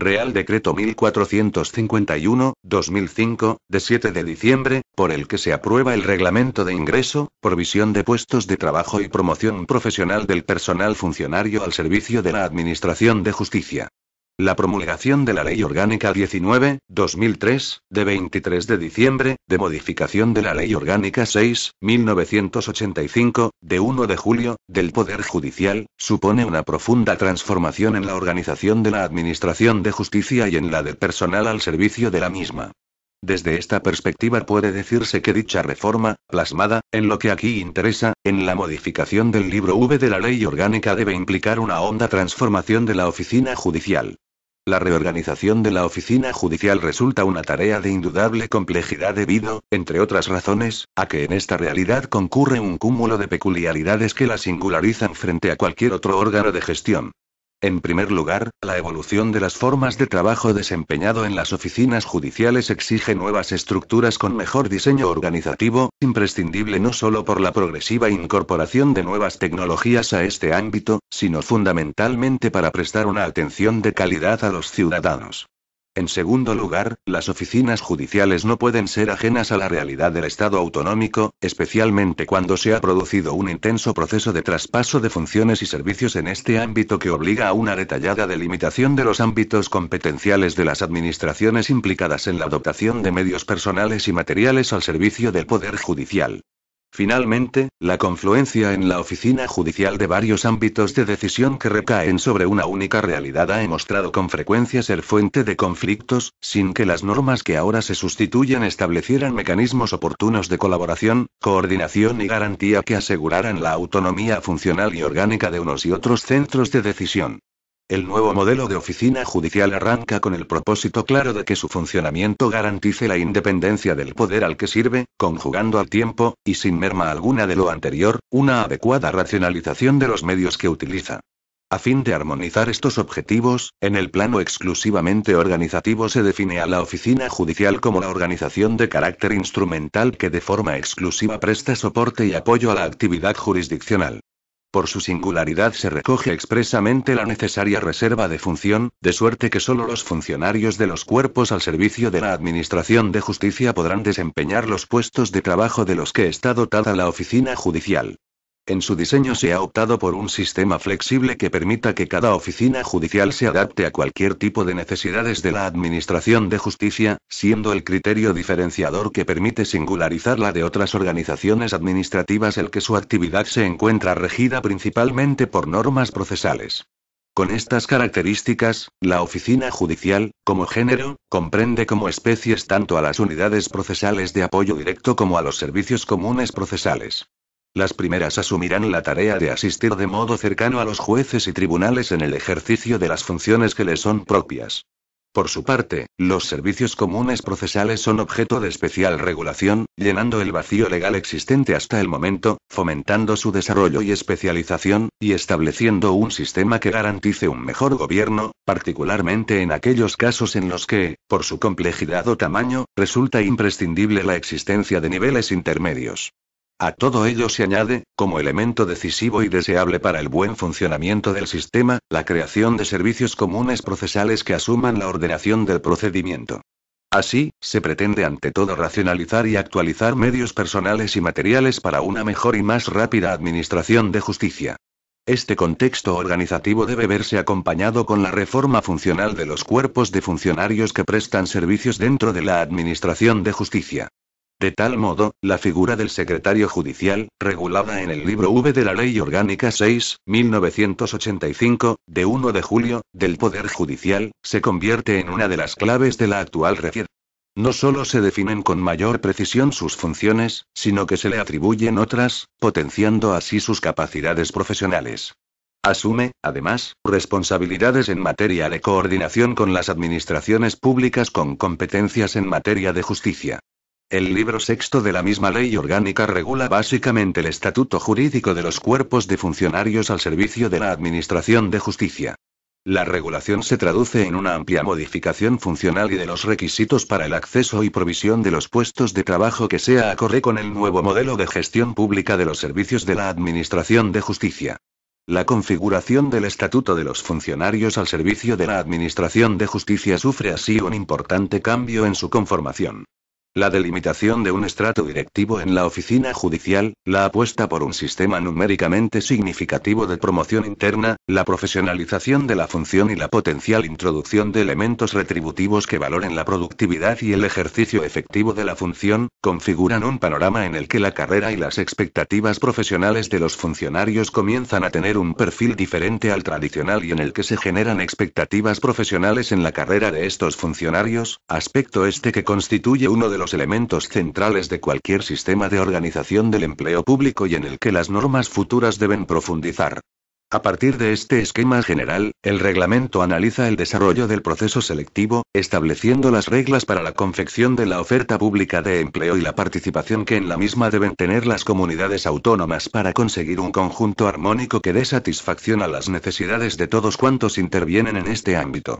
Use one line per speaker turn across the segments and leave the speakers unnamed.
Real Decreto 1451-2005, de 7 de diciembre, por el que se aprueba el Reglamento de Ingreso, Provisión de Puestos de Trabajo y Promoción Profesional del Personal Funcionario al Servicio de la Administración de Justicia. La promulgación de la Ley Orgánica 19-2003, de 23 de diciembre, de modificación de la Ley Orgánica 6-1985, de 1 de julio, del Poder Judicial, supone una profunda transformación en la organización de la Administración de Justicia y en la del personal al servicio de la misma. Desde esta perspectiva puede decirse que dicha reforma, plasmada, en lo que aquí interesa, en la modificación del libro V de la ley orgánica debe implicar una honda transformación de la oficina judicial. La reorganización de la oficina judicial resulta una tarea de indudable complejidad debido, entre otras razones, a que en esta realidad concurre un cúmulo de peculiaridades que la singularizan frente a cualquier otro órgano de gestión. En primer lugar, la evolución de las formas de trabajo desempeñado en las oficinas judiciales exige nuevas estructuras con mejor diseño organizativo, imprescindible no solo por la progresiva incorporación de nuevas tecnologías a este ámbito, sino fundamentalmente para prestar una atención de calidad a los ciudadanos. En segundo lugar, las oficinas judiciales no pueden ser ajenas a la realidad del Estado autonómico, especialmente cuando se ha producido un intenso proceso de traspaso de funciones y servicios en este ámbito que obliga a una detallada delimitación de los ámbitos competenciales de las administraciones implicadas en la adoptación de medios personales y materiales al servicio del Poder Judicial. Finalmente, la confluencia en la oficina judicial de varios ámbitos de decisión que recaen sobre una única realidad ha demostrado con frecuencia ser fuente de conflictos, sin que las normas que ahora se sustituyen establecieran mecanismos oportunos de colaboración, coordinación y garantía que aseguraran la autonomía funcional y orgánica de unos y otros centros de decisión. El nuevo modelo de oficina judicial arranca con el propósito claro de que su funcionamiento garantice la independencia del poder al que sirve, conjugando al tiempo, y sin merma alguna de lo anterior, una adecuada racionalización de los medios que utiliza. A fin de armonizar estos objetivos, en el plano exclusivamente organizativo se define a la oficina judicial como la organización de carácter instrumental que de forma exclusiva presta soporte y apoyo a la actividad jurisdiccional. Por su singularidad se recoge expresamente la necesaria reserva de función, de suerte que solo los funcionarios de los cuerpos al servicio de la Administración de Justicia podrán desempeñar los puestos de trabajo de los que está dotada la oficina judicial. En su diseño se ha optado por un sistema flexible que permita que cada oficina judicial se adapte a cualquier tipo de necesidades de la Administración de Justicia, siendo el criterio diferenciador que permite singularizar la de otras organizaciones administrativas el que su actividad se encuentra regida principalmente por normas procesales. Con estas características, la oficina judicial, como género, comprende como especies tanto a las unidades procesales de apoyo directo como a los servicios comunes procesales. Las primeras asumirán la tarea de asistir de modo cercano a los jueces y tribunales en el ejercicio de las funciones que les son propias. Por su parte, los servicios comunes procesales son objeto de especial regulación, llenando el vacío legal existente hasta el momento, fomentando su desarrollo y especialización, y estableciendo un sistema que garantice un mejor gobierno, particularmente en aquellos casos en los que, por su complejidad o tamaño, resulta imprescindible la existencia de niveles intermedios. A todo ello se añade, como elemento decisivo y deseable para el buen funcionamiento del sistema, la creación de servicios comunes procesales que asuman la ordenación del procedimiento. Así, se pretende ante todo racionalizar y actualizar medios personales y materiales para una mejor y más rápida administración de justicia. Este contexto organizativo debe verse acompañado con la reforma funcional de los cuerpos de funcionarios que prestan servicios dentro de la Administración de Justicia. De tal modo, la figura del secretario judicial, regulada en el libro V de la Ley Orgánica 6, 1985, de 1 de julio, del Poder Judicial, se convierte en una de las claves de la actual refier. No solo se definen con mayor precisión sus funciones, sino que se le atribuyen otras, potenciando así sus capacidades profesionales. Asume, además, responsabilidades en materia de coordinación con las administraciones públicas con competencias en materia de justicia. El libro sexto de la misma ley orgánica regula básicamente el estatuto jurídico de los cuerpos de funcionarios al servicio de la Administración de Justicia. La regulación se traduce en una amplia modificación funcional y de los requisitos para el acceso y provisión de los puestos de trabajo que sea acorde con el nuevo modelo de gestión pública de los servicios de la Administración de Justicia. La configuración del Estatuto de los Funcionarios al servicio de la Administración de Justicia sufre así un importante cambio en su conformación. La delimitación de un estrato directivo en la oficina judicial, la apuesta por un sistema numéricamente significativo de promoción interna, la profesionalización de la función y la potencial introducción de elementos retributivos que valoren la productividad y el ejercicio efectivo de la función, configuran un panorama en el que la carrera y las expectativas profesionales de los funcionarios comienzan a tener un perfil diferente al tradicional y en el que se generan expectativas profesionales en la carrera de estos funcionarios, aspecto este que constituye uno de los elementos centrales de cualquier sistema de organización del empleo público y en el que las normas futuras deben profundizar. A partir de este esquema general, el reglamento analiza el desarrollo del proceso selectivo, estableciendo las reglas para la confección de la oferta pública de empleo y la participación que en la misma deben tener las comunidades autónomas para conseguir un conjunto armónico que dé satisfacción a las necesidades de todos cuantos intervienen en este ámbito.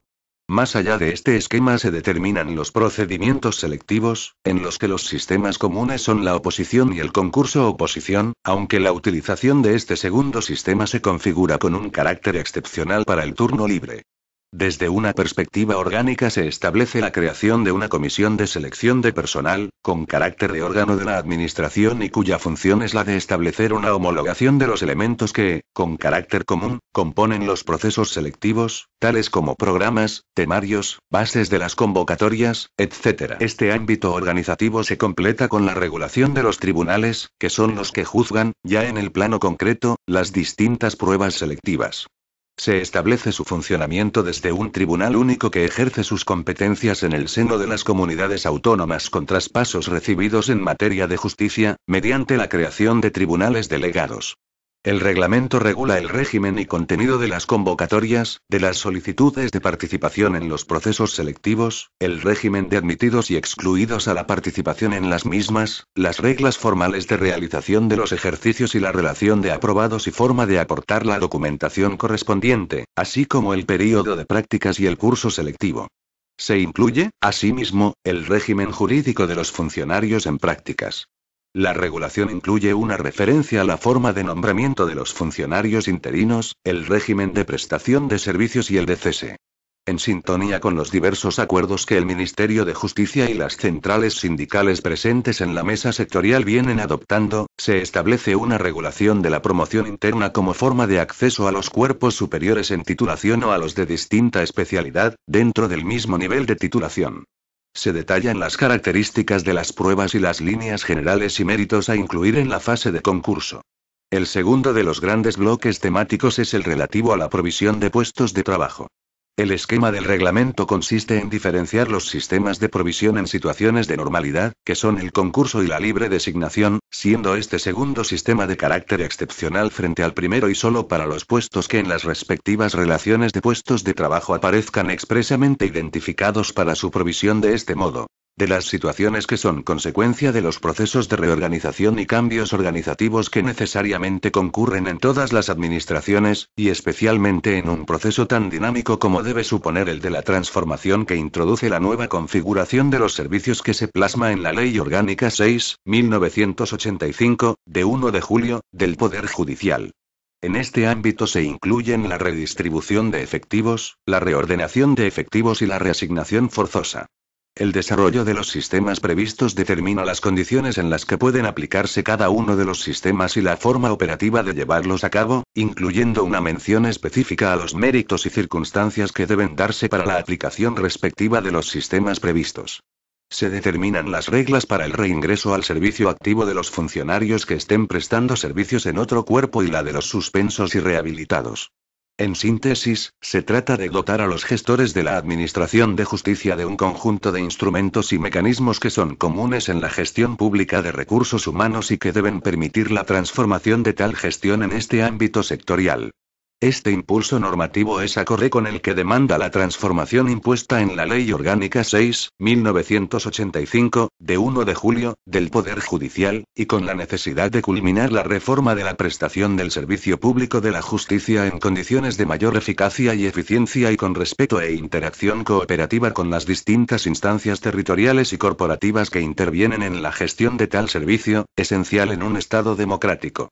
Más allá de este esquema se determinan los procedimientos selectivos, en los que los sistemas comunes son la oposición y el concurso oposición, aunque la utilización de este segundo sistema se configura con un carácter excepcional para el turno libre. Desde una perspectiva orgánica se establece la creación de una comisión de selección de personal, con carácter de órgano de la Administración y cuya función es la de establecer una homologación de los elementos que, con carácter común, componen los procesos selectivos, tales como programas, temarios, bases de las convocatorias, etc. Este ámbito organizativo se completa con la regulación de los tribunales, que son los que juzgan, ya en el plano concreto, las distintas pruebas selectivas. Se establece su funcionamiento desde un tribunal único que ejerce sus competencias en el seno de las comunidades autónomas con traspasos recibidos en materia de justicia, mediante la creación de tribunales delegados. El reglamento regula el régimen y contenido de las convocatorias, de las solicitudes de participación en los procesos selectivos, el régimen de admitidos y excluidos a la participación en las mismas, las reglas formales de realización de los ejercicios y la relación de aprobados y forma de aportar la documentación correspondiente, así como el período de prácticas y el curso selectivo. Se incluye, asimismo, el régimen jurídico de los funcionarios en prácticas. La regulación incluye una referencia a la forma de nombramiento de los funcionarios interinos, el régimen de prestación de servicios y el cese. En sintonía con los diversos acuerdos que el Ministerio de Justicia y las centrales sindicales presentes en la mesa sectorial vienen adoptando, se establece una regulación de la promoción interna como forma de acceso a los cuerpos superiores en titulación o a los de distinta especialidad, dentro del mismo nivel de titulación. Se detallan las características de las pruebas y las líneas generales y méritos a incluir en la fase de concurso. El segundo de los grandes bloques temáticos es el relativo a la provisión de puestos de trabajo. El esquema del reglamento consiste en diferenciar los sistemas de provisión en situaciones de normalidad, que son el concurso y la libre designación, siendo este segundo sistema de carácter excepcional frente al primero y solo para los puestos que en las respectivas relaciones de puestos de trabajo aparezcan expresamente identificados para su provisión de este modo de las situaciones que son consecuencia de los procesos de reorganización y cambios organizativos que necesariamente concurren en todas las administraciones, y especialmente en un proceso tan dinámico como debe suponer el de la transformación que introduce la nueva configuración de los servicios que se plasma en la Ley Orgánica 6, 1985, de 1 de julio, del Poder Judicial. En este ámbito se incluyen la redistribución de efectivos, la reordenación de efectivos y la reasignación forzosa. El desarrollo de los sistemas previstos determina las condiciones en las que pueden aplicarse cada uno de los sistemas y la forma operativa de llevarlos a cabo, incluyendo una mención específica a los méritos y circunstancias que deben darse para la aplicación respectiva de los sistemas previstos. Se determinan las reglas para el reingreso al servicio activo de los funcionarios que estén prestando servicios en otro cuerpo y la de los suspensos y rehabilitados. En síntesis, se trata de dotar a los gestores de la Administración de Justicia de un conjunto de instrumentos y mecanismos que son comunes en la gestión pública de recursos humanos y que deben permitir la transformación de tal gestión en este ámbito sectorial. Este impulso normativo es acorde con el que demanda la transformación impuesta en la Ley Orgánica 6, 1985, de 1 de julio, del Poder Judicial, y con la necesidad de culminar la reforma de la prestación del servicio público de la justicia en condiciones de mayor eficacia y eficiencia y con respeto e interacción cooperativa con las distintas instancias territoriales y corporativas que intervienen en la gestión de tal servicio, esencial en un Estado democrático.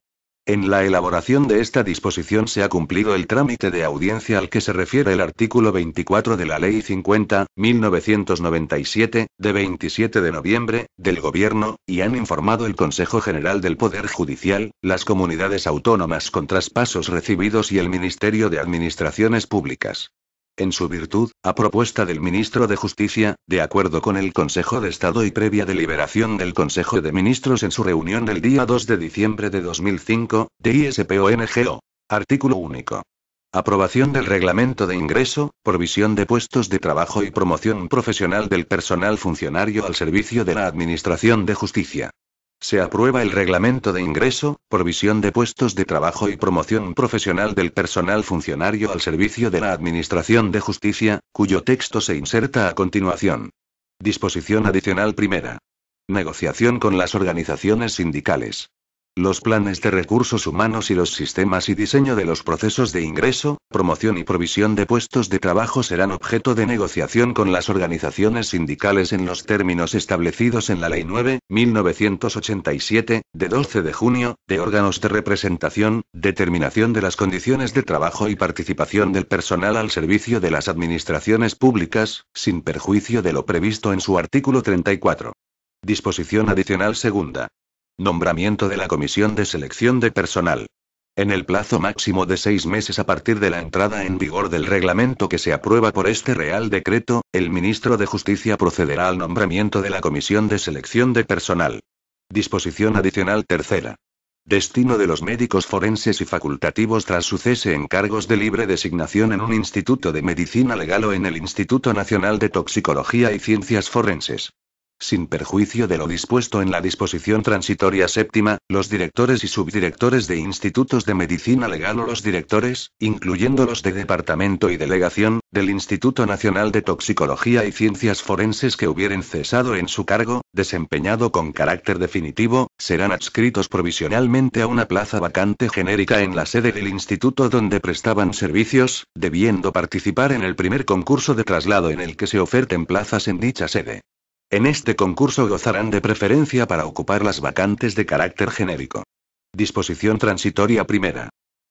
En la elaboración de esta disposición se ha cumplido el trámite de audiencia al que se refiere el artículo 24 de la Ley 50, 1997, de 27 de noviembre, del Gobierno, y han informado el Consejo General del Poder Judicial, las comunidades autónomas con traspasos recibidos y el Ministerio de Administraciones Públicas. En su virtud, a propuesta del ministro de Justicia, de acuerdo con el Consejo de Estado y previa deliberación del Consejo de Ministros en su reunión del día 2 de diciembre de 2005, de ISPONGO. Artículo único. Aprobación del reglamento de ingreso, provisión de puestos de trabajo y promoción profesional del personal funcionario al servicio de la Administración de Justicia. Se aprueba el reglamento de ingreso, provisión de puestos de trabajo y promoción profesional del personal funcionario al servicio de la Administración de Justicia, cuyo texto se inserta a continuación. Disposición adicional primera. Negociación con las organizaciones sindicales. Los planes de recursos humanos y los sistemas y diseño de los procesos de ingreso, promoción y provisión de puestos de trabajo serán objeto de negociación con las organizaciones sindicales en los términos establecidos en la Ley 9, 1987, de 12 de junio, de órganos de representación, determinación de las condiciones de trabajo y participación del personal al servicio de las administraciones públicas, sin perjuicio de lo previsto en su artículo 34. Disposición adicional segunda. Nombramiento de la Comisión de Selección de Personal. En el plazo máximo de seis meses a partir de la entrada en vigor del reglamento que se aprueba por este Real Decreto, el ministro de Justicia procederá al nombramiento de la Comisión de Selección de Personal. Disposición adicional tercera. Destino de los médicos forenses y facultativos tras su cese en cargos de libre designación en un instituto de medicina legal o en el Instituto Nacional de Toxicología y Ciencias Forenses. Sin perjuicio de lo dispuesto en la disposición transitoria séptima, los directores y subdirectores de institutos de medicina legal o los directores, incluyendo los de departamento y delegación, del Instituto Nacional de Toxicología y Ciencias Forenses que hubieren cesado en su cargo, desempeñado con carácter definitivo, serán adscritos provisionalmente a una plaza vacante genérica en la sede del instituto donde prestaban servicios, debiendo participar en el primer concurso de traslado en el que se oferten plazas en dicha sede. En este concurso gozarán de preferencia para ocupar las vacantes de carácter genérico. Disposición transitoria primera.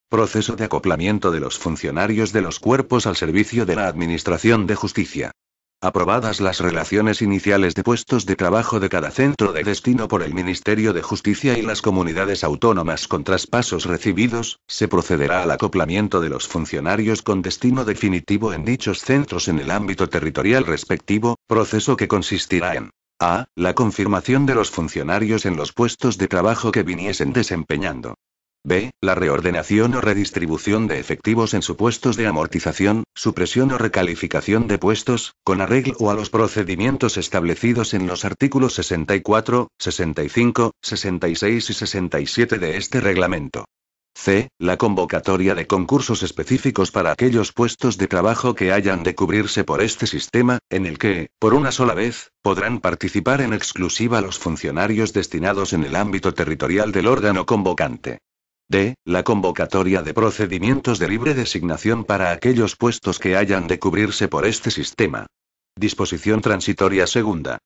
Proceso de acoplamiento de los funcionarios de los cuerpos al servicio de la Administración de Justicia. Aprobadas las relaciones iniciales de puestos de trabajo de cada centro de destino por el Ministerio de Justicia y las comunidades autónomas con traspasos recibidos, se procederá al acoplamiento de los funcionarios con destino definitivo en dichos centros en el ámbito territorial respectivo, proceso que consistirá en a. La confirmación de los funcionarios en los puestos de trabajo que viniesen desempeñando. B. La reordenación o redistribución de efectivos en supuestos de amortización, supresión o recalificación de puestos, con arreglo a los procedimientos establecidos en los artículos 64, 65, 66 y 67 de este reglamento. C. La convocatoria de concursos específicos para aquellos puestos de trabajo que hayan de cubrirse por este sistema, en el que, por una sola vez, podrán participar en exclusiva los funcionarios destinados en el ámbito territorial del órgano convocante. D. La convocatoria de procedimientos de libre designación para aquellos puestos que hayan de cubrirse por este sistema. Disposición transitoria segunda.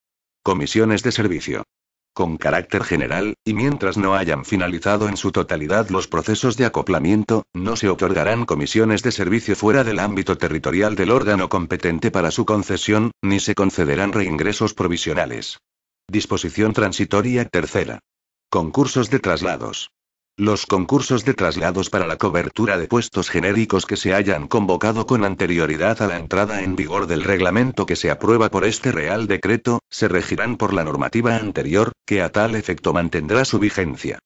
Comisiones de servicio. Con carácter general, y mientras no hayan finalizado en su totalidad los procesos de acoplamiento, no se otorgarán comisiones de servicio fuera del ámbito territorial del órgano competente para su concesión, ni se concederán reingresos provisionales. Disposición transitoria tercera. Concursos de traslados. Los concursos de traslados para la cobertura de puestos genéricos que se hayan convocado con anterioridad a la entrada en vigor del reglamento que se aprueba por este Real Decreto, se regirán por la normativa anterior, que a tal efecto mantendrá su vigencia.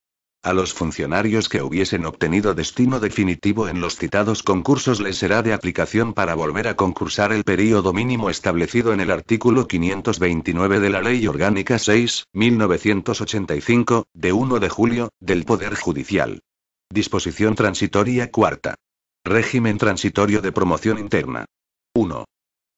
A los funcionarios que hubiesen obtenido destino definitivo en los citados concursos les será de aplicación para volver a concursar el período mínimo establecido en el artículo 529 de la Ley Orgánica 6, 1985, de 1 de julio, del Poder Judicial. Disposición transitoria cuarta. Régimen transitorio de promoción interna. 1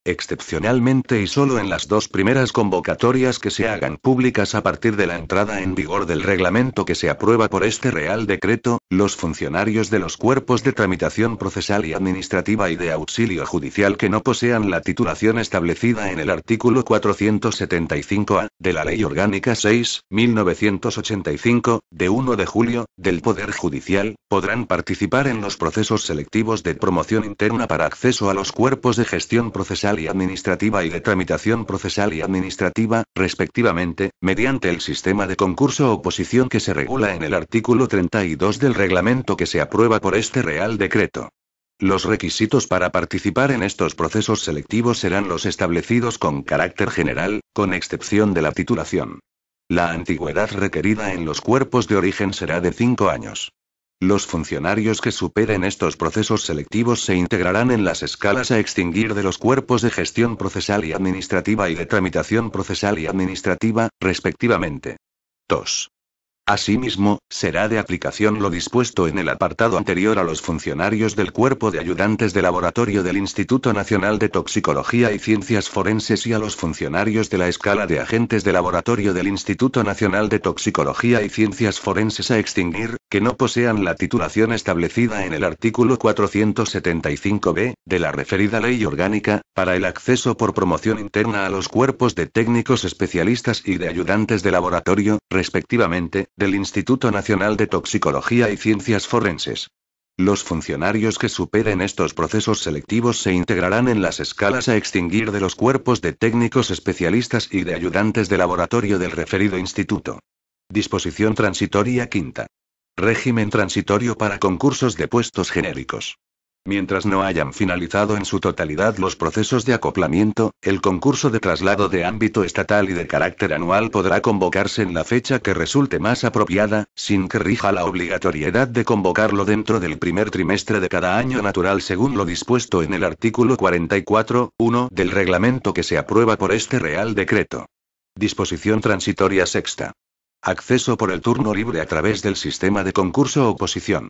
excepcionalmente y solo en las dos primeras convocatorias que se hagan públicas a partir de la entrada en vigor del reglamento que se aprueba por este Real Decreto, los funcionarios de los cuerpos de tramitación procesal y administrativa y de auxilio judicial que no posean la titulación establecida en el artículo 475A de la Ley Orgánica 6, 1985, de 1 de julio, del Poder Judicial, podrán participar en los procesos selectivos de promoción interna para acceso a los cuerpos de gestión procesal y administrativa y de tramitación procesal y administrativa, respectivamente, mediante el sistema de concurso o posición que se regula en el artículo 32 del reglamento que se aprueba por este Real Decreto. Los requisitos para participar en estos procesos selectivos serán los establecidos con carácter general, con excepción de la titulación. La antigüedad requerida en los cuerpos de origen será de 5 años. Los funcionarios que superen estos procesos selectivos se integrarán en las escalas a extinguir de los cuerpos de gestión procesal y administrativa y de tramitación procesal y administrativa, respectivamente. 2. Asimismo, será de aplicación lo dispuesto en el apartado anterior a los funcionarios del Cuerpo de Ayudantes de Laboratorio del Instituto Nacional de Toxicología y Ciencias Forenses y a los funcionarios de la escala de agentes de laboratorio del Instituto Nacional de Toxicología y Ciencias Forenses a extinguir, que no posean la titulación establecida en el artículo 475b de la referida ley orgánica, para el acceso por promoción interna a los cuerpos de técnicos especialistas y de ayudantes de laboratorio, respectivamente, del Instituto Nacional de Toxicología y Ciencias Forenses. Los funcionarios que superen estos procesos selectivos se integrarán en las escalas a extinguir de los cuerpos de técnicos especialistas y de ayudantes de laboratorio del referido instituto. Disposición transitoria quinta. Régimen transitorio para concursos de puestos genéricos. Mientras no hayan finalizado en su totalidad los procesos de acoplamiento, el concurso de traslado de ámbito estatal y de carácter anual podrá convocarse en la fecha que resulte más apropiada, sin que rija la obligatoriedad de convocarlo dentro del primer trimestre de cada año natural según lo dispuesto en el artículo 44.1 del reglamento que se aprueba por este Real Decreto. Disposición transitoria sexta. Acceso por el turno libre a través del sistema de concurso oposición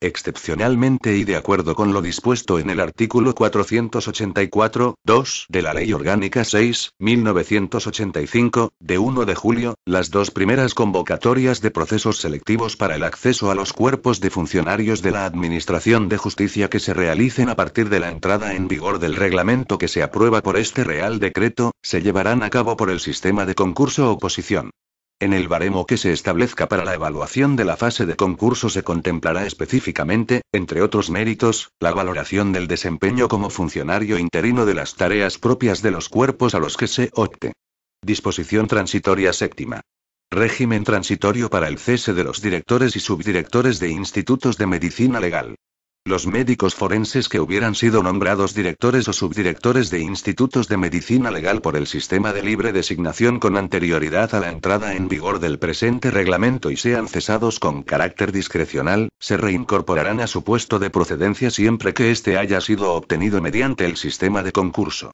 excepcionalmente y de acuerdo con lo dispuesto en el artículo 484, 2 de la Ley Orgánica 6, 1985, de 1 de julio, las dos primeras convocatorias de procesos selectivos para el acceso a los cuerpos de funcionarios de la Administración de Justicia que se realicen a partir de la entrada en vigor del reglamento que se aprueba por este Real Decreto, se llevarán a cabo por el sistema de concurso oposición. En el baremo que se establezca para la evaluación de la fase de concurso se contemplará específicamente, entre otros méritos, la valoración del desempeño como funcionario interino de las tareas propias de los cuerpos a los que se opte. Disposición transitoria séptima. Régimen transitorio para el cese de los directores y subdirectores de institutos de medicina legal. Los médicos forenses que hubieran sido nombrados directores o subdirectores de institutos de medicina legal por el sistema de libre designación con anterioridad a la entrada en vigor del presente reglamento y sean cesados con carácter discrecional, se reincorporarán a su puesto de procedencia siempre que éste haya sido obtenido mediante el sistema de concurso.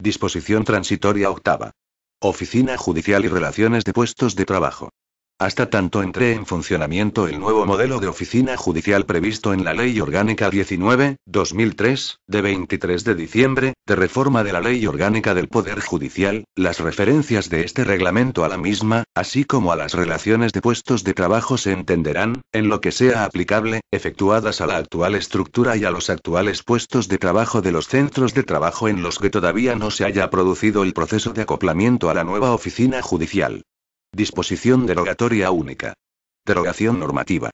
Disposición transitoria octava. Oficina Judicial y Relaciones de Puestos de Trabajo. Hasta tanto entré en funcionamiento el nuevo modelo de oficina judicial previsto en la Ley Orgánica 19-2003, de 23 de diciembre, de reforma de la Ley Orgánica del Poder Judicial, las referencias de este reglamento a la misma, así como a las relaciones de puestos de trabajo se entenderán, en lo que sea aplicable, efectuadas a la actual estructura y a los actuales puestos de trabajo de los centros de trabajo en los que todavía no se haya producido el proceso de acoplamiento a la nueva oficina judicial. Disposición derogatoria única. Derogación normativa.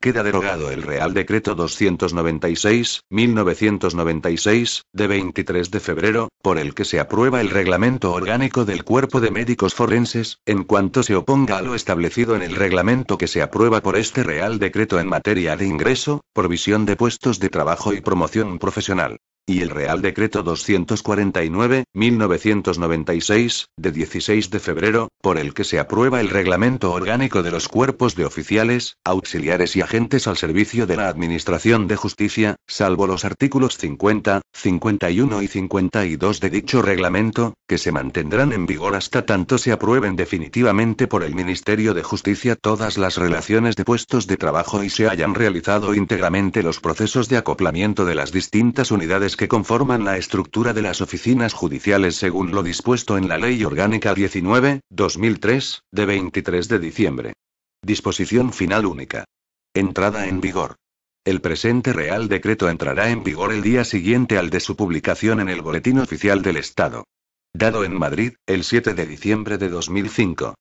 Queda derogado el Real Decreto 296-1996, de 23 de febrero, por el que se aprueba el reglamento orgánico del Cuerpo de Médicos Forenses, en cuanto se oponga a lo establecido en el reglamento que se aprueba por este Real Decreto en materia de ingreso, provisión de puestos de trabajo y promoción profesional. Y el Real Decreto 249-1996, de 16 de febrero, por el que se aprueba el Reglamento Orgánico de los Cuerpos de Oficiales, Auxiliares y Agentes al Servicio de la Administración de Justicia, salvo los artículos 50, 51 y 52 de dicho reglamento, que se mantendrán en vigor hasta tanto se aprueben definitivamente por el Ministerio de Justicia todas las relaciones de puestos de trabajo y se hayan realizado íntegramente los procesos de acoplamiento de las distintas unidades que conforman la estructura de las oficinas judiciales según lo dispuesto en la Ley Orgánica 19-2003, de 23 de diciembre. Disposición final única. Entrada en vigor. El presente Real Decreto entrará en vigor el día siguiente al de su publicación en el Boletín Oficial del Estado. Dado en Madrid, el 7 de diciembre de 2005.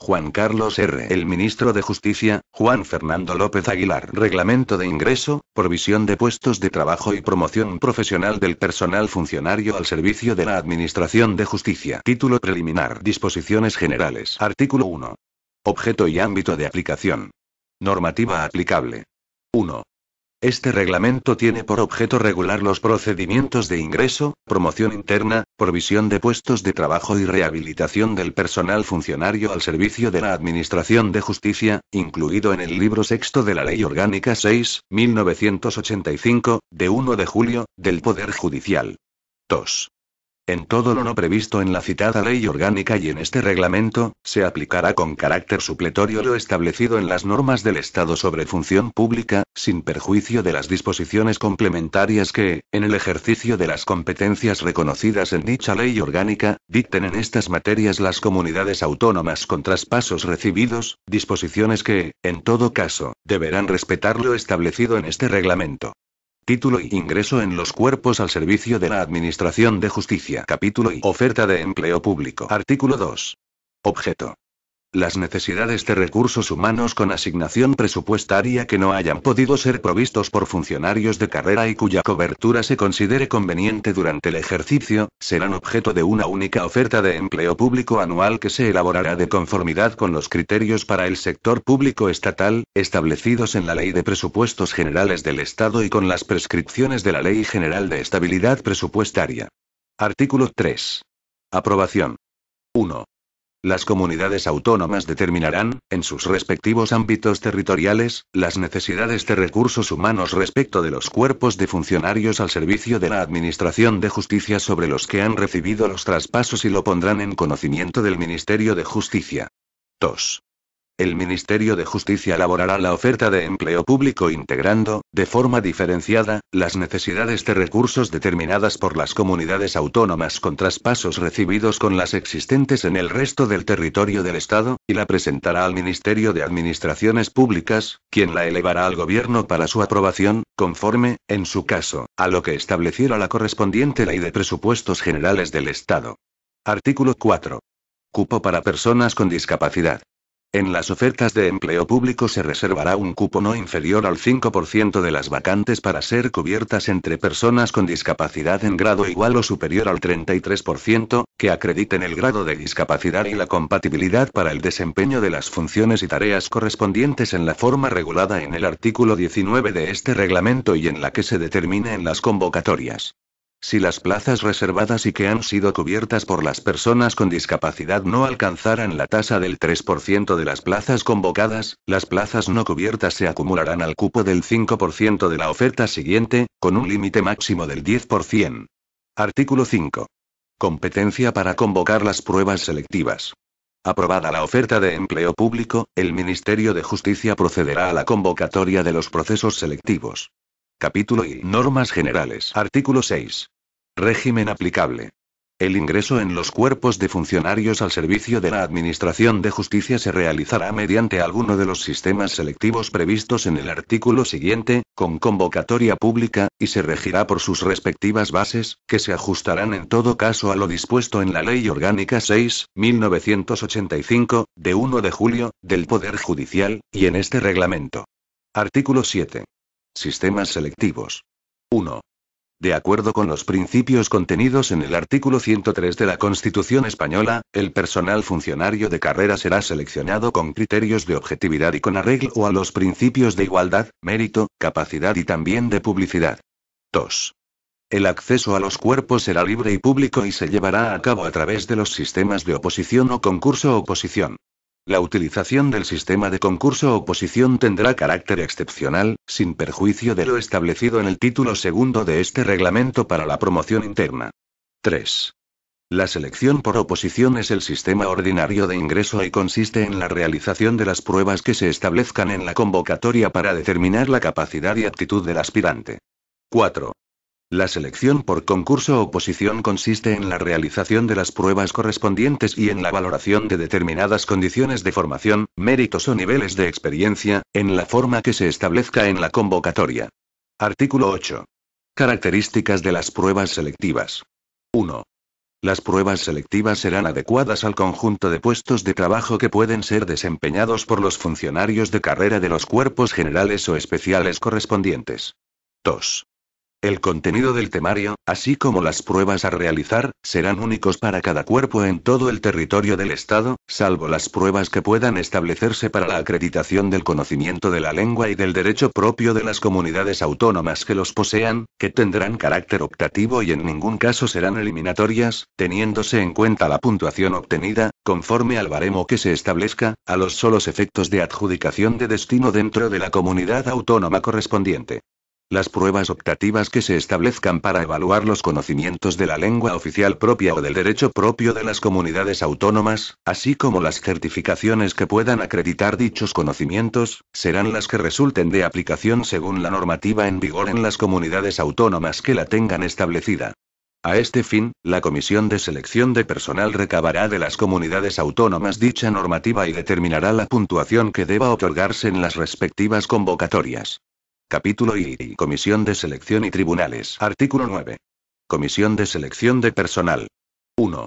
Juan Carlos R. El ministro de Justicia, Juan Fernando López Aguilar. Reglamento de ingreso, provisión de puestos de trabajo y promoción profesional del personal funcionario al servicio de la Administración de Justicia. Título preliminar. Disposiciones generales. Artículo 1. Objeto y ámbito de aplicación. Normativa aplicable. 1. Este reglamento tiene por objeto regular los procedimientos de ingreso, promoción interna, provisión de puestos de trabajo y rehabilitación del personal funcionario al servicio de la Administración de Justicia, incluido en el libro sexto de la Ley Orgánica 6, 1985, de 1 de julio, del Poder Judicial. 2. En todo lo no previsto en la citada ley orgánica y en este reglamento, se aplicará con carácter supletorio lo establecido en las normas del Estado sobre función pública, sin perjuicio de las disposiciones complementarias que, en el ejercicio de las competencias reconocidas en dicha ley orgánica, dicten en estas materias las comunidades autónomas con traspasos recibidos, disposiciones que, en todo caso, deberán respetar lo establecido en este reglamento. Título y ingreso en los cuerpos al servicio de la Administración de Justicia. Capítulo y oferta de empleo público. Artículo 2. Objeto. Las necesidades de recursos humanos con asignación presupuestaria que no hayan podido ser provistos por funcionarios de carrera y cuya cobertura se considere conveniente durante el ejercicio, serán objeto de una única oferta de empleo público anual que se elaborará de conformidad con los criterios para el sector público estatal, establecidos en la Ley de Presupuestos Generales del Estado y con las prescripciones de la Ley General de Estabilidad Presupuestaria. Artículo 3. Aprobación. 1. Las comunidades autónomas determinarán, en sus respectivos ámbitos territoriales, las necesidades de recursos humanos respecto de los cuerpos de funcionarios al servicio de la Administración de Justicia sobre los que han recibido los traspasos y lo pondrán en conocimiento del Ministerio de Justicia. 2. El Ministerio de Justicia elaborará la oferta de empleo público integrando, de forma diferenciada, las necesidades de recursos determinadas por las comunidades autónomas con traspasos recibidos con las existentes en el resto del territorio del Estado, y la presentará al Ministerio de Administraciones Públicas, quien la elevará al Gobierno para su aprobación, conforme, en su caso, a lo que estableciera la correspondiente Ley de Presupuestos Generales del Estado. Artículo 4. Cupo para personas con discapacidad. En las ofertas de empleo público se reservará un cupo no inferior al 5% de las vacantes para ser cubiertas entre personas con discapacidad en grado igual o superior al 33%, que acrediten el grado de discapacidad y la compatibilidad para el desempeño de las funciones y tareas correspondientes en la forma regulada en el artículo 19 de este reglamento y en la que se determine en las convocatorias. Si las plazas reservadas y que han sido cubiertas por las personas con discapacidad no alcanzaran la tasa del 3% de las plazas convocadas, las plazas no cubiertas se acumularán al cupo del 5% de la oferta siguiente, con un límite máximo del 10%. Artículo 5. Competencia para convocar las pruebas selectivas. Aprobada la oferta de empleo público, el Ministerio de Justicia procederá a la convocatoria de los procesos selectivos. Capítulo I Normas Generales. Artículo 6. Régimen aplicable. El ingreso en los cuerpos de funcionarios al servicio de la Administración de Justicia se realizará mediante alguno de los sistemas selectivos previstos en el artículo siguiente, con convocatoria pública, y se regirá por sus respectivas bases, que se ajustarán en todo caso a lo dispuesto en la Ley Orgánica 6, 1985, de 1 de julio, del Poder Judicial, y en este reglamento. Artículo 7. Sistemas selectivos. 1. De acuerdo con los principios contenidos en el artículo 103 de la Constitución Española, el personal funcionario de carrera será seleccionado con criterios de objetividad y con arreglo a los principios de igualdad, mérito, capacidad y también de publicidad. 2. El acceso a los cuerpos será libre y público y se llevará a cabo a través de los sistemas de oposición o concurso oposición. La utilización del sistema de concurso oposición tendrá carácter excepcional, sin perjuicio de lo establecido en el título segundo de este reglamento para la promoción interna. 3. La selección por oposición es el sistema ordinario de ingreso y consiste en la realización de las pruebas que se establezcan en la convocatoria para determinar la capacidad y aptitud del aspirante. 4. La selección por concurso o posición consiste en la realización de las pruebas correspondientes y en la valoración de determinadas condiciones de formación, méritos o niveles de experiencia, en la forma que se establezca en la convocatoria. Artículo 8. Características de las pruebas selectivas. 1. Las pruebas selectivas serán adecuadas al conjunto de puestos de trabajo que pueden ser desempeñados por los funcionarios de carrera de los cuerpos generales o especiales correspondientes. 2. El contenido del temario, así como las pruebas a realizar, serán únicos para cada cuerpo en todo el territorio del Estado, salvo las pruebas que puedan establecerse para la acreditación del conocimiento de la lengua y del derecho propio de las comunidades autónomas que los posean, que tendrán carácter optativo y en ningún caso serán eliminatorias, teniéndose en cuenta la puntuación obtenida, conforme al baremo que se establezca, a los solos efectos de adjudicación de destino dentro de la comunidad autónoma correspondiente. Las pruebas optativas que se establezcan para evaluar los conocimientos de la lengua oficial propia o del derecho propio de las comunidades autónomas, así como las certificaciones que puedan acreditar dichos conocimientos, serán las que resulten de aplicación según la normativa en vigor en las comunidades autónomas que la tengan establecida. A este fin, la Comisión de Selección de Personal recabará de las comunidades autónomas dicha normativa y determinará la puntuación que deba otorgarse en las respectivas convocatorias. Capítulo I. Comisión de Selección y Tribunales. Artículo 9. Comisión de Selección de Personal. 1.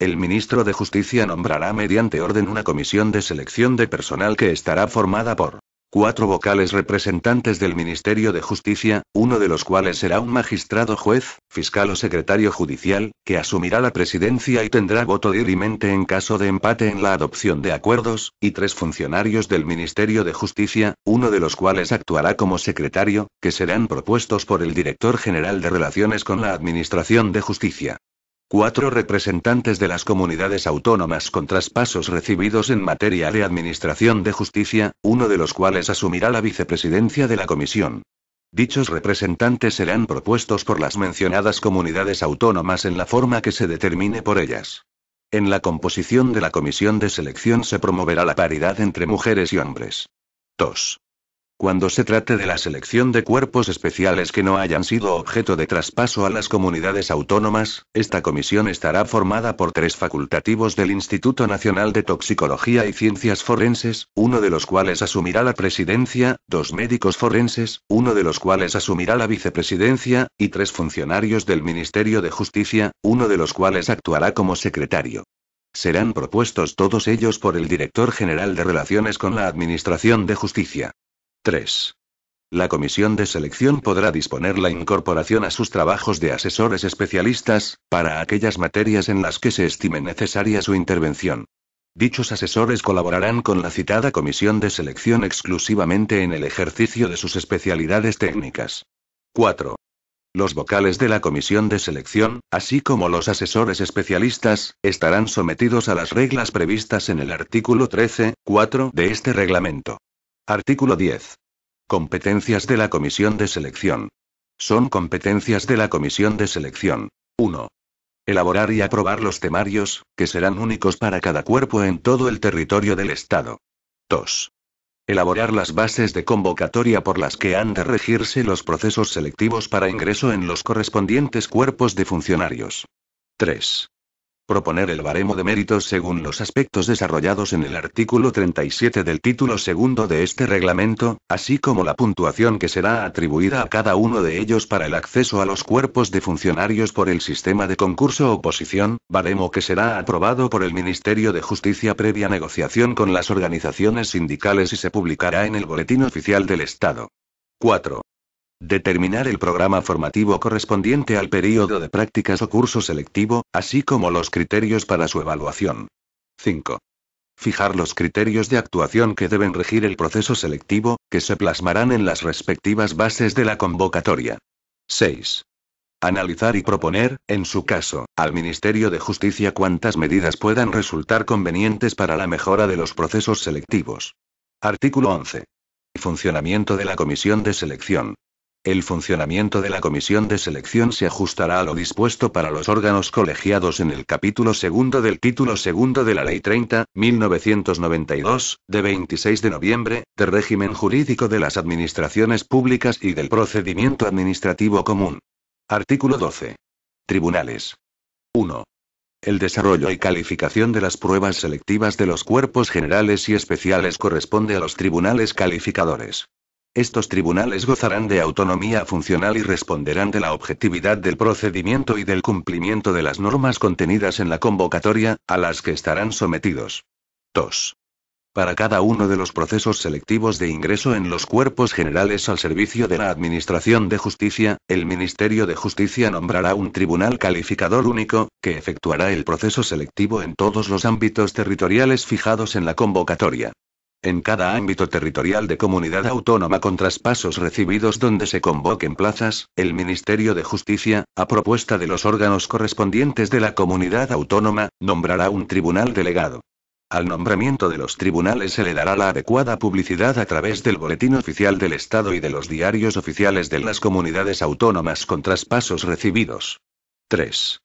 El ministro de Justicia nombrará mediante orden una comisión de selección de personal que estará formada por cuatro vocales representantes del Ministerio de Justicia, uno de los cuales será un magistrado juez, fiscal o secretario judicial, que asumirá la presidencia y tendrá voto dirimente en caso de empate en la adopción de acuerdos, y tres funcionarios del Ministerio de Justicia, uno de los cuales actuará como secretario, que serán propuestos por el director general de Relaciones con la Administración de Justicia cuatro representantes de las comunidades autónomas con traspasos recibidos en materia de administración de justicia, uno de los cuales asumirá la vicepresidencia de la comisión. Dichos representantes serán propuestos por las mencionadas comunidades autónomas en la forma que se determine por ellas. En la composición de la comisión de selección se promoverá la paridad entre mujeres y hombres. 2 cuando se trate de la selección de cuerpos especiales que no hayan sido objeto de traspaso a las comunidades autónomas, esta comisión estará formada por tres facultativos del Instituto Nacional de Toxicología y Ciencias Forenses, uno de los cuales asumirá la presidencia, dos médicos forenses, uno de los cuales asumirá la vicepresidencia, y tres funcionarios del Ministerio de Justicia, uno de los cuales actuará como secretario. Serán propuestos todos ellos por el director general de Relaciones con la Administración de Justicia. 3. La comisión de selección podrá disponer la incorporación a sus trabajos de asesores especialistas, para aquellas materias en las que se estime necesaria su intervención. Dichos asesores colaborarán con la citada comisión de selección exclusivamente en el ejercicio de sus especialidades técnicas. 4. Los vocales de la comisión de selección, así como los asesores especialistas, estarán sometidos a las reglas previstas en el artículo 13.4 de este reglamento. Artículo 10. Competencias de la Comisión de Selección. Son competencias de la Comisión de Selección. 1. Elaborar y aprobar los temarios, que serán únicos para cada cuerpo en todo el territorio del Estado. 2. Elaborar las bases de convocatoria por las que han de regirse los procesos selectivos para ingreso en los correspondientes cuerpos de funcionarios. 3. Proponer el baremo de méritos según los aspectos desarrollados en el artículo 37 del título segundo de este reglamento, así como la puntuación que será atribuida a cada uno de ellos para el acceso a los cuerpos de funcionarios por el sistema de concurso oposición, baremo que será aprobado por el Ministerio de Justicia previa negociación con las organizaciones sindicales y se publicará en el Boletín Oficial del Estado. 4. Determinar el programa formativo correspondiente al periodo de prácticas o curso selectivo, así como los criterios para su evaluación. 5. Fijar los criterios de actuación que deben regir el proceso selectivo, que se plasmarán en las respectivas bases de la convocatoria. 6. Analizar y proponer, en su caso, al Ministerio de Justicia cuantas medidas puedan resultar convenientes para la mejora de los procesos selectivos. Artículo 11. Funcionamiento de la Comisión de Selección. El funcionamiento de la comisión de selección se ajustará a lo dispuesto para los órganos colegiados en el capítulo segundo del título segundo de la Ley 30, 1992, de 26 de noviembre, de régimen jurídico de las administraciones públicas y del procedimiento administrativo común. Artículo 12. Tribunales. 1. El desarrollo y calificación de las pruebas selectivas de los cuerpos generales y especiales corresponde a los tribunales calificadores. Estos tribunales gozarán de autonomía funcional y responderán de la objetividad del procedimiento y del cumplimiento de las normas contenidas en la convocatoria, a las que estarán sometidos. 2. Para cada uno de los procesos selectivos de ingreso en los cuerpos generales al servicio de la Administración de Justicia, el Ministerio de Justicia nombrará un tribunal calificador único, que efectuará el proceso selectivo en todos los ámbitos territoriales fijados en la convocatoria en cada ámbito territorial de comunidad autónoma con traspasos recibidos donde se convoquen plazas, el Ministerio de Justicia, a propuesta de los órganos correspondientes de la comunidad autónoma, nombrará un tribunal delegado. Al nombramiento de los tribunales se le dará la adecuada publicidad a través del Boletín Oficial del Estado y de los diarios oficiales de las comunidades autónomas con traspasos recibidos. 3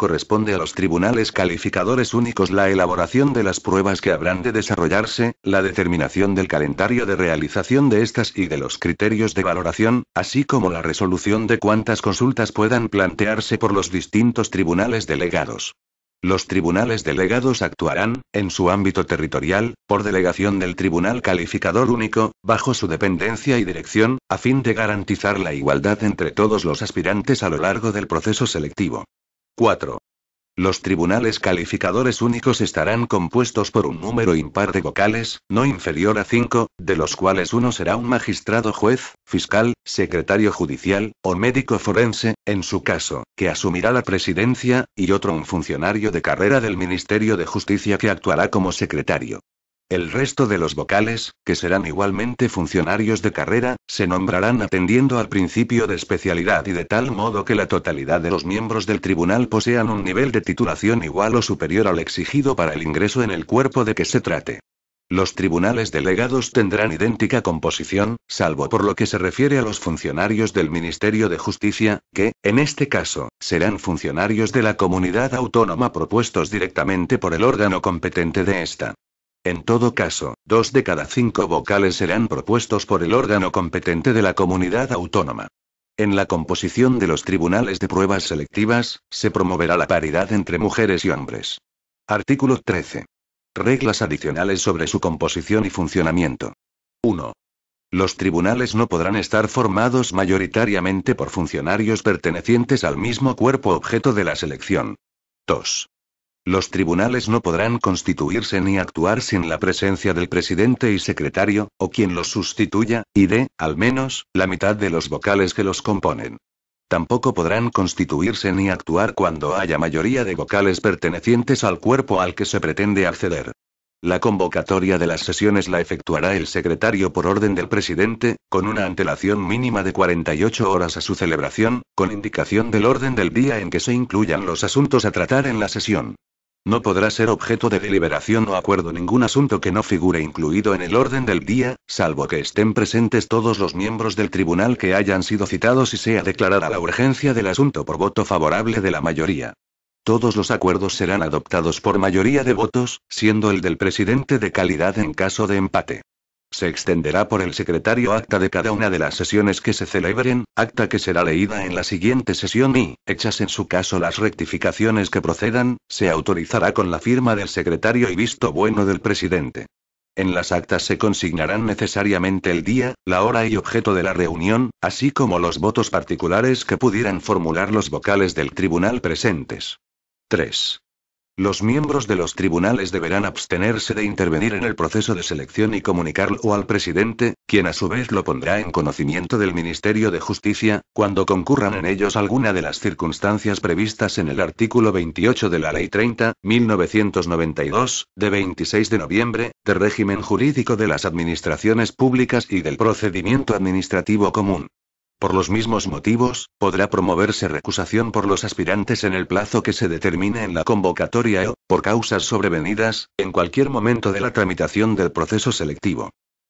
corresponde a los tribunales calificadores únicos la elaboración de las pruebas que habrán de desarrollarse, la determinación del calendario de realización de estas y de los criterios de valoración, así como la resolución de cuántas consultas puedan plantearse por los distintos tribunales delegados. Los tribunales delegados actuarán, en su ámbito territorial, por delegación del Tribunal Calificador Único, bajo su dependencia y dirección, a fin de garantizar la igualdad entre todos los aspirantes a lo largo del proceso selectivo. 4. Los tribunales calificadores únicos estarán compuestos por un número impar de vocales, no inferior a 5, de los cuales uno será un magistrado juez, fiscal, secretario judicial, o médico forense, en su caso, que asumirá la presidencia, y otro un funcionario de carrera del Ministerio de Justicia que actuará como secretario. El resto de los vocales, que serán igualmente funcionarios de carrera, se nombrarán atendiendo al principio de especialidad y de tal modo que la totalidad de los miembros del tribunal posean un nivel de titulación igual o superior al exigido para el ingreso en el cuerpo de que se trate. Los tribunales delegados tendrán idéntica composición, salvo por lo que se refiere a los funcionarios del Ministerio de Justicia, que, en este caso, serán funcionarios de la comunidad autónoma propuestos directamente por el órgano competente de esta. En todo caso, dos de cada cinco vocales serán propuestos por el órgano competente de la comunidad autónoma. En la composición de los tribunales de pruebas selectivas, se promoverá la paridad entre mujeres y hombres. Artículo 13. Reglas adicionales sobre su composición y funcionamiento. 1. Los tribunales no podrán estar formados mayoritariamente por funcionarios pertenecientes al mismo cuerpo objeto de la selección. 2. Los tribunales no podrán constituirse ni actuar sin la presencia del presidente y secretario, o quien los sustituya, y de, al menos, la mitad de los vocales que los componen. Tampoco podrán constituirse ni actuar cuando haya mayoría de vocales pertenecientes al cuerpo al que se pretende acceder. La convocatoria de las sesiones la efectuará el secretario por orden del presidente, con una antelación mínima de 48 horas a su celebración, con indicación del orden del día en que se incluyan los asuntos a tratar en la sesión. No podrá ser objeto de deliberación o acuerdo ningún asunto que no figure incluido en el orden del día, salvo que estén presentes todos los miembros del tribunal que hayan sido citados y sea declarada la urgencia del asunto por voto favorable de la mayoría. Todos los acuerdos serán adoptados por mayoría de votos, siendo el del presidente de calidad en caso de empate. Se extenderá por el secretario acta de cada una de las sesiones que se celebren, acta que será leída en la siguiente sesión y, hechas en su caso las rectificaciones que procedan, se autorizará con la firma del secretario y visto bueno del presidente. En las actas se consignarán necesariamente el día, la hora y objeto de la reunión, así como los votos particulares que pudieran formular los vocales del tribunal presentes. 3. Los miembros de los tribunales deberán abstenerse de intervenir en el proceso de selección y comunicarlo al presidente, quien a su vez lo pondrá en conocimiento del Ministerio de Justicia, cuando concurran en ellos alguna de las circunstancias previstas en el artículo 28 de la Ley 30, 1992, de 26 de noviembre, de régimen jurídico de las administraciones públicas y del procedimiento administrativo común. Por los mismos motivos, podrá promoverse recusación por los aspirantes en el plazo que se determine en la convocatoria o, por causas sobrevenidas, en cualquier momento de la tramitación del proceso selectivo.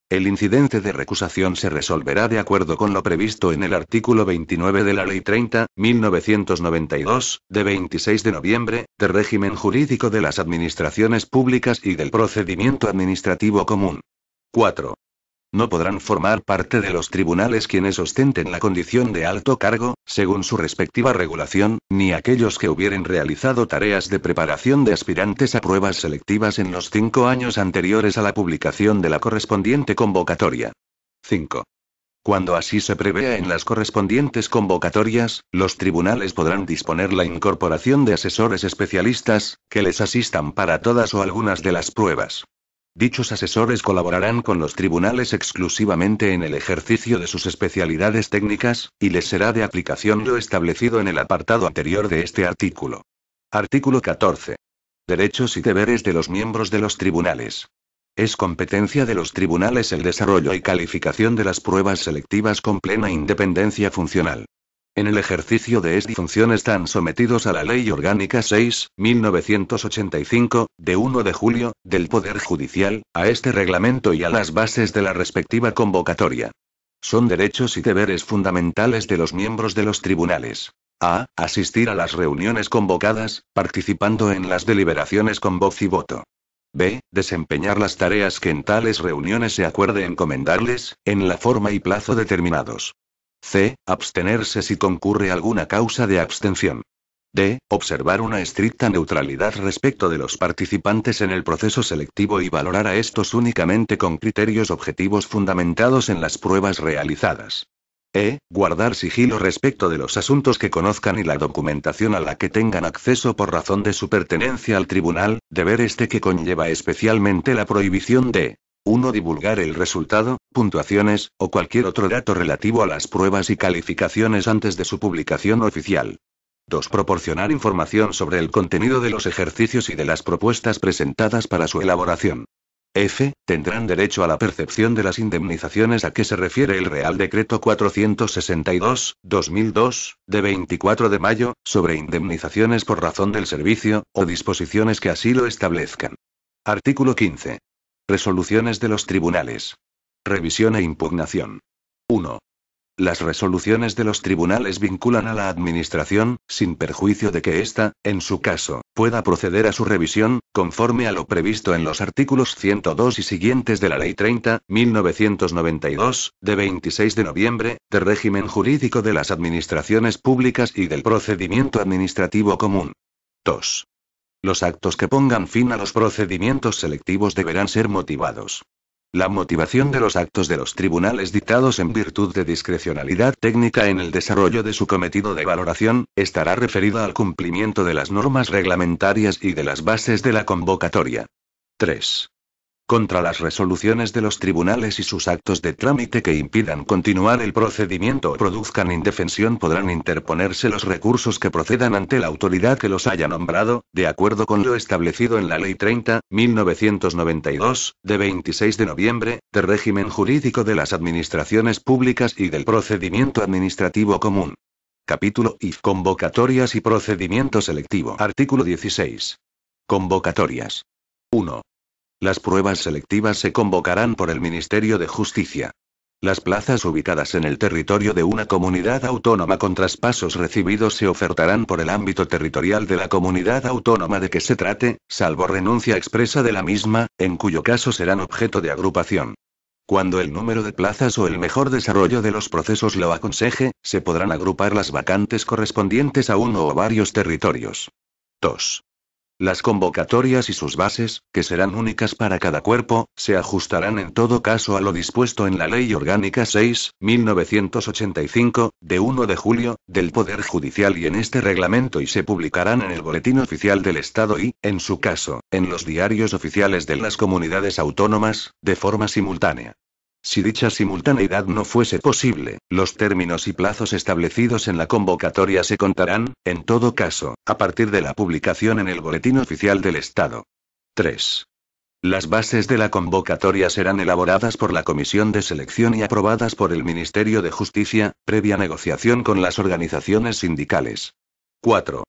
El incidente de recusación se resolverá de acuerdo con lo previsto en el artículo 29 de la Ley 30, 1992, de 26 de noviembre, de régimen jurídico de las administraciones públicas y del procedimiento administrativo común. 4. No podrán formar parte de los tribunales quienes ostenten la condición de alto cargo, según su respectiva regulación, ni aquellos que hubieren realizado tareas de preparación de aspirantes a pruebas selectivas en los cinco años anteriores a la publicación de la correspondiente convocatoria. 5. Cuando así se prevea en las correspondientes convocatorias, los tribunales podrán disponer la incorporación de asesores especialistas, que les asistan para todas o algunas de las pruebas. Dichos asesores colaborarán con los tribunales exclusivamente en el ejercicio de sus especialidades técnicas, y les será de aplicación lo establecido en el apartado anterior de este artículo. Artículo 14. Derechos y deberes de los miembros de los tribunales. Es competencia de los tribunales el desarrollo y calificación de las pruebas selectivas con plena independencia funcional. En el ejercicio de esta función están sometidos a la Ley Orgánica 6, 1985, de 1 de julio, del Poder Judicial, a este reglamento y a las bases de la respectiva convocatoria. Son derechos y deberes fundamentales de los miembros de los tribunales. A. Asistir a las reuniones convocadas, participando en las deliberaciones con voz y voto. B. Desempeñar las tareas que en tales reuniones se acuerde encomendarles, en la forma y plazo determinados. C. Abstenerse si concurre alguna causa de abstención. D. Observar una estricta neutralidad respecto de los participantes en el proceso selectivo y valorar a estos únicamente con criterios objetivos fundamentados en las pruebas realizadas. E. Guardar sigilo respecto de los asuntos que conozcan y la documentación a la que tengan acceso por razón de su pertenencia al tribunal, deber este que conlleva especialmente la prohibición de 1. Divulgar el resultado, puntuaciones, o cualquier otro dato relativo a las pruebas y calificaciones antes de su publicación oficial. 2. Proporcionar información sobre el contenido de los ejercicios y de las propuestas presentadas para su elaboración. F. Tendrán derecho a la percepción de las indemnizaciones a que se refiere el Real Decreto 462-2002, de 24 de mayo, sobre indemnizaciones por razón del servicio, o disposiciones que así lo establezcan. Artículo 15. Resoluciones de los tribunales. Revisión e impugnación. 1. Las resoluciones de los tribunales vinculan a la Administración, sin perjuicio de que ésta, en su caso, pueda proceder a su revisión, conforme a lo previsto en los artículos 102 y siguientes de la Ley 30, 1992, de 26 de noviembre, de régimen jurídico de las administraciones públicas y del procedimiento administrativo común. 2. Los actos que pongan fin a los procedimientos selectivos deberán ser motivados. La motivación de los actos de los tribunales dictados en virtud de discrecionalidad técnica en el desarrollo de su cometido de valoración, estará referida al cumplimiento de las normas reglamentarias y de las bases de la convocatoria. 3 contra las resoluciones de los tribunales y sus actos de trámite que impidan continuar el procedimiento o produzcan indefensión podrán interponerse los recursos que procedan ante la autoridad que los haya nombrado, de acuerdo con lo establecido en la Ley 30, 1992, de 26 de noviembre, de régimen jurídico de las administraciones públicas y del procedimiento administrativo común. Capítulo I. Convocatorias y procedimiento selectivo. Artículo 16. Convocatorias. 1. Las pruebas selectivas se convocarán por el Ministerio de Justicia. Las plazas ubicadas en el territorio de una comunidad autónoma con traspasos recibidos se ofertarán por el ámbito territorial de la comunidad autónoma de que se trate, salvo renuncia expresa de la misma, en cuyo caso serán objeto de agrupación. Cuando el número de plazas o el mejor desarrollo de los procesos lo aconseje, se podrán agrupar las vacantes correspondientes a uno o varios territorios. 2. Las convocatorias y sus bases, que serán únicas para cada cuerpo, se ajustarán en todo caso a lo dispuesto en la Ley Orgánica 6, 1985, de 1 de julio, del Poder Judicial y en este reglamento y se publicarán en el Boletín Oficial del Estado y, en su caso, en los diarios oficiales de las comunidades autónomas, de forma simultánea. Si dicha simultaneidad no fuese posible, los términos y plazos establecidos en la convocatoria se contarán, en todo caso, a partir de la publicación en el Boletín Oficial del Estado. 3. Las bases de la convocatoria serán elaboradas por la Comisión de Selección y aprobadas por el Ministerio de Justicia, previa negociación con las organizaciones sindicales. 4.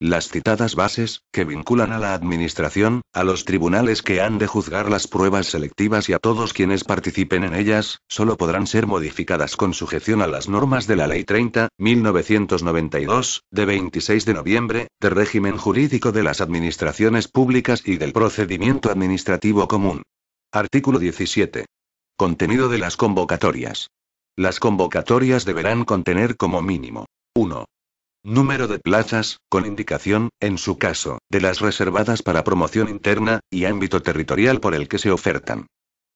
Las citadas bases, que vinculan a la Administración, a los tribunales que han de juzgar las pruebas selectivas y a todos quienes participen en ellas, solo podrán ser modificadas con sujeción a las normas de la Ley 30, 1992, de 26 de noviembre, de régimen jurídico de las administraciones públicas y del procedimiento administrativo común. Artículo 17. Contenido de las convocatorias. Las convocatorias deberán contener como mínimo 1 número de plazas, con indicación, en su caso, de las reservadas para promoción interna, y ámbito territorial por el que se ofertan.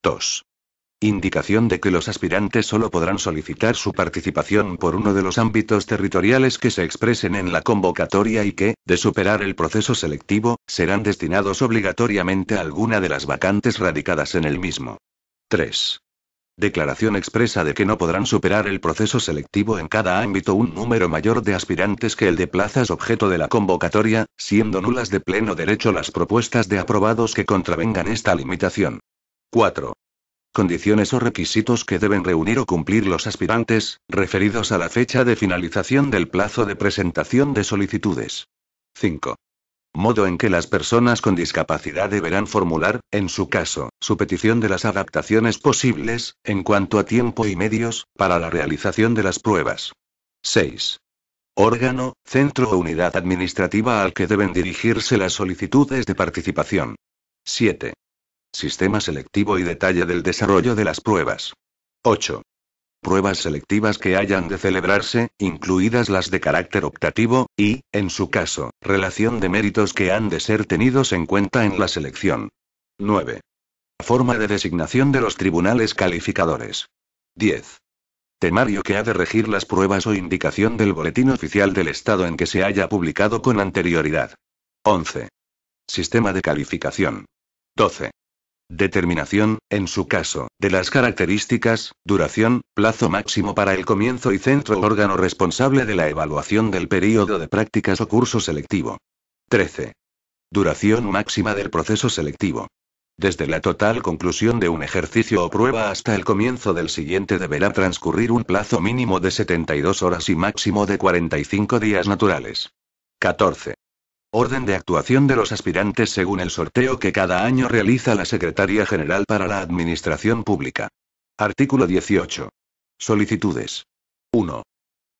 2. Indicación de que los aspirantes solo podrán solicitar su participación por uno de los ámbitos territoriales que se expresen en la convocatoria y que, de superar el proceso selectivo, serán destinados obligatoriamente a alguna de las vacantes radicadas en el mismo. 3. Declaración expresa de que no podrán superar el proceso selectivo en cada ámbito un número mayor de aspirantes que el de plazas objeto de la convocatoria, siendo nulas de pleno derecho las propuestas de aprobados que contravengan esta limitación. 4. Condiciones o requisitos que deben reunir o cumplir los aspirantes, referidos a la fecha de finalización del plazo de presentación de solicitudes. 5 modo en que las personas con discapacidad deberán formular, en su caso, su petición de las adaptaciones posibles, en cuanto a tiempo y medios, para la realización de las pruebas. 6. Órgano, centro o unidad administrativa al que deben dirigirse las solicitudes de participación. 7. Sistema selectivo y detalle del desarrollo de las pruebas. 8 pruebas selectivas que hayan de celebrarse, incluidas las de carácter optativo, y, en su caso, relación de méritos que han de ser tenidos en cuenta en la selección. 9. Forma de designación de los tribunales calificadores. 10. Temario que ha de regir las pruebas o indicación del boletín oficial del Estado en que se haya publicado con anterioridad. 11. Sistema de calificación. 12. Determinación, en su caso, de las características, duración, plazo máximo para el comienzo y centro órgano responsable de la evaluación del período de prácticas o curso selectivo. 13. Duración máxima del proceso selectivo. Desde la total conclusión de un ejercicio o prueba hasta el comienzo del siguiente deberá transcurrir un plazo mínimo de 72 horas y máximo de 45 días naturales. 14. Orden de actuación de los aspirantes según el sorteo que cada año realiza la Secretaría General para la Administración Pública. Artículo 18. Solicitudes. 1.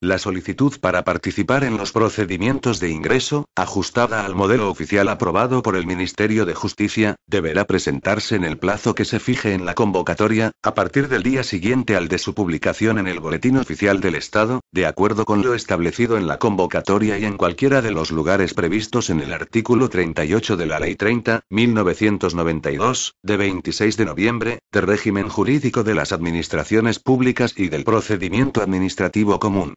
La solicitud para participar en los procedimientos de ingreso, ajustada al modelo oficial aprobado por el Ministerio de Justicia, deberá presentarse en el plazo que se fije en la convocatoria, a partir del día siguiente al de su publicación en el Boletín Oficial del Estado, de acuerdo con lo establecido en la convocatoria y en cualquiera de los lugares previstos en el artículo 38 de la Ley 30, 1992, de 26 de noviembre, de régimen jurídico de las administraciones públicas y del procedimiento administrativo común.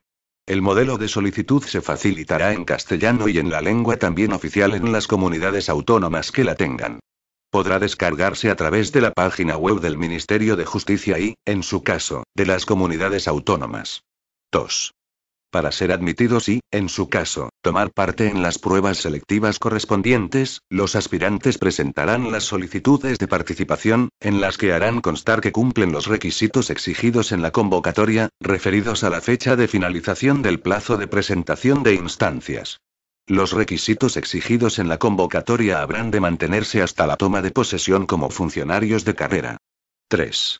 El modelo de solicitud se facilitará en castellano y en la lengua también oficial en las comunidades autónomas que la tengan. Podrá descargarse a través de la página web del Ministerio de Justicia y, en su caso, de las comunidades autónomas. 2 para ser admitidos y, en su caso, tomar parte en las pruebas selectivas correspondientes, los aspirantes presentarán las solicitudes de participación, en las que harán constar que cumplen los requisitos exigidos en la convocatoria, referidos a la fecha de finalización del plazo de presentación de instancias. Los requisitos exigidos en la convocatoria habrán de mantenerse hasta la toma de posesión como funcionarios de carrera. 3.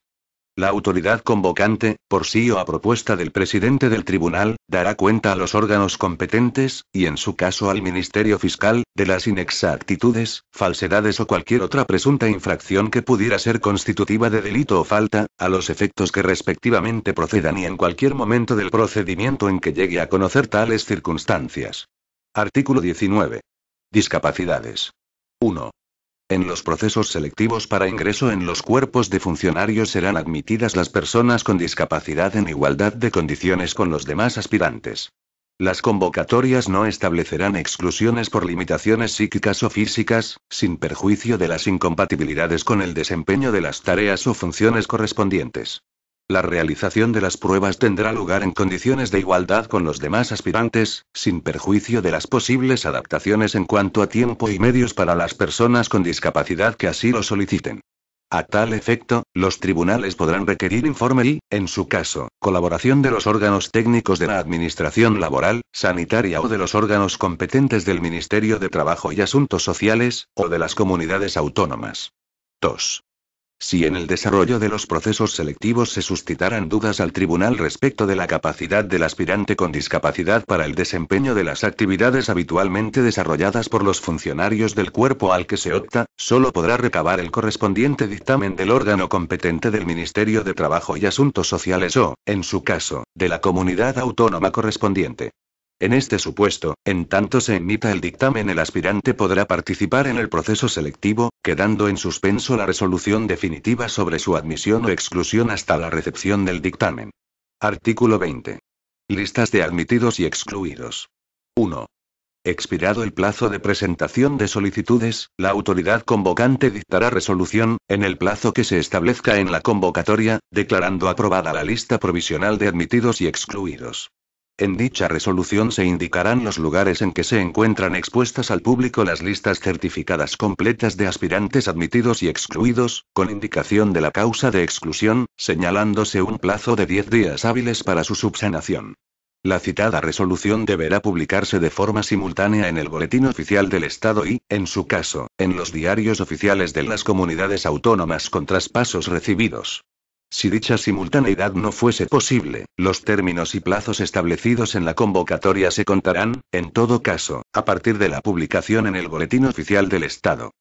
La autoridad convocante, por sí o a propuesta del presidente del tribunal, dará cuenta a los órganos competentes, y en su caso al Ministerio Fiscal, de las inexactitudes, falsedades o cualquier otra presunta infracción que pudiera ser constitutiva de delito o falta, a los efectos que respectivamente procedan y en cualquier momento del procedimiento en que llegue a conocer tales circunstancias. Artículo 19. Discapacidades. 1. En los procesos selectivos para ingreso en los cuerpos de funcionarios serán admitidas las personas con discapacidad en igualdad de condiciones con los demás aspirantes. Las convocatorias no establecerán exclusiones por limitaciones psíquicas o físicas, sin perjuicio de las incompatibilidades con el desempeño de las tareas o funciones correspondientes. La realización de las pruebas tendrá lugar en condiciones de igualdad con los demás aspirantes, sin perjuicio de las posibles adaptaciones en cuanto a tiempo y medios para las personas con discapacidad que así lo soliciten. A tal efecto, los tribunales podrán requerir informe y, en su caso, colaboración de los órganos técnicos de la Administración Laboral, Sanitaria o de los órganos competentes del Ministerio de Trabajo y Asuntos Sociales, o de las comunidades autónomas. 2. Si en el desarrollo de los procesos selectivos se suscitaran dudas al tribunal respecto de la capacidad del aspirante con discapacidad para el desempeño de las actividades habitualmente desarrolladas por los funcionarios del cuerpo al que se opta, solo podrá recabar el correspondiente dictamen del órgano competente del Ministerio de Trabajo y Asuntos Sociales o, en su caso, de la comunidad autónoma correspondiente. En este supuesto, en tanto se emita el dictamen, el aspirante podrá participar en el proceso selectivo, quedando en suspenso la resolución definitiva sobre su admisión o exclusión hasta la recepción del dictamen. Artículo 20. Listas de admitidos y excluidos. 1. Expirado el plazo de presentación de solicitudes, la autoridad convocante dictará resolución, en el plazo que se establezca en la convocatoria, declarando aprobada la lista provisional de admitidos y excluidos. En dicha resolución se indicarán los lugares en que se encuentran expuestas al público las listas certificadas completas de aspirantes admitidos y excluidos, con indicación de la causa de exclusión, señalándose un plazo de 10 días hábiles para su subsanación. La citada resolución deberá publicarse de forma simultánea en el Boletín Oficial del Estado y, en su caso, en los diarios oficiales de las comunidades autónomas con traspasos recibidos. Si dicha simultaneidad no fuese posible, los términos y plazos establecidos en la convocatoria se contarán, en todo caso, a partir de la publicación en el Boletín Oficial del Estado.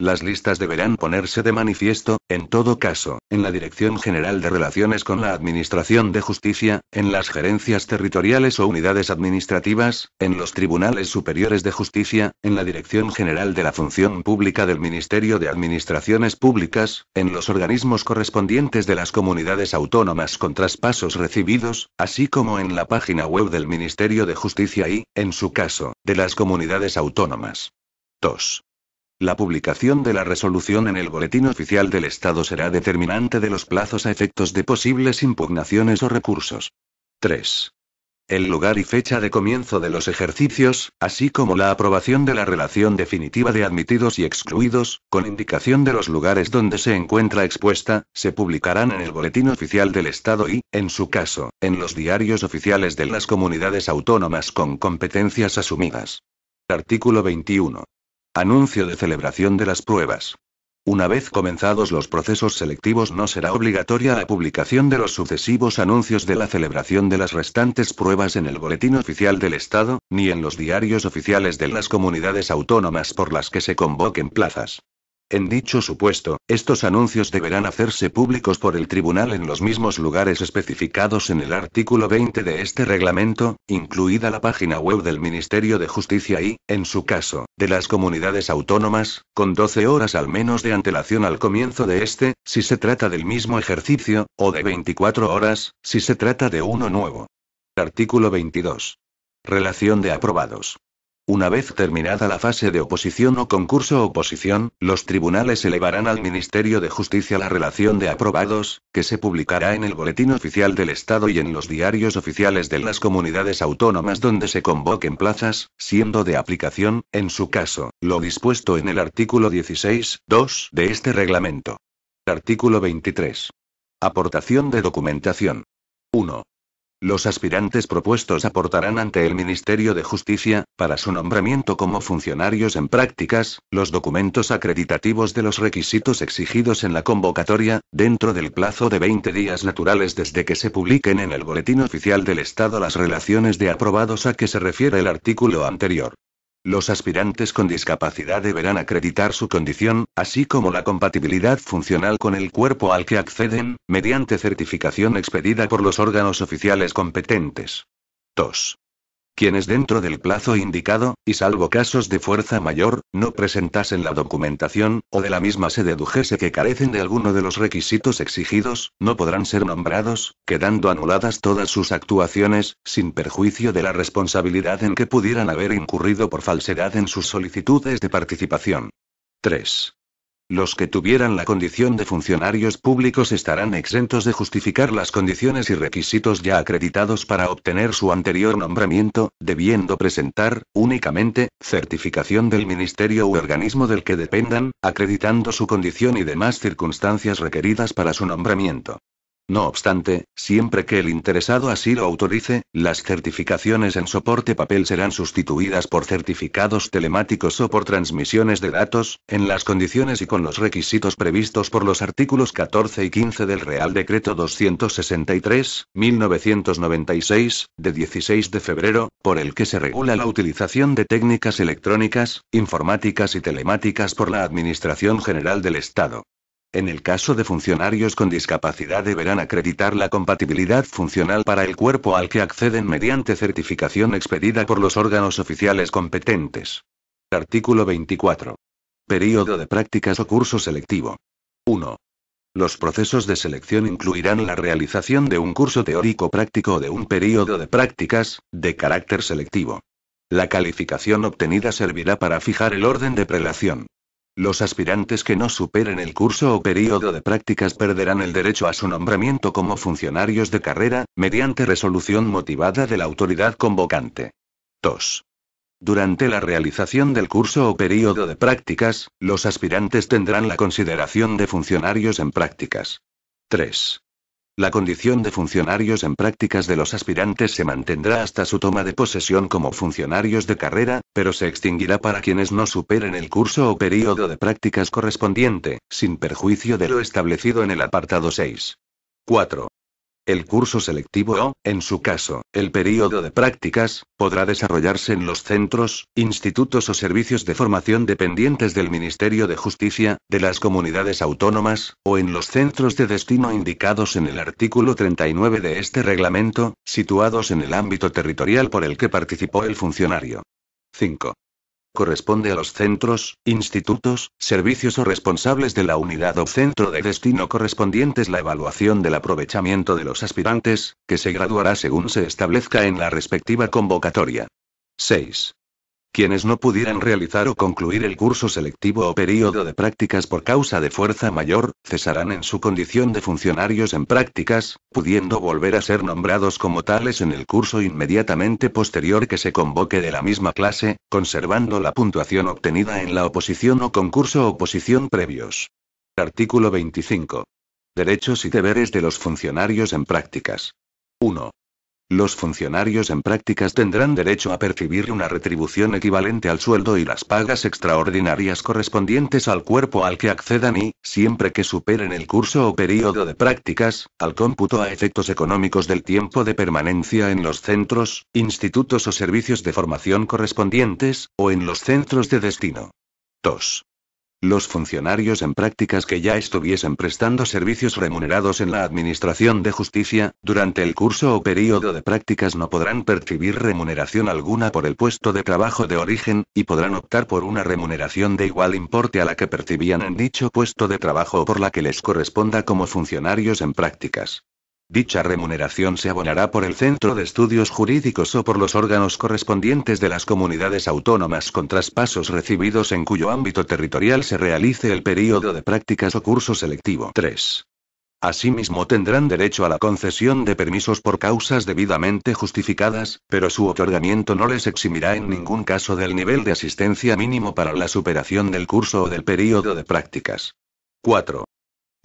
Las listas deberán ponerse de manifiesto, en todo caso, en la Dirección General de Relaciones con la Administración de Justicia, en las gerencias territoriales o unidades administrativas, en los tribunales superiores de justicia, en la Dirección General de la Función Pública del Ministerio de Administraciones Públicas, en los organismos correspondientes de las comunidades autónomas con traspasos recibidos, así como en la página web del Ministerio de Justicia y, en su caso, de las comunidades autónomas. 2. La publicación de la resolución en el Boletín Oficial del Estado será determinante de los plazos a efectos de posibles impugnaciones o recursos. 3. El lugar y fecha de comienzo de los ejercicios, así como la aprobación de la relación definitiva de admitidos y excluidos, con indicación de los lugares donde se encuentra expuesta, se publicarán en el Boletín Oficial del Estado y, en su caso, en los diarios oficiales de las comunidades autónomas con competencias asumidas. Artículo 21. Anuncio de celebración de las pruebas. Una vez comenzados los procesos selectivos no será obligatoria la publicación de los sucesivos anuncios de la celebración de las restantes pruebas en el Boletín Oficial del Estado, ni en los diarios oficiales de las comunidades autónomas por las que se convoquen plazas. En dicho supuesto, estos anuncios deberán hacerse públicos por el tribunal en los mismos lugares especificados en el artículo 20 de este reglamento, incluida la página web del Ministerio de Justicia y, en su caso, de las comunidades autónomas, con 12 horas al menos de antelación al comienzo de este, si se trata del mismo ejercicio, o de 24 horas, si se trata de uno nuevo. Artículo 22. Relación de aprobados. Una vez terminada la fase de oposición o concurso-oposición, los tribunales elevarán al Ministerio de Justicia la relación de aprobados, que se publicará en el Boletín Oficial del Estado y en los diarios oficiales de las comunidades autónomas donde se convoquen plazas, siendo de aplicación, en su caso, lo dispuesto en el artículo 16, 2 de este reglamento. Artículo 23. Aportación de documentación. 1. Los aspirantes propuestos aportarán ante el Ministerio de Justicia, para su nombramiento como funcionarios en prácticas, los documentos acreditativos de los requisitos exigidos en la convocatoria, dentro del plazo de 20 días naturales desde que se publiquen en el Boletín Oficial del Estado las relaciones de aprobados a que se refiere el artículo anterior. Los aspirantes con discapacidad deberán acreditar su condición, así como la compatibilidad funcional con el cuerpo al que acceden, mediante certificación expedida por los órganos oficiales competentes. 2 quienes dentro del plazo indicado, y salvo casos de fuerza mayor, no presentasen la documentación, o de la misma se dedujese que carecen de alguno de los requisitos exigidos, no podrán ser nombrados, quedando anuladas todas sus actuaciones, sin perjuicio de la responsabilidad en que pudieran haber incurrido por falsedad en sus solicitudes de participación. 3. Los que tuvieran la condición de funcionarios públicos estarán exentos de justificar las condiciones y requisitos ya acreditados para obtener su anterior nombramiento, debiendo presentar, únicamente, certificación del ministerio u organismo del que dependan, acreditando su condición y demás circunstancias requeridas para su nombramiento. No obstante, siempre que el interesado así lo autorice, las certificaciones en soporte papel serán sustituidas por certificados telemáticos o por transmisiones de datos, en las condiciones y con los requisitos previstos por los artículos 14 y 15 del Real Decreto 263-1996, de 16 de febrero, por el que se regula la utilización de técnicas electrónicas, informáticas y telemáticas por la Administración General del Estado. En el caso de funcionarios con discapacidad deberán acreditar la compatibilidad funcional para el cuerpo al que acceden mediante certificación expedida por los órganos oficiales competentes. Artículo 24. Período de prácticas o curso selectivo. 1. Los procesos de selección incluirán la realización de un curso teórico práctico o de un período de prácticas, de carácter selectivo. La calificación obtenida servirá para fijar el orden de prelación. Los aspirantes que no superen el curso o período de prácticas perderán el derecho a su nombramiento como funcionarios de carrera, mediante resolución motivada de la autoridad convocante. 2. Durante la realización del curso o período de prácticas, los aspirantes tendrán la consideración de funcionarios en prácticas. 3. La condición de funcionarios en prácticas de los aspirantes se mantendrá hasta su toma de posesión como funcionarios de carrera, pero se extinguirá para quienes no superen el curso o período de prácticas correspondiente, sin perjuicio de lo establecido en el apartado 6. 4. El curso selectivo o, en su caso, el período de prácticas, podrá desarrollarse en los centros, institutos o servicios de formación dependientes del Ministerio de Justicia, de las comunidades autónomas, o en los centros de destino indicados en el artículo 39 de este reglamento, situados en el ámbito territorial por el que participó el funcionario. 5 corresponde a los centros, institutos, servicios o responsables de la unidad o centro de destino correspondientes la evaluación del aprovechamiento de los aspirantes, que se graduará según se establezca en la respectiva convocatoria. 6. Quienes no pudieran realizar o concluir el curso selectivo o período de prácticas por causa de fuerza mayor, cesarán en su condición de funcionarios en prácticas, pudiendo volver a ser nombrados como tales en el curso inmediatamente posterior que se convoque de la misma clase, conservando la puntuación obtenida en la oposición o concurso oposición previos. Artículo 25. Derechos y deberes de los funcionarios en prácticas. 1. Los funcionarios en prácticas tendrán derecho a percibir una retribución equivalente al sueldo y las pagas extraordinarias correspondientes al cuerpo al que accedan y, siempre que superen el curso o periodo de prácticas, al cómputo a efectos económicos del tiempo de permanencia en los centros, institutos o servicios de formación correspondientes, o en los centros de destino. 2. Los funcionarios en prácticas que ya estuviesen prestando servicios remunerados en la Administración de Justicia, durante el curso o período de prácticas no podrán percibir remuneración alguna por el puesto de trabajo de origen, y podrán optar por una remuneración de igual importe a la que percibían en dicho puesto de trabajo o por la que les corresponda como funcionarios en prácticas. Dicha remuneración se abonará por el Centro de Estudios Jurídicos o por los órganos correspondientes de las comunidades autónomas con traspasos recibidos en cuyo ámbito territorial se realice el período de prácticas o curso selectivo 3. Asimismo tendrán derecho a la concesión de permisos por causas debidamente justificadas, pero su otorgamiento no les eximirá en ningún caso del nivel de asistencia mínimo para la superación del curso o del período de prácticas. 4.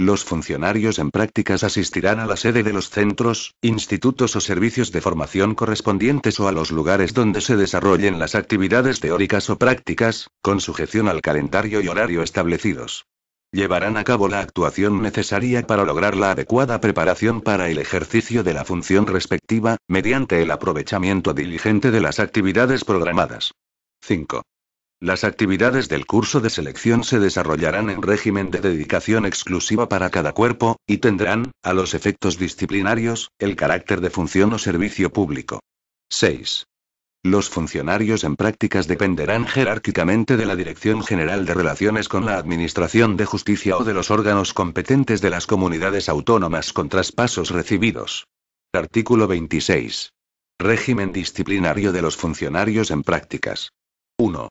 Los funcionarios en prácticas asistirán a la sede de los centros, institutos o servicios de formación correspondientes o a los lugares donde se desarrollen las actividades teóricas o prácticas, con sujeción al calendario y horario establecidos. Llevarán a cabo la actuación necesaria para lograr la adecuada preparación para el ejercicio de la función respectiva, mediante el aprovechamiento diligente de las actividades programadas. 5. Las actividades del curso de selección se desarrollarán en régimen de dedicación exclusiva para cada cuerpo, y tendrán, a los efectos disciplinarios, el carácter de función o servicio público. 6. Los funcionarios en prácticas dependerán jerárquicamente de la Dirección General de Relaciones con la Administración de Justicia o de los órganos competentes de las comunidades autónomas con traspasos recibidos. Artículo 26. Régimen disciplinario de los funcionarios en prácticas. 1.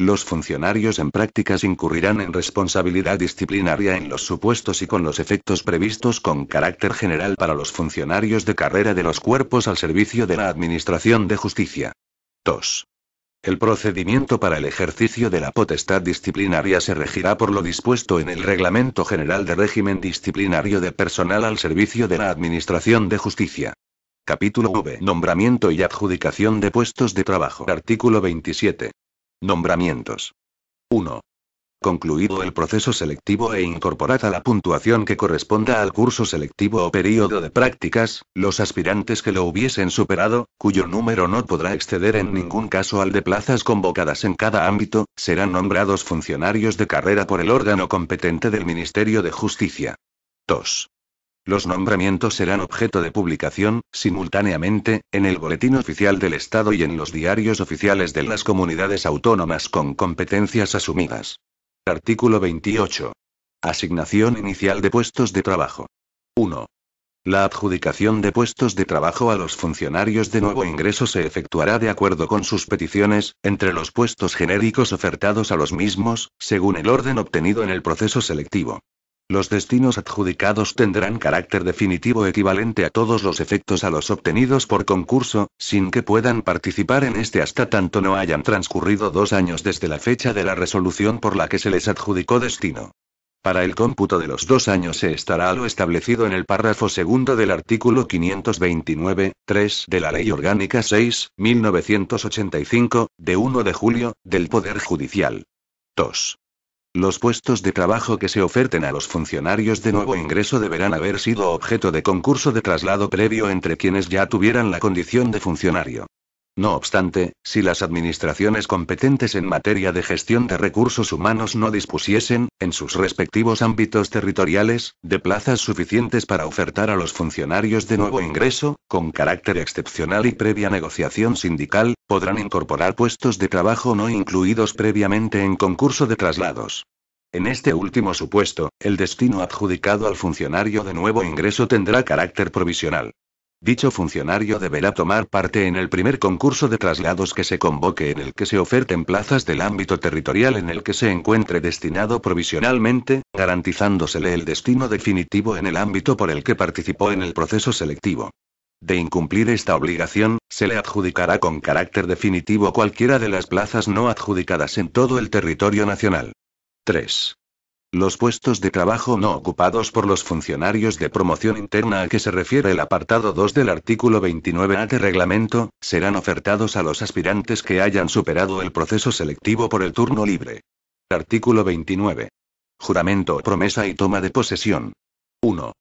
Los funcionarios en prácticas incurrirán en responsabilidad disciplinaria en los supuestos y con los efectos previstos con carácter general para los funcionarios de carrera de los cuerpos al servicio de la Administración de Justicia. 2. El procedimiento para el ejercicio de la potestad disciplinaria se regirá por lo dispuesto en el Reglamento General de Régimen Disciplinario de Personal al servicio de la Administración de Justicia. Capítulo V. Nombramiento y adjudicación de puestos de trabajo. Artículo 27. Nombramientos. 1. Concluido el proceso selectivo e incorporada la puntuación que corresponda al curso selectivo o periodo de prácticas, los aspirantes que lo hubiesen superado, cuyo número no podrá exceder en ningún caso al de plazas convocadas en cada ámbito, serán nombrados funcionarios de carrera por el órgano competente del Ministerio de Justicia. 2. Los nombramientos serán objeto de publicación, simultáneamente, en el Boletín Oficial del Estado y en los diarios oficiales de las comunidades autónomas con competencias asumidas. Artículo 28. Asignación inicial de puestos de trabajo. 1. La adjudicación de puestos de trabajo a los funcionarios de nuevo ingreso se efectuará de acuerdo con sus peticiones, entre los puestos genéricos ofertados a los mismos, según el orden obtenido en el proceso selectivo. Los destinos adjudicados tendrán carácter definitivo equivalente a todos los efectos a los obtenidos por concurso, sin que puedan participar en este hasta tanto no hayan transcurrido dos años desde la fecha de la resolución por la que se les adjudicó destino. Para el cómputo de los dos años se estará a lo establecido en el párrafo segundo del artículo 529, 3 de la Ley Orgánica 6, 1985, de 1 de julio, del Poder Judicial. 2. Los puestos de trabajo que se oferten a los funcionarios de nuevo ingreso deberán haber sido objeto de concurso de traslado previo entre quienes ya tuvieran la condición de funcionario. No obstante, si las administraciones competentes en materia de gestión de recursos humanos no dispusiesen, en sus respectivos ámbitos territoriales, de plazas suficientes para ofertar a los funcionarios de nuevo ingreso, con carácter excepcional y previa negociación sindical, podrán incorporar puestos de trabajo no incluidos previamente en concurso de traslados. En este último supuesto, el destino adjudicado al funcionario de nuevo ingreso tendrá carácter provisional. Dicho funcionario deberá tomar parte en el primer concurso de traslados que se convoque en el que se oferten plazas del ámbito territorial en el que se encuentre destinado provisionalmente, garantizándosele el destino definitivo en el ámbito por el que participó en el proceso selectivo. De incumplir esta obligación, se le adjudicará con carácter definitivo cualquiera de las plazas no adjudicadas en todo el territorio nacional. 3. Los puestos de trabajo no ocupados por los funcionarios de promoción interna a que se refiere el apartado 2 del artículo 29A de reglamento, serán ofertados a los aspirantes que hayan superado el proceso selectivo por el turno libre. Artículo 29. Juramento promesa y toma de posesión. 1.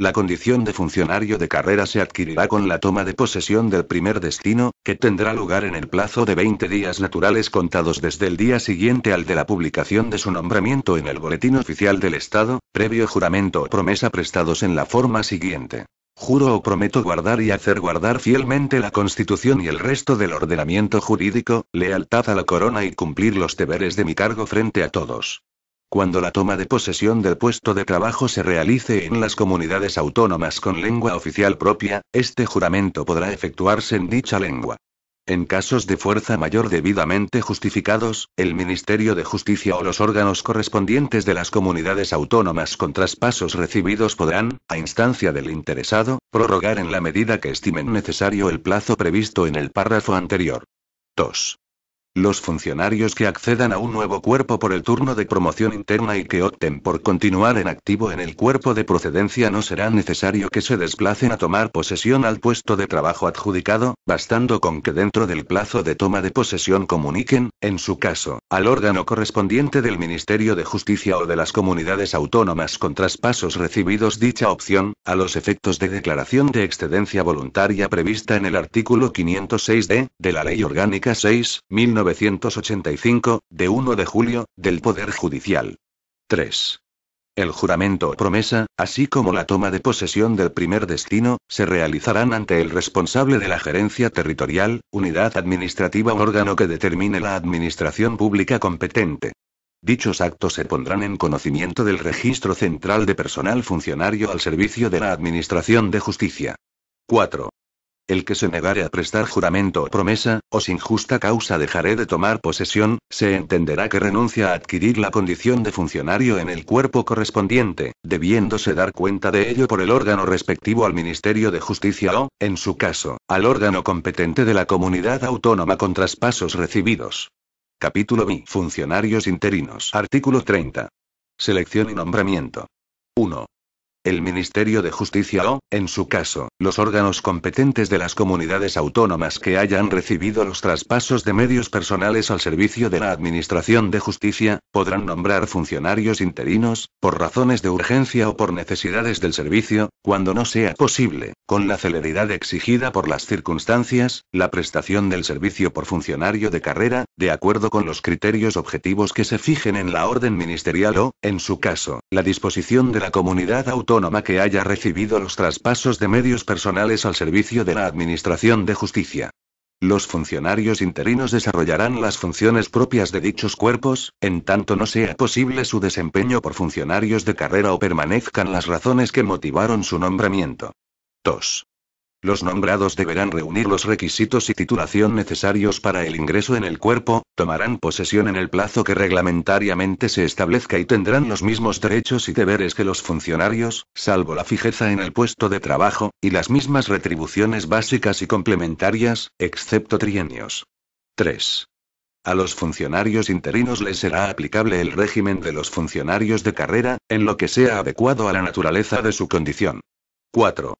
La condición de funcionario de carrera se adquirirá con la toma de posesión del primer destino, que tendrá lugar en el plazo de 20 días naturales contados desde el día siguiente al de la publicación de su nombramiento en el Boletín Oficial del Estado, previo juramento o promesa prestados en la forma siguiente. Juro o prometo guardar y hacer guardar fielmente la Constitución y el resto del ordenamiento jurídico, lealtad a la corona y cumplir los deberes de mi cargo frente a todos cuando la toma de posesión del puesto de trabajo se realice en las comunidades autónomas con lengua oficial propia, este juramento podrá efectuarse en dicha lengua. En casos de fuerza mayor debidamente justificados, el Ministerio de Justicia o los órganos correspondientes de las comunidades autónomas con traspasos recibidos podrán, a instancia del interesado, prorrogar en la medida que estimen necesario el plazo previsto en el párrafo anterior. 2. Los funcionarios que accedan a un nuevo cuerpo por el turno de promoción interna y que opten por continuar en activo en el cuerpo de procedencia no será necesario que se desplacen a tomar posesión al puesto de trabajo adjudicado, bastando con que dentro del plazo de toma de posesión comuniquen, en su caso, al órgano correspondiente del Ministerio de Justicia o de las comunidades autónomas con traspasos recibidos dicha opción, a los efectos de declaración de excedencia voluntaria prevista en el artículo 506d, de la Ley Orgánica 6, 1985, de 1 de julio, del Poder Judicial. 3. El juramento o promesa, así como la toma de posesión del primer destino, se realizarán ante el responsable de la gerencia territorial, unidad administrativa o órgano que determine la administración pública competente. Dichos actos se pondrán en conocimiento del Registro Central de Personal Funcionario al servicio de la Administración de Justicia. 4 el que se negare a prestar juramento o promesa, o sin justa causa dejaré de tomar posesión, se entenderá que renuncia a adquirir la condición de funcionario en el cuerpo correspondiente, debiéndose dar cuenta de ello por el órgano respectivo al Ministerio de Justicia o, en su caso, al órgano competente de la comunidad autónoma con traspasos recibidos. Capítulo B. Funcionarios interinos. Artículo 30. Selección y nombramiento. 1 el Ministerio de Justicia o, en su caso, los órganos competentes de las comunidades autónomas que hayan recibido los traspasos de medios personales al servicio de la Administración de Justicia, podrán nombrar funcionarios interinos, por razones de urgencia o por necesidades del servicio, cuando no sea posible, con la celeridad exigida por las circunstancias, la prestación del servicio por funcionario de carrera, de acuerdo con los criterios objetivos que se fijen en la orden ministerial o, en su caso, la disposición de la comunidad autónoma que haya recibido los traspasos de medios personales al servicio de la Administración de Justicia. Los funcionarios interinos desarrollarán las funciones propias de dichos cuerpos, en tanto no sea posible su desempeño por funcionarios de carrera o permanezcan las razones que motivaron su nombramiento. 2. Los nombrados deberán reunir los requisitos y titulación necesarios para el ingreso en el cuerpo, tomarán posesión en el plazo que reglamentariamente se establezca y tendrán los mismos derechos y deberes que los funcionarios, salvo la fijeza en el puesto de trabajo, y las mismas retribuciones básicas y complementarias, excepto trienios. 3. A los funcionarios interinos les será aplicable el régimen de los funcionarios de carrera, en lo que sea adecuado a la naturaleza de su condición. 4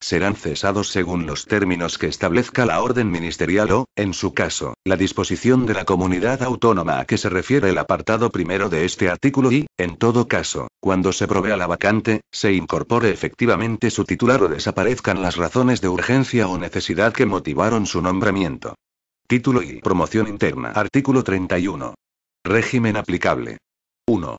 serán cesados según los términos que establezca la orden ministerial o, en su caso, la disposición de la comunidad autónoma a que se refiere el apartado primero de este artículo y, en todo caso, cuando se provea la vacante, se incorpore efectivamente su titular o desaparezcan las razones de urgencia o necesidad que motivaron su nombramiento. Título y promoción interna. Artículo 31. Régimen aplicable. 1.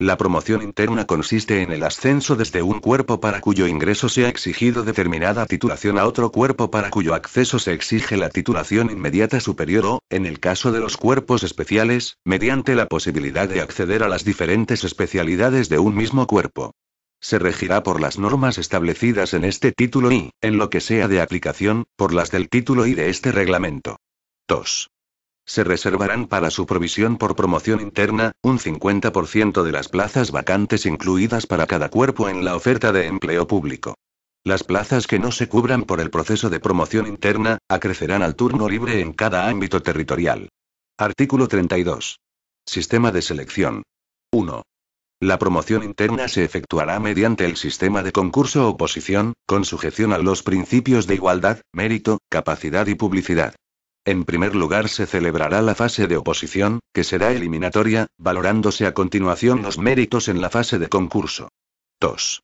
La promoción interna consiste en el ascenso desde un cuerpo para cuyo ingreso se ha exigido determinada titulación a otro cuerpo para cuyo acceso se exige la titulación inmediata superior o, en el caso de los cuerpos especiales, mediante la posibilidad de acceder a las diferentes especialidades de un mismo cuerpo. Se regirá por las normas establecidas en este título y, en lo que sea de aplicación, por las del título y de este reglamento. 2 se reservarán para su provisión por promoción interna, un 50% de las plazas vacantes incluidas para cada cuerpo en la oferta de empleo público. Las plazas que no se cubran por el proceso de promoción interna, acrecerán al turno libre en cada ámbito territorial. Artículo 32. Sistema de selección. 1. La promoción interna se efectuará mediante el sistema de concurso oposición, con sujeción a los principios de igualdad, mérito, capacidad y publicidad. En primer lugar se celebrará la fase de oposición, que será eliminatoria, valorándose a continuación los méritos en la fase de concurso. 2.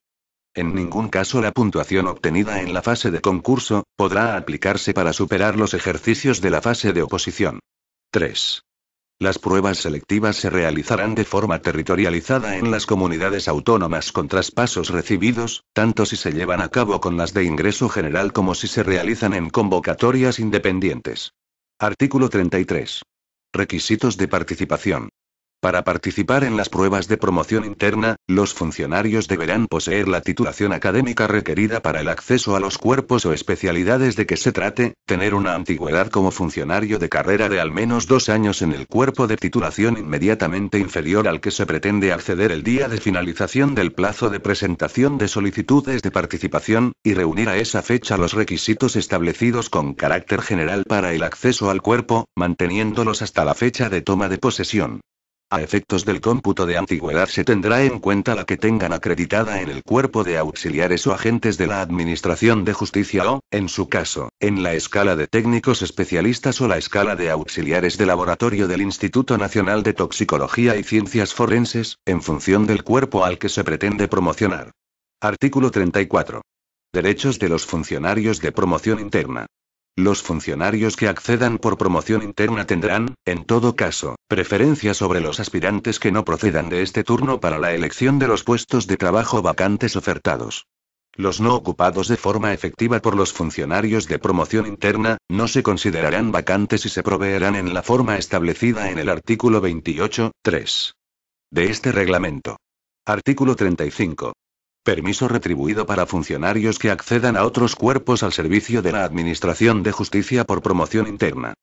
En ningún caso la puntuación obtenida en la fase de concurso, podrá aplicarse para superar los ejercicios de la fase de oposición. 3. Las pruebas selectivas se realizarán de forma territorializada en las comunidades autónomas con traspasos recibidos, tanto si se llevan a cabo con las de ingreso general como si se realizan en convocatorias independientes. Artículo 33. Requisitos de participación. Para participar en las pruebas de promoción interna, los funcionarios deberán poseer la titulación académica requerida para el acceso a los cuerpos o especialidades de que se trate, tener una antigüedad como funcionario de carrera de al menos dos años en el cuerpo de titulación inmediatamente inferior al que se pretende acceder el día de finalización del plazo de presentación de solicitudes de participación, y reunir a esa fecha los requisitos establecidos con carácter general para el acceso al cuerpo, manteniéndolos hasta la fecha de toma de posesión. A efectos del cómputo de antigüedad se tendrá en cuenta la que tengan acreditada en el cuerpo de auxiliares o agentes de la Administración de Justicia o, en su caso, en la escala de técnicos especialistas o la escala de auxiliares de laboratorio del Instituto Nacional de Toxicología y Ciencias Forenses, en función del cuerpo al que se pretende promocionar. Artículo 34. Derechos de los funcionarios de promoción interna. Los funcionarios que accedan por promoción interna tendrán, en todo caso, preferencia sobre los aspirantes que no procedan de este turno para la elección de los puestos de trabajo vacantes ofertados. Los no ocupados de forma efectiva por los funcionarios de promoción interna, no se considerarán vacantes y se proveerán en la forma establecida en el artículo 28.3 de este reglamento. Artículo 35. Permiso retribuido para funcionarios que accedan a otros cuerpos al servicio de la Administración de Justicia por promoción interna.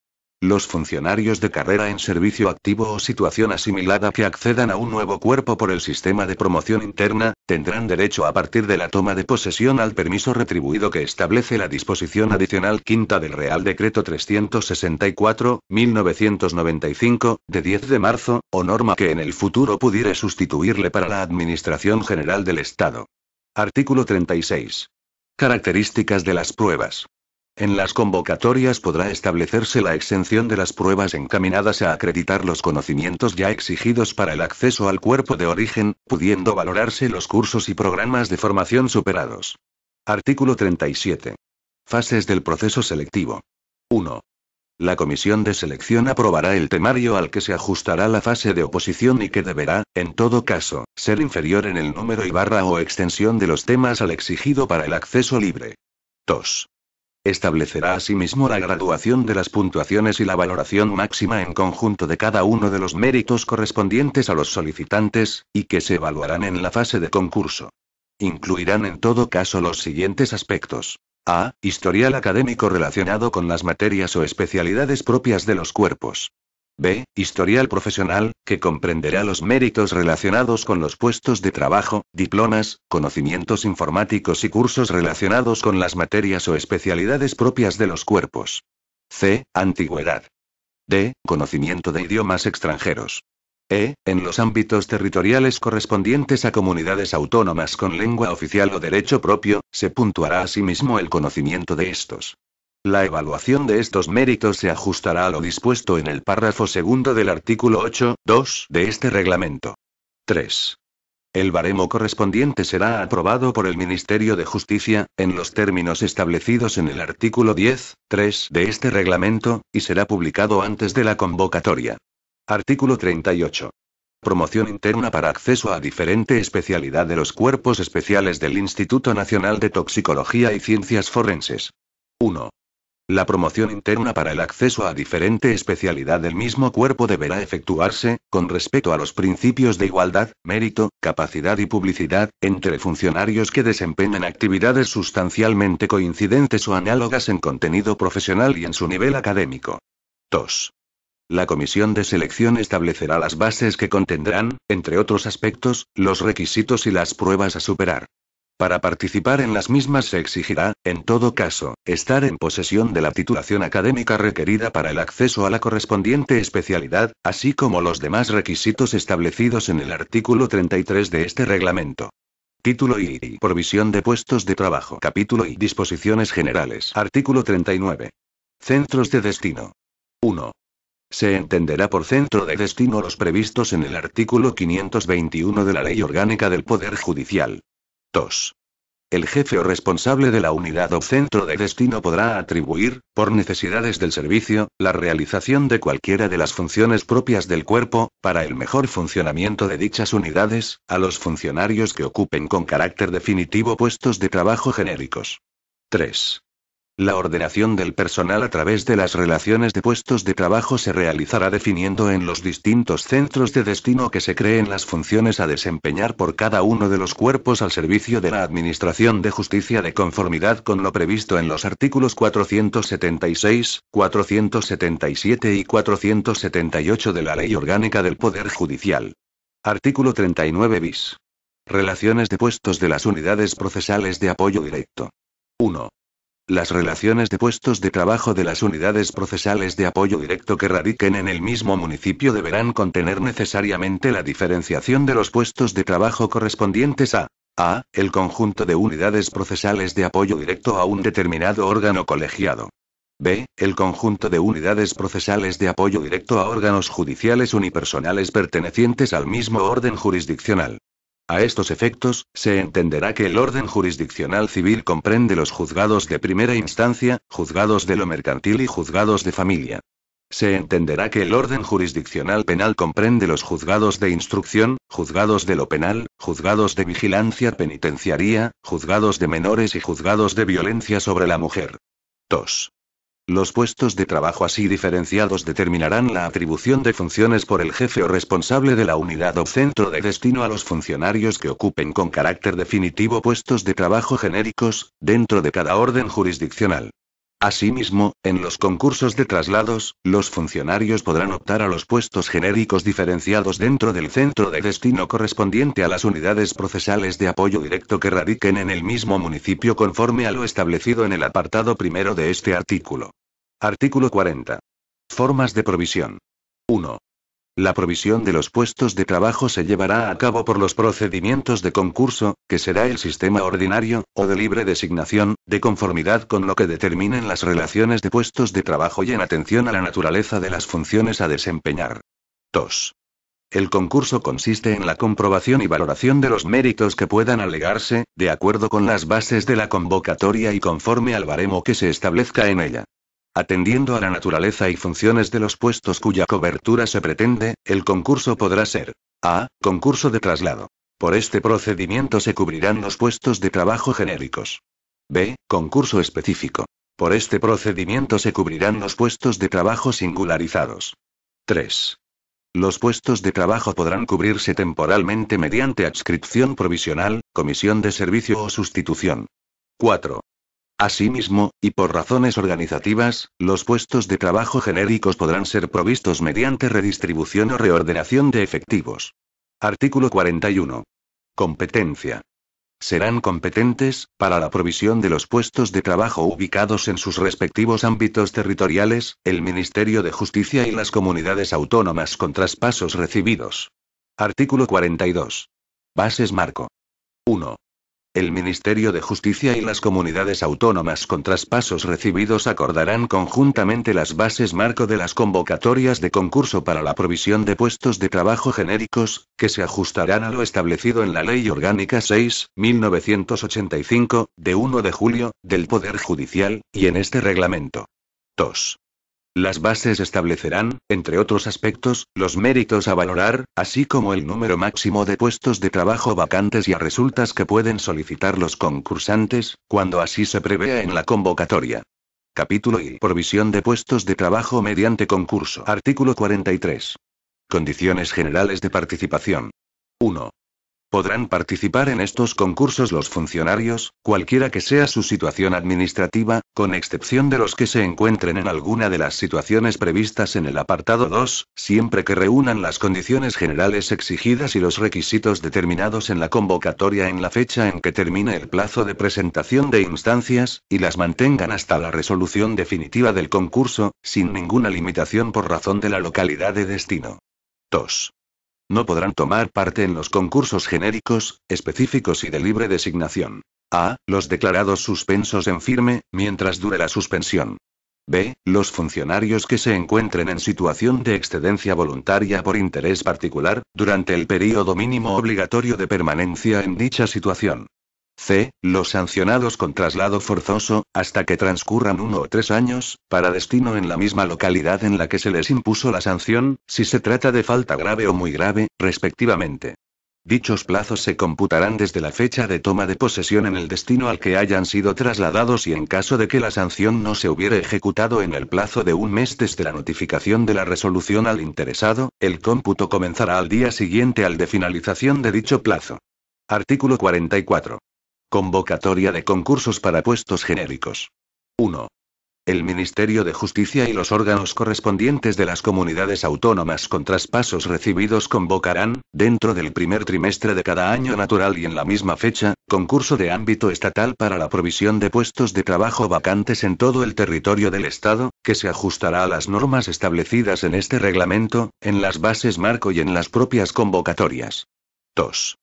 Los funcionarios de carrera en servicio activo o situación asimilada que accedan a un nuevo cuerpo por el sistema de promoción interna, tendrán derecho a partir de la toma de posesión al permiso retribuido que establece la disposición adicional quinta del Real Decreto 364-1995, de 10 de marzo, o norma que en el futuro pudiere sustituirle para la Administración General del Estado. Artículo 36. Características de las pruebas. En las convocatorias podrá establecerse la exención de las pruebas encaminadas a acreditar los conocimientos ya exigidos para el acceso al cuerpo de origen, pudiendo valorarse los cursos y programas de formación superados. Artículo 37. Fases del proceso selectivo. 1. La comisión de selección aprobará el temario al que se ajustará la fase de oposición y que deberá, en todo caso, ser inferior en el número y barra o extensión de los temas al exigido para el acceso libre. 2. Establecerá asimismo la graduación de las puntuaciones y la valoración máxima en conjunto de cada uno de los méritos correspondientes a los solicitantes, y que se evaluarán en la fase de concurso. Incluirán en todo caso los siguientes aspectos. A. Historial académico relacionado con las materias o especialidades propias de los cuerpos. B. Historial profesional, que comprenderá los méritos relacionados con los puestos de trabajo, diplomas, conocimientos informáticos y cursos relacionados con las materias o especialidades propias de los cuerpos. C. Antigüedad. D. Conocimiento de idiomas extranjeros. E. En los ámbitos territoriales correspondientes a comunidades autónomas con lengua oficial o derecho propio, se puntuará asimismo el conocimiento de estos. La evaluación de estos méritos se ajustará a lo dispuesto en el párrafo segundo del artículo 8.2 de este reglamento. 3. El baremo correspondiente será aprobado por el Ministerio de Justicia, en los términos establecidos en el artículo 10, 3, de este reglamento, y será publicado antes de la convocatoria. Artículo 38. Promoción interna para acceso a diferente especialidad de los cuerpos especiales del Instituto Nacional de Toxicología y Ciencias Forenses. 1. La promoción interna para el acceso a diferente especialidad del mismo cuerpo deberá efectuarse, con respeto a los principios de igualdad, mérito, capacidad y publicidad, entre funcionarios que desempeñen actividades sustancialmente coincidentes o análogas en contenido profesional y en su nivel académico. 2. La comisión de selección establecerá las bases que contendrán, entre otros aspectos, los requisitos y las pruebas a superar. Para participar en las mismas se exigirá, en todo caso, estar en posesión de la titulación académica requerida para el acceso a la correspondiente especialidad, así como los demás requisitos establecidos en el artículo 33 de este reglamento. Título y provisión de puestos de trabajo. Capítulo y disposiciones generales. Artículo 39. Centros de destino. 1. Se entenderá por centro de destino los previstos en el artículo 521 de la Ley Orgánica del Poder Judicial. 2. El jefe o responsable de la unidad o centro de destino podrá atribuir, por necesidades del servicio, la realización de cualquiera de las funciones propias del cuerpo, para el mejor funcionamiento de dichas unidades, a los funcionarios que ocupen con carácter definitivo puestos de trabajo genéricos. 3. La ordenación del personal a través de las relaciones de puestos de trabajo se realizará definiendo en los distintos centros de destino que se creen las funciones a desempeñar por cada uno de los cuerpos al servicio de la Administración de Justicia de conformidad con lo previsto en los artículos 476, 477 y 478 de la Ley Orgánica del Poder Judicial. Artículo 39 bis. Relaciones de puestos de las unidades procesales de apoyo directo. 1. Las relaciones de puestos de trabajo de las unidades procesales de apoyo directo que radiquen en el mismo municipio deberán contener necesariamente la diferenciación de los puestos de trabajo correspondientes a a. El conjunto de unidades procesales de apoyo directo a un determinado órgano colegiado. B. El conjunto de unidades procesales de apoyo directo a órganos judiciales unipersonales pertenecientes al mismo orden jurisdiccional. A estos efectos, se entenderá que el orden jurisdiccional civil comprende los juzgados de primera instancia, juzgados de lo mercantil y juzgados de familia. Se entenderá que el orden jurisdiccional penal comprende los juzgados de instrucción, juzgados de lo penal, juzgados de vigilancia penitenciaria, juzgados de menores y juzgados de violencia sobre la mujer. 2. Los puestos de trabajo así diferenciados determinarán la atribución de funciones por el jefe o responsable de la unidad o centro de destino a los funcionarios que ocupen con carácter definitivo puestos de trabajo genéricos, dentro de cada orden jurisdiccional. Asimismo, en los concursos de traslados, los funcionarios podrán optar a los puestos genéricos diferenciados dentro del centro de destino correspondiente a las unidades procesales de apoyo directo que radiquen en el mismo municipio conforme a lo establecido en el apartado primero de este artículo. Artículo 40. Formas de provisión. 1. La provisión de los puestos de trabajo se llevará a cabo por los procedimientos de concurso, que será el sistema ordinario, o de libre designación, de conformidad con lo que determinen las relaciones de puestos de trabajo y en atención a la naturaleza de las funciones a desempeñar. 2. El concurso consiste en la comprobación y valoración de los méritos que puedan alegarse, de acuerdo con las bases de la convocatoria y conforme al baremo que se establezca en ella. Atendiendo a la naturaleza y funciones de los puestos cuya cobertura se pretende, el concurso podrá ser A. Concurso de traslado. Por este procedimiento se cubrirán los puestos de trabajo genéricos. B. Concurso específico. Por este procedimiento se cubrirán los puestos de trabajo singularizados. 3. Los puestos de trabajo podrán cubrirse temporalmente mediante adscripción provisional, comisión de servicio o sustitución. 4. Asimismo, y por razones organizativas, los puestos de trabajo genéricos podrán ser provistos mediante redistribución o reordenación de efectivos. Artículo 41. Competencia. Serán competentes, para la provisión de los puestos de trabajo ubicados en sus respectivos ámbitos territoriales, el Ministerio de Justicia y las comunidades autónomas con traspasos recibidos. Artículo 42. Bases Marco. 1. El Ministerio de Justicia y las comunidades autónomas con traspasos recibidos acordarán conjuntamente las bases marco de las convocatorias de concurso para la provisión de puestos de trabajo genéricos, que se ajustarán a lo establecido en la Ley Orgánica 6, 1985, de 1 de julio, del Poder Judicial, y en este reglamento. 2. Las bases establecerán, entre otros aspectos, los méritos a valorar, así como el número máximo de puestos de trabajo vacantes y a resultas que pueden solicitar los concursantes, cuando así se prevea en la convocatoria. Capítulo I Provisión de puestos de trabajo mediante concurso. Artículo 43. Condiciones generales de participación. 1. Podrán participar en estos concursos los funcionarios, cualquiera que sea su situación administrativa, con excepción de los que se encuentren en alguna de las situaciones previstas en el apartado 2, siempre que reúnan las condiciones generales exigidas y los requisitos determinados en la convocatoria en la fecha en que termine el plazo de presentación de instancias, y las mantengan hasta la resolución definitiva del concurso, sin ninguna limitación por razón de la localidad de destino. 2. No podrán tomar parte en los concursos genéricos, específicos y de libre designación. A. Los declarados suspensos en firme, mientras dure la suspensión. B. Los funcionarios que se encuentren en situación de excedencia voluntaria por interés particular, durante el período mínimo obligatorio de permanencia en dicha situación. C. Los sancionados con traslado forzoso, hasta que transcurran uno o tres años, para destino en la misma localidad en la que se les impuso la sanción, si se trata de falta grave o muy grave, respectivamente. Dichos plazos se computarán desde la fecha de toma de posesión en el destino al que hayan sido trasladados y en caso de que la sanción no se hubiera ejecutado en el plazo de un mes desde la notificación de la resolución al interesado, el cómputo comenzará al día siguiente al de finalización de dicho plazo. Artículo 44. Convocatoria de concursos para puestos genéricos. 1. El Ministerio de Justicia y los órganos correspondientes de las comunidades autónomas con traspasos recibidos convocarán, dentro del primer trimestre de cada año natural y en la misma fecha, concurso de ámbito estatal para la provisión de puestos de trabajo vacantes en todo el territorio del Estado, que se ajustará a las normas establecidas en este reglamento, en las bases marco y en las propias convocatorias. 2.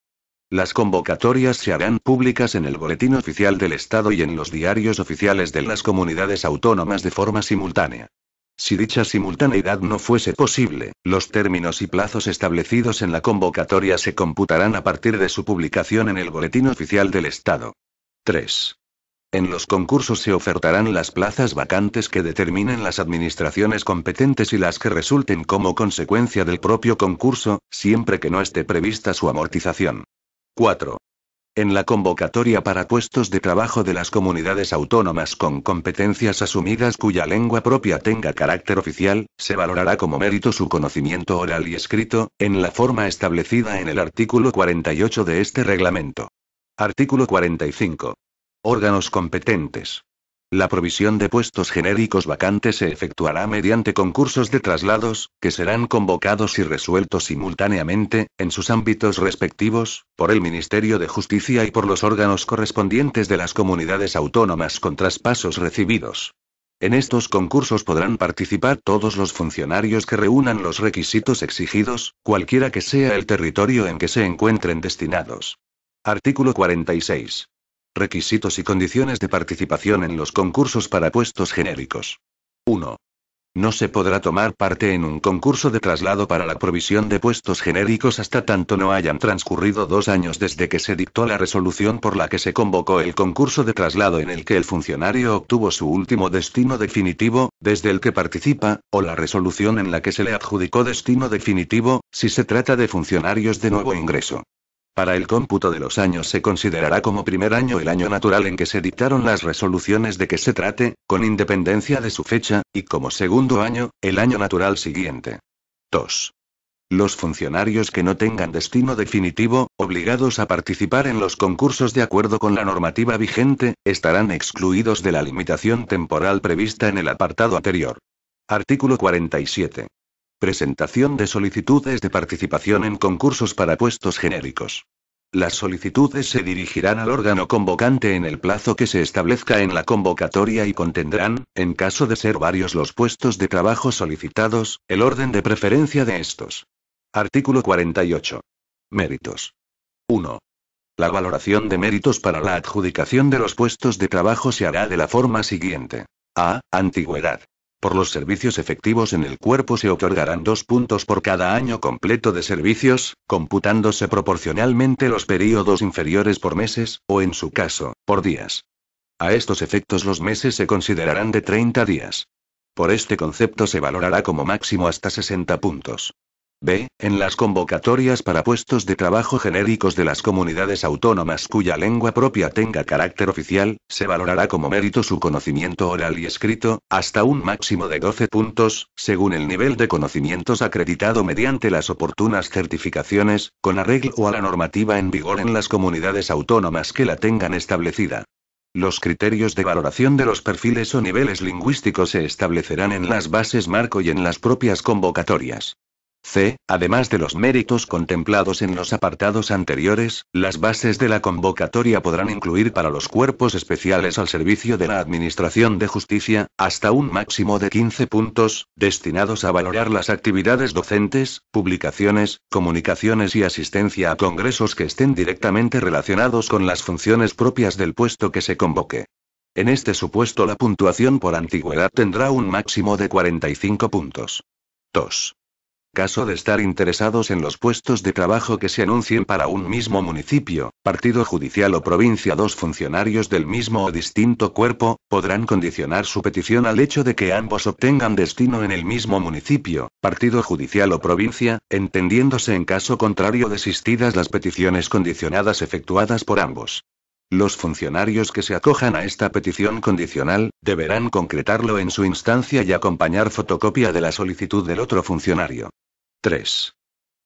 Las convocatorias se harán públicas en el Boletín Oficial del Estado y en los diarios oficiales de las comunidades autónomas de forma simultánea. Si dicha simultaneidad no fuese posible, los términos y plazos establecidos en la convocatoria se computarán a partir de su publicación en el Boletín Oficial del Estado. 3. En los concursos se ofertarán las plazas vacantes que determinen las administraciones competentes y las que resulten como consecuencia del propio concurso, siempre que no esté prevista su amortización. 4. En la convocatoria para puestos de trabajo de las comunidades autónomas con competencias asumidas cuya lengua propia tenga carácter oficial, se valorará como mérito su conocimiento oral y escrito, en la forma establecida en el artículo 48 de este reglamento. Artículo 45. Órganos competentes. La provisión de puestos genéricos vacantes se efectuará mediante concursos de traslados, que serán convocados y resueltos simultáneamente, en sus ámbitos respectivos, por el Ministerio de Justicia y por los órganos correspondientes de las comunidades autónomas con traspasos recibidos. En estos concursos podrán participar todos los funcionarios que reúnan los requisitos exigidos, cualquiera que sea el territorio en que se encuentren destinados. Artículo 46. Requisitos y condiciones de participación en los concursos para puestos genéricos. 1. No se podrá tomar parte en un concurso de traslado para la provisión de puestos genéricos hasta tanto no hayan transcurrido dos años desde que se dictó la resolución por la que se convocó el concurso de traslado en el que el funcionario obtuvo su último destino definitivo, desde el que participa, o la resolución en la que se le adjudicó destino definitivo, si se trata de funcionarios de nuevo ingreso. Para el cómputo de los años se considerará como primer año el año natural en que se dictaron las resoluciones de que se trate, con independencia de su fecha, y como segundo año, el año natural siguiente. 2. Los funcionarios que no tengan destino definitivo, obligados a participar en los concursos de acuerdo con la normativa vigente, estarán excluidos de la limitación temporal prevista en el apartado anterior. Artículo 47. Presentación de solicitudes de participación en concursos para puestos genéricos. Las solicitudes se dirigirán al órgano convocante en el plazo que se establezca en la convocatoria y contendrán, en caso de ser varios los puestos de trabajo solicitados, el orden de preferencia de estos. Artículo 48. Méritos. 1. La valoración de méritos para la adjudicación de los puestos de trabajo se hará de la forma siguiente. A. Antigüedad. Por los servicios efectivos en el cuerpo se otorgarán dos puntos por cada año completo de servicios, computándose proporcionalmente los períodos inferiores por meses, o en su caso, por días. A estos efectos los meses se considerarán de 30 días. Por este concepto se valorará como máximo hasta 60 puntos. B. En las convocatorias para puestos de trabajo genéricos de las comunidades autónomas cuya lengua propia tenga carácter oficial, se valorará como mérito su conocimiento oral y escrito, hasta un máximo de 12 puntos, según el nivel de conocimientos acreditado mediante las oportunas certificaciones, con arreglo a la normativa en vigor en las comunidades autónomas que la tengan establecida. Los criterios de valoración de los perfiles o niveles lingüísticos se establecerán en las bases marco y en las propias convocatorias. C. Además de los méritos contemplados en los apartados anteriores, las bases de la convocatoria podrán incluir para los cuerpos especiales al servicio de la Administración de Justicia, hasta un máximo de 15 puntos, destinados a valorar las actividades docentes, publicaciones, comunicaciones y asistencia a congresos que estén directamente relacionados con las funciones propias del puesto que se convoque. En este supuesto la puntuación por antigüedad tendrá un máximo de 45 puntos. 2. Caso de estar interesados en los puestos de trabajo que se anuncien para un mismo municipio, partido judicial o provincia, dos funcionarios del mismo o distinto cuerpo, podrán condicionar su petición al hecho de que ambos obtengan destino en el mismo municipio, partido judicial o provincia, entendiéndose en caso contrario desistidas las peticiones condicionadas efectuadas por ambos. Los funcionarios que se acojan a esta petición condicional, deberán concretarlo en su instancia y acompañar fotocopia de la solicitud del otro funcionario. 3.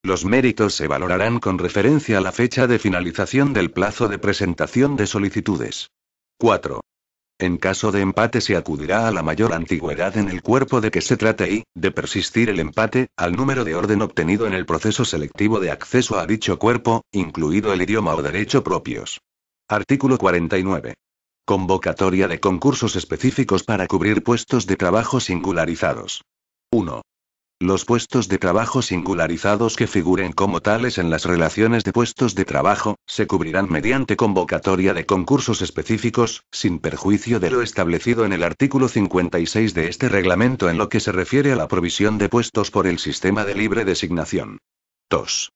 Los méritos se valorarán con referencia a la fecha de finalización del plazo de presentación de solicitudes. 4. En caso de empate se acudirá a la mayor antigüedad en el cuerpo de que se trate y, de persistir el empate, al número de orden obtenido en el proceso selectivo de acceso a dicho cuerpo, incluido el idioma o derecho propios. Artículo 49. Convocatoria de concursos específicos para cubrir puestos de trabajo singularizados. 1. Los puestos de trabajo singularizados que figuren como tales en las relaciones de puestos de trabajo, se cubrirán mediante convocatoria de concursos específicos, sin perjuicio de lo establecido en el artículo 56 de este reglamento en lo que se refiere a la provisión de puestos por el sistema de libre designación. 2.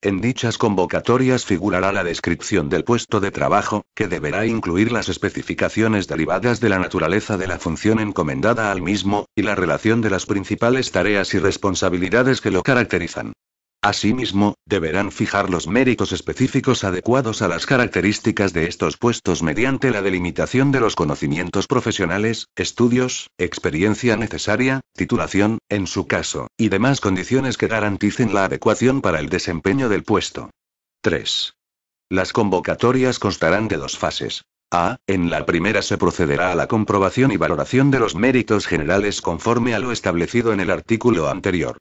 En dichas convocatorias figurará la descripción del puesto de trabajo, que deberá incluir las especificaciones derivadas de la naturaleza de la función encomendada al mismo, y la relación de las principales tareas y responsabilidades que lo caracterizan. Asimismo, deberán fijar los méritos específicos adecuados a las características de estos puestos mediante la delimitación de los conocimientos profesionales, estudios, experiencia necesaria, titulación, en su caso, y demás condiciones que garanticen la adecuación para el desempeño del puesto. 3. Las convocatorias constarán de dos fases. A. En la primera se procederá a la comprobación y valoración de los méritos generales conforme a lo establecido en el artículo anterior.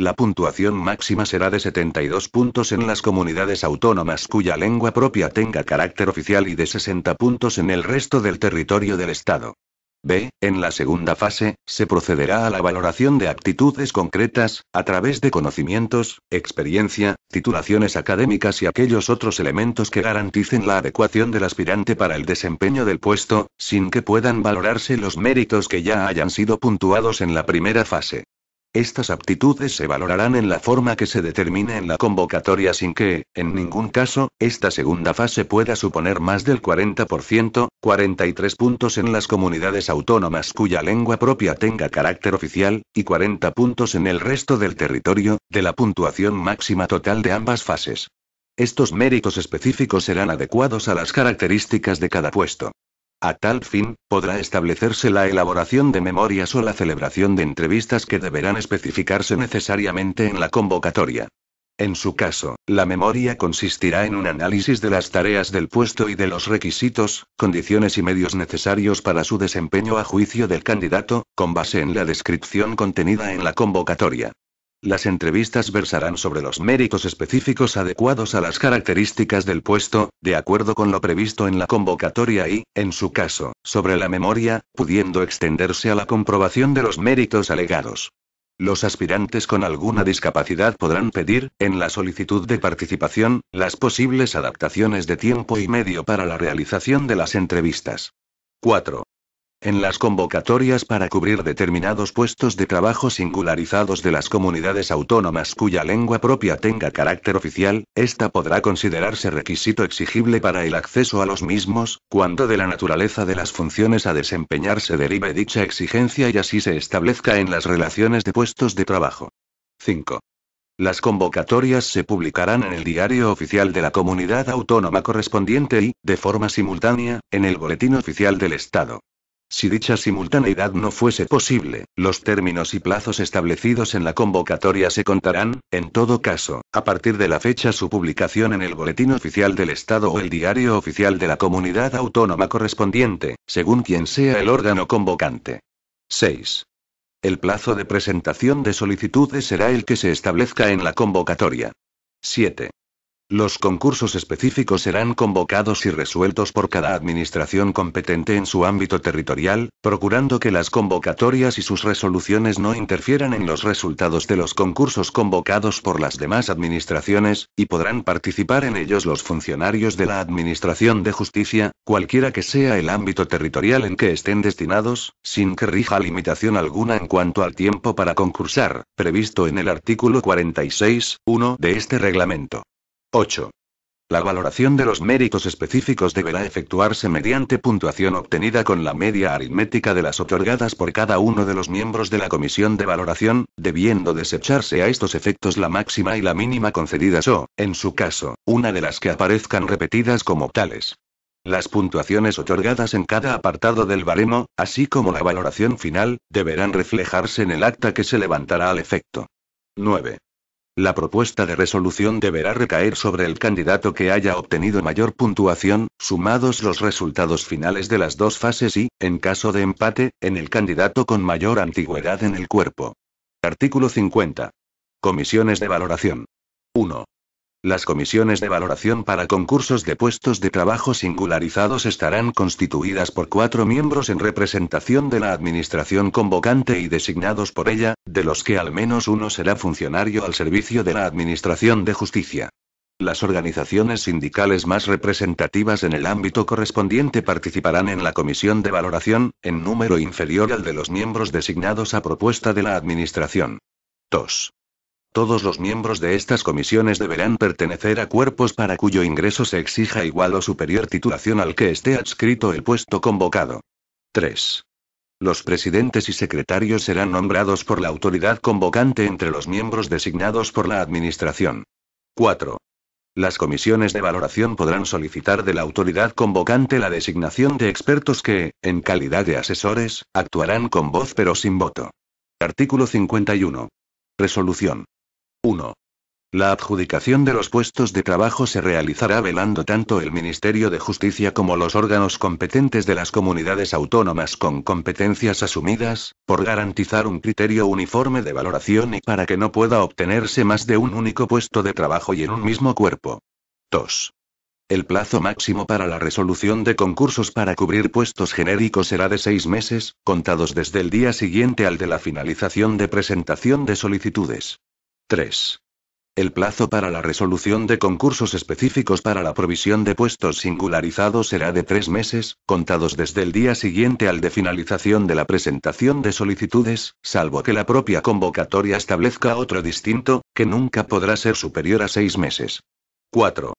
La puntuación máxima será de 72 puntos en las comunidades autónomas cuya lengua propia tenga carácter oficial y de 60 puntos en el resto del territorio del Estado. B. En la segunda fase, se procederá a la valoración de actitudes concretas, a través de conocimientos, experiencia, titulaciones académicas y aquellos otros elementos que garanticen la adecuación del aspirante para el desempeño del puesto, sin que puedan valorarse los méritos que ya hayan sido puntuados en la primera fase. Estas aptitudes se valorarán en la forma que se determine en la convocatoria sin que, en ningún caso, esta segunda fase pueda suponer más del 40%, 43 puntos en las comunidades autónomas cuya lengua propia tenga carácter oficial, y 40 puntos en el resto del territorio, de la puntuación máxima total de ambas fases. Estos méritos específicos serán adecuados a las características de cada puesto. A tal fin, podrá establecerse la elaboración de memorias o la celebración de entrevistas que deberán especificarse necesariamente en la convocatoria. En su caso, la memoria consistirá en un análisis de las tareas del puesto y de los requisitos, condiciones y medios necesarios para su desempeño a juicio del candidato, con base en la descripción contenida en la convocatoria. Las entrevistas versarán sobre los méritos específicos adecuados a las características del puesto, de acuerdo con lo previsto en la convocatoria y, en su caso, sobre la memoria, pudiendo extenderse a la comprobación de los méritos alegados. Los aspirantes con alguna discapacidad podrán pedir, en la solicitud de participación, las posibles adaptaciones de tiempo y medio para la realización de las entrevistas. 4. En las convocatorias para cubrir determinados puestos de trabajo singularizados de las comunidades autónomas cuya lengua propia tenga carácter oficial, esta podrá considerarse requisito exigible para el acceso a los mismos, cuando de la naturaleza de las funciones a desempeñarse derive dicha exigencia y así se establezca en las relaciones de puestos de trabajo. 5. Las convocatorias se publicarán en el diario oficial de la comunidad autónoma correspondiente y, de forma simultánea, en el Boletín Oficial del Estado. Si dicha simultaneidad no fuese posible, los términos y plazos establecidos en la convocatoria se contarán, en todo caso, a partir de la fecha su publicación en el Boletín Oficial del Estado o el Diario Oficial de la Comunidad Autónoma correspondiente, según quien sea el órgano convocante. 6. El plazo de presentación de solicitudes será el que se establezca en la convocatoria. 7. Los concursos específicos serán convocados y resueltos por cada administración competente en su ámbito territorial, procurando que las convocatorias y sus resoluciones no interfieran en los resultados de los concursos convocados por las demás administraciones, y podrán participar en ellos los funcionarios de la Administración de Justicia, cualquiera que sea el ámbito territorial en que estén destinados, sin que rija limitación alguna en cuanto al tiempo para concursar, previsto en el artículo 46.1 de este reglamento. 8. La valoración de los méritos específicos deberá efectuarse mediante puntuación obtenida con la media aritmética de las otorgadas por cada uno de los miembros de la comisión de valoración, debiendo desecharse a estos efectos la máxima y la mínima concedidas o, en su caso, una de las que aparezcan repetidas como tales. Las puntuaciones otorgadas en cada apartado del baremo, así como la valoración final, deberán reflejarse en el acta que se levantará al efecto. 9. La propuesta de resolución deberá recaer sobre el candidato que haya obtenido mayor puntuación, sumados los resultados finales de las dos fases y, en caso de empate, en el candidato con mayor antigüedad en el cuerpo. Artículo 50. Comisiones de valoración. 1. Las comisiones de valoración para concursos de puestos de trabajo singularizados estarán constituidas por cuatro miembros en representación de la administración convocante y designados por ella, de los que al menos uno será funcionario al servicio de la Administración de Justicia. Las organizaciones sindicales más representativas en el ámbito correspondiente participarán en la comisión de valoración, en número inferior al de los miembros designados a propuesta de la Administración. 2. Todos los miembros de estas comisiones deberán pertenecer a cuerpos para cuyo ingreso se exija igual o superior titulación al que esté adscrito el puesto convocado. 3. Los presidentes y secretarios serán nombrados por la autoridad convocante entre los miembros designados por la Administración. 4. Las comisiones de valoración podrán solicitar de la autoridad convocante la designación de expertos que, en calidad de asesores, actuarán con voz pero sin voto. Artículo 51. Resolución. 1. La adjudicación de los puestos de trabajo se realizará velando tanto el Ministerio de Justicia como los órganos competentes de las comunidades autónomas con competencias asumidas, por garantizar un criterio uniforme de valoración y para que no pueda obtenerse más de un único puesto de trabajo y en un mismo cuerpo. 2. El plazo máximo para la resolución de concursos para cubrir puestos genéricos será de seis meses, contados desde el día siguiente al de la finalización de presentación de solicitudes. 3. El plazo para la resolución de concursos específicos para la provisión de puestos singularizados será de tres meses, contados desde el día siguiente al de finalización de la presentación de solicitudes, salvo que la propia convocatoria establezca otro distinto, que nunca podrá ser superior a seis meses. 4.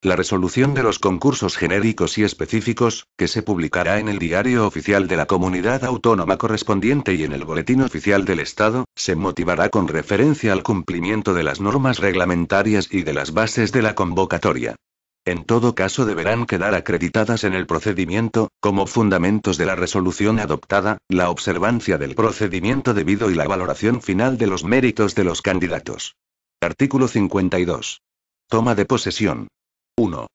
La resolución de los concursos genéricos y específicos, que se publicará en el Diario Oficial de la Comunidad Autónoma correspondiente y en el Boletín Oficial del Estado, se motivará con referencia al cumplimiento de las normas reglamentarias y de las bases de la convocatoria. En todo caso deberán quedar acreditadas en el procedimiento, como fundamentos de la resolución adoptada, la observancia del procedimiento debido y la valoración final de los méritos de los candidatos. Artículo 52. Toma de posesión. 1.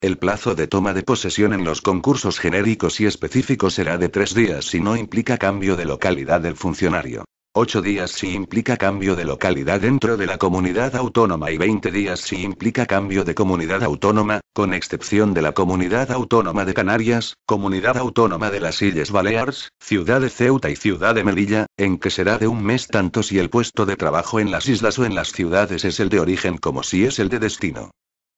El plazo de toma de posesión en los concursos genéricos y específicos será de tres días si no implica cambio de localidad del funcionario. 8 días si implica cambio de localidad dentro de la comunidad autónoma y 20 días si implica cambio de comunidad autónoma, con excepción de la comunidad autónoma de Canarias, comunidad autónoma de las Islas Baleares, ciudad de Ceuta y ciudad de Melilla, en que será de un mes tanto si el puesto de trabajo en las islas o en las ciudades es el de origen como si es el de destino.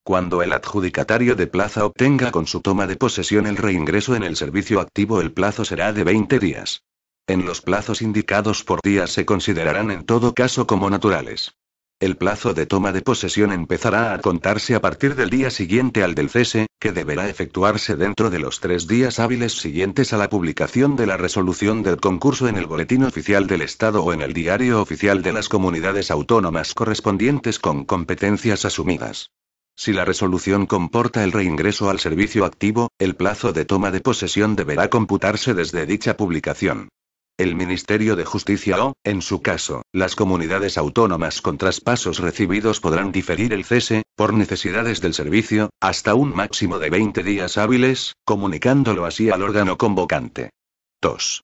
Cuando el adjudicatario de plaza obtenga con su toma de posesión el reingreso en el servicio activo, el plazo será de 20 días. En los plazos indicados por días se considerarán en todo caso como naturales. El plazo de toma de posesión empezará a contarse a partir del día siguiente al del cese, que deberá efectuarse dentro de los tres días hábiles siguientes a la publicación de la resolución del concurso en el Boletín Oficial del Estado o en el Diario Oficial de las Comunidades Autónomas correspondientes con competencias asumidas. Si la resolución comporta el reingreso al servicio activo, el plazo de toma de posesión deberá computarse desde dicha publicación. El Ministerio de Justicia o, en su caso, las comunidades autónomas con traspasos recibidos podrán diferir el cese, por necesidades del servicio, hasta un máximo de 20 días hábiles, comunicándolo así al órgano convocante. 2.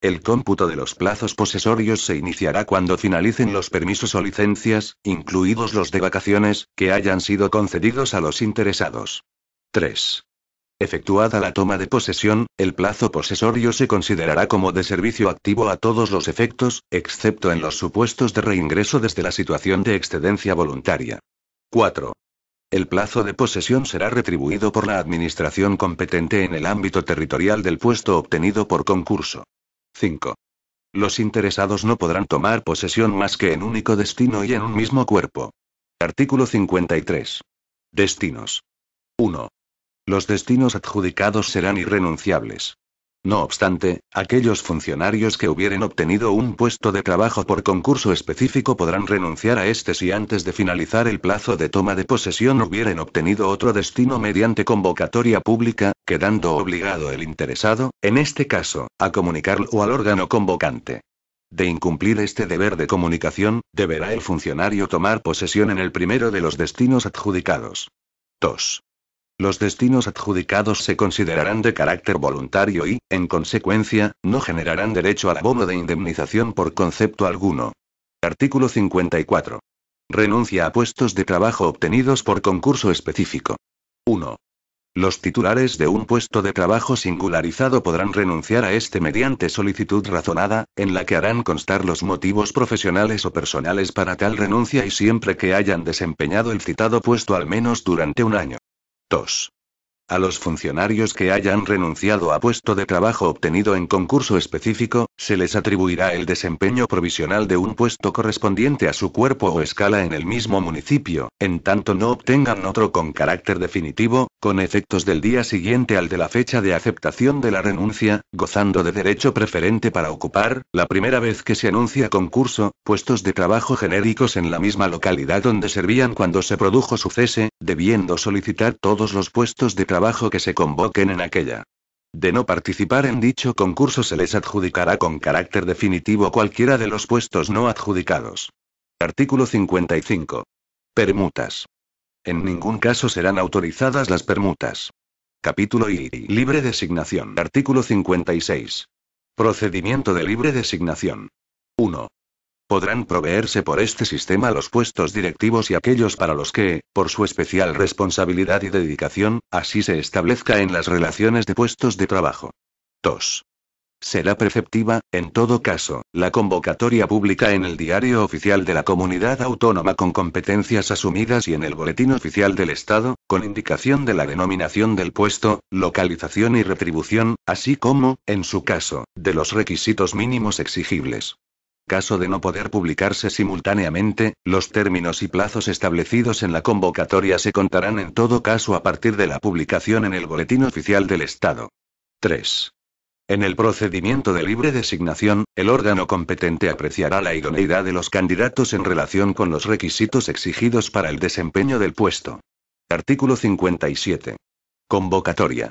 El cómputo de los plazos posesorios se iniciará cuando finalicen los permisos o licencias, incluidos los de vacaciones, que hayan sido concedidos a los interesados. 3. Efectuada la toma de posesión, el plazo posesorio se considerará como de servicio activo a todos los efectos, excepto en los supuestos de reingreso desde la situación de excedencia voluntaria. 4. El plazo de posesión será retribuido por la administración competente en el ámbito territorial del puesto obtenido por concurso. 5. Los interesados no podrán tomar posesión más que en único destino y en un mismo cuerpo. Artículo 53. Destinos. 1. Los destinos adjudicados serán irrenunciables. No obstante, aquellos funcionarios que hubieren obtenido un puesto de trabajo por concurso específico podrán renunciar a este si antes de finalizar el plazo de toma de posesión hubieren obtenido otro destino mediante convocatoria pública, quedando obligado el interesado, en este caso, a comunicarlo al órgano convocante. De incumplir este deber de comunicación, deberá el funcionario tomar posesión en el primero de los destinos adjudicados. 2. Los destinos adjudicados se considerarán de carácter voluntario y, en consecuencia, no generarán derecho al abono de indemnización por concepto alguno. Artículo 54. Renuncia a puestos de trabajo obtenidos por concurso específico. 1. Los titulares de un puesto de trabajo singularizado podrán renunciar a este mediante solicitud razonada, en la que harán constar los motivos profesionales o personales para tal renuncia y siempre que hayan desempeñado el citado puesto al menos durante un año. 2. A los funcionarios que hayan renunciado a puesto de trabajo obtenido en concurso específico, se les atribuirá el desempeño provisional de un puesto correspondiente a su cuerpo o escala en el mismo municipio, en tanto no obtengan otro con carácter definitivo, con efectos del día siguiente al de la fecha de aceptación de la renuncia, gozando de derecho preferente para ocupar, la primera vez que se anuncia concurso, puestos de trabajo genéricos en la misma localidad donde servían cuando se produjo su cese, debiendo solicitar todos los puestos de trabajo que se convoquen en aquella. De no participar en dicho concurso se les adjudicará con carácter definitivo cualquiera de los puestos no adjudicados. Artículo 55. Permutas. En ningún caso serán autorizadas las permutas. Capítulo I. libre designación. Artículo 56. Procedimiento de libre designación. 1. Podrán proveerse por este sistema los puestos directivos y aquellos para los que, por su especial responsabilidad y dedicación, así se establezca en las relaciones de puestos de trabajo. 2. Será preceptiva, en todo caso, la convocatoria pública en el Diario Oficial de la Comunidad Autónoma con competencias asumidas y en el Boletín Oficial del Estado, con indicación de la denominación del puesto, localización y retribución, así como, en su caso, de los requisitos mínimos exigibles. Caso de no poder publicarse simultáneamente, los términos y plazos establecidos en la convocatoria se contarán en todo caso a partir de la publicación en el Boletín Oficial del Estado. 3. En el procedimiento de libre designación, el órgano competente apreciará la idoneidad de los candidatos en relación con los requisitos exigidos para el desempeño del puesto. Artículo 57. Convocatoria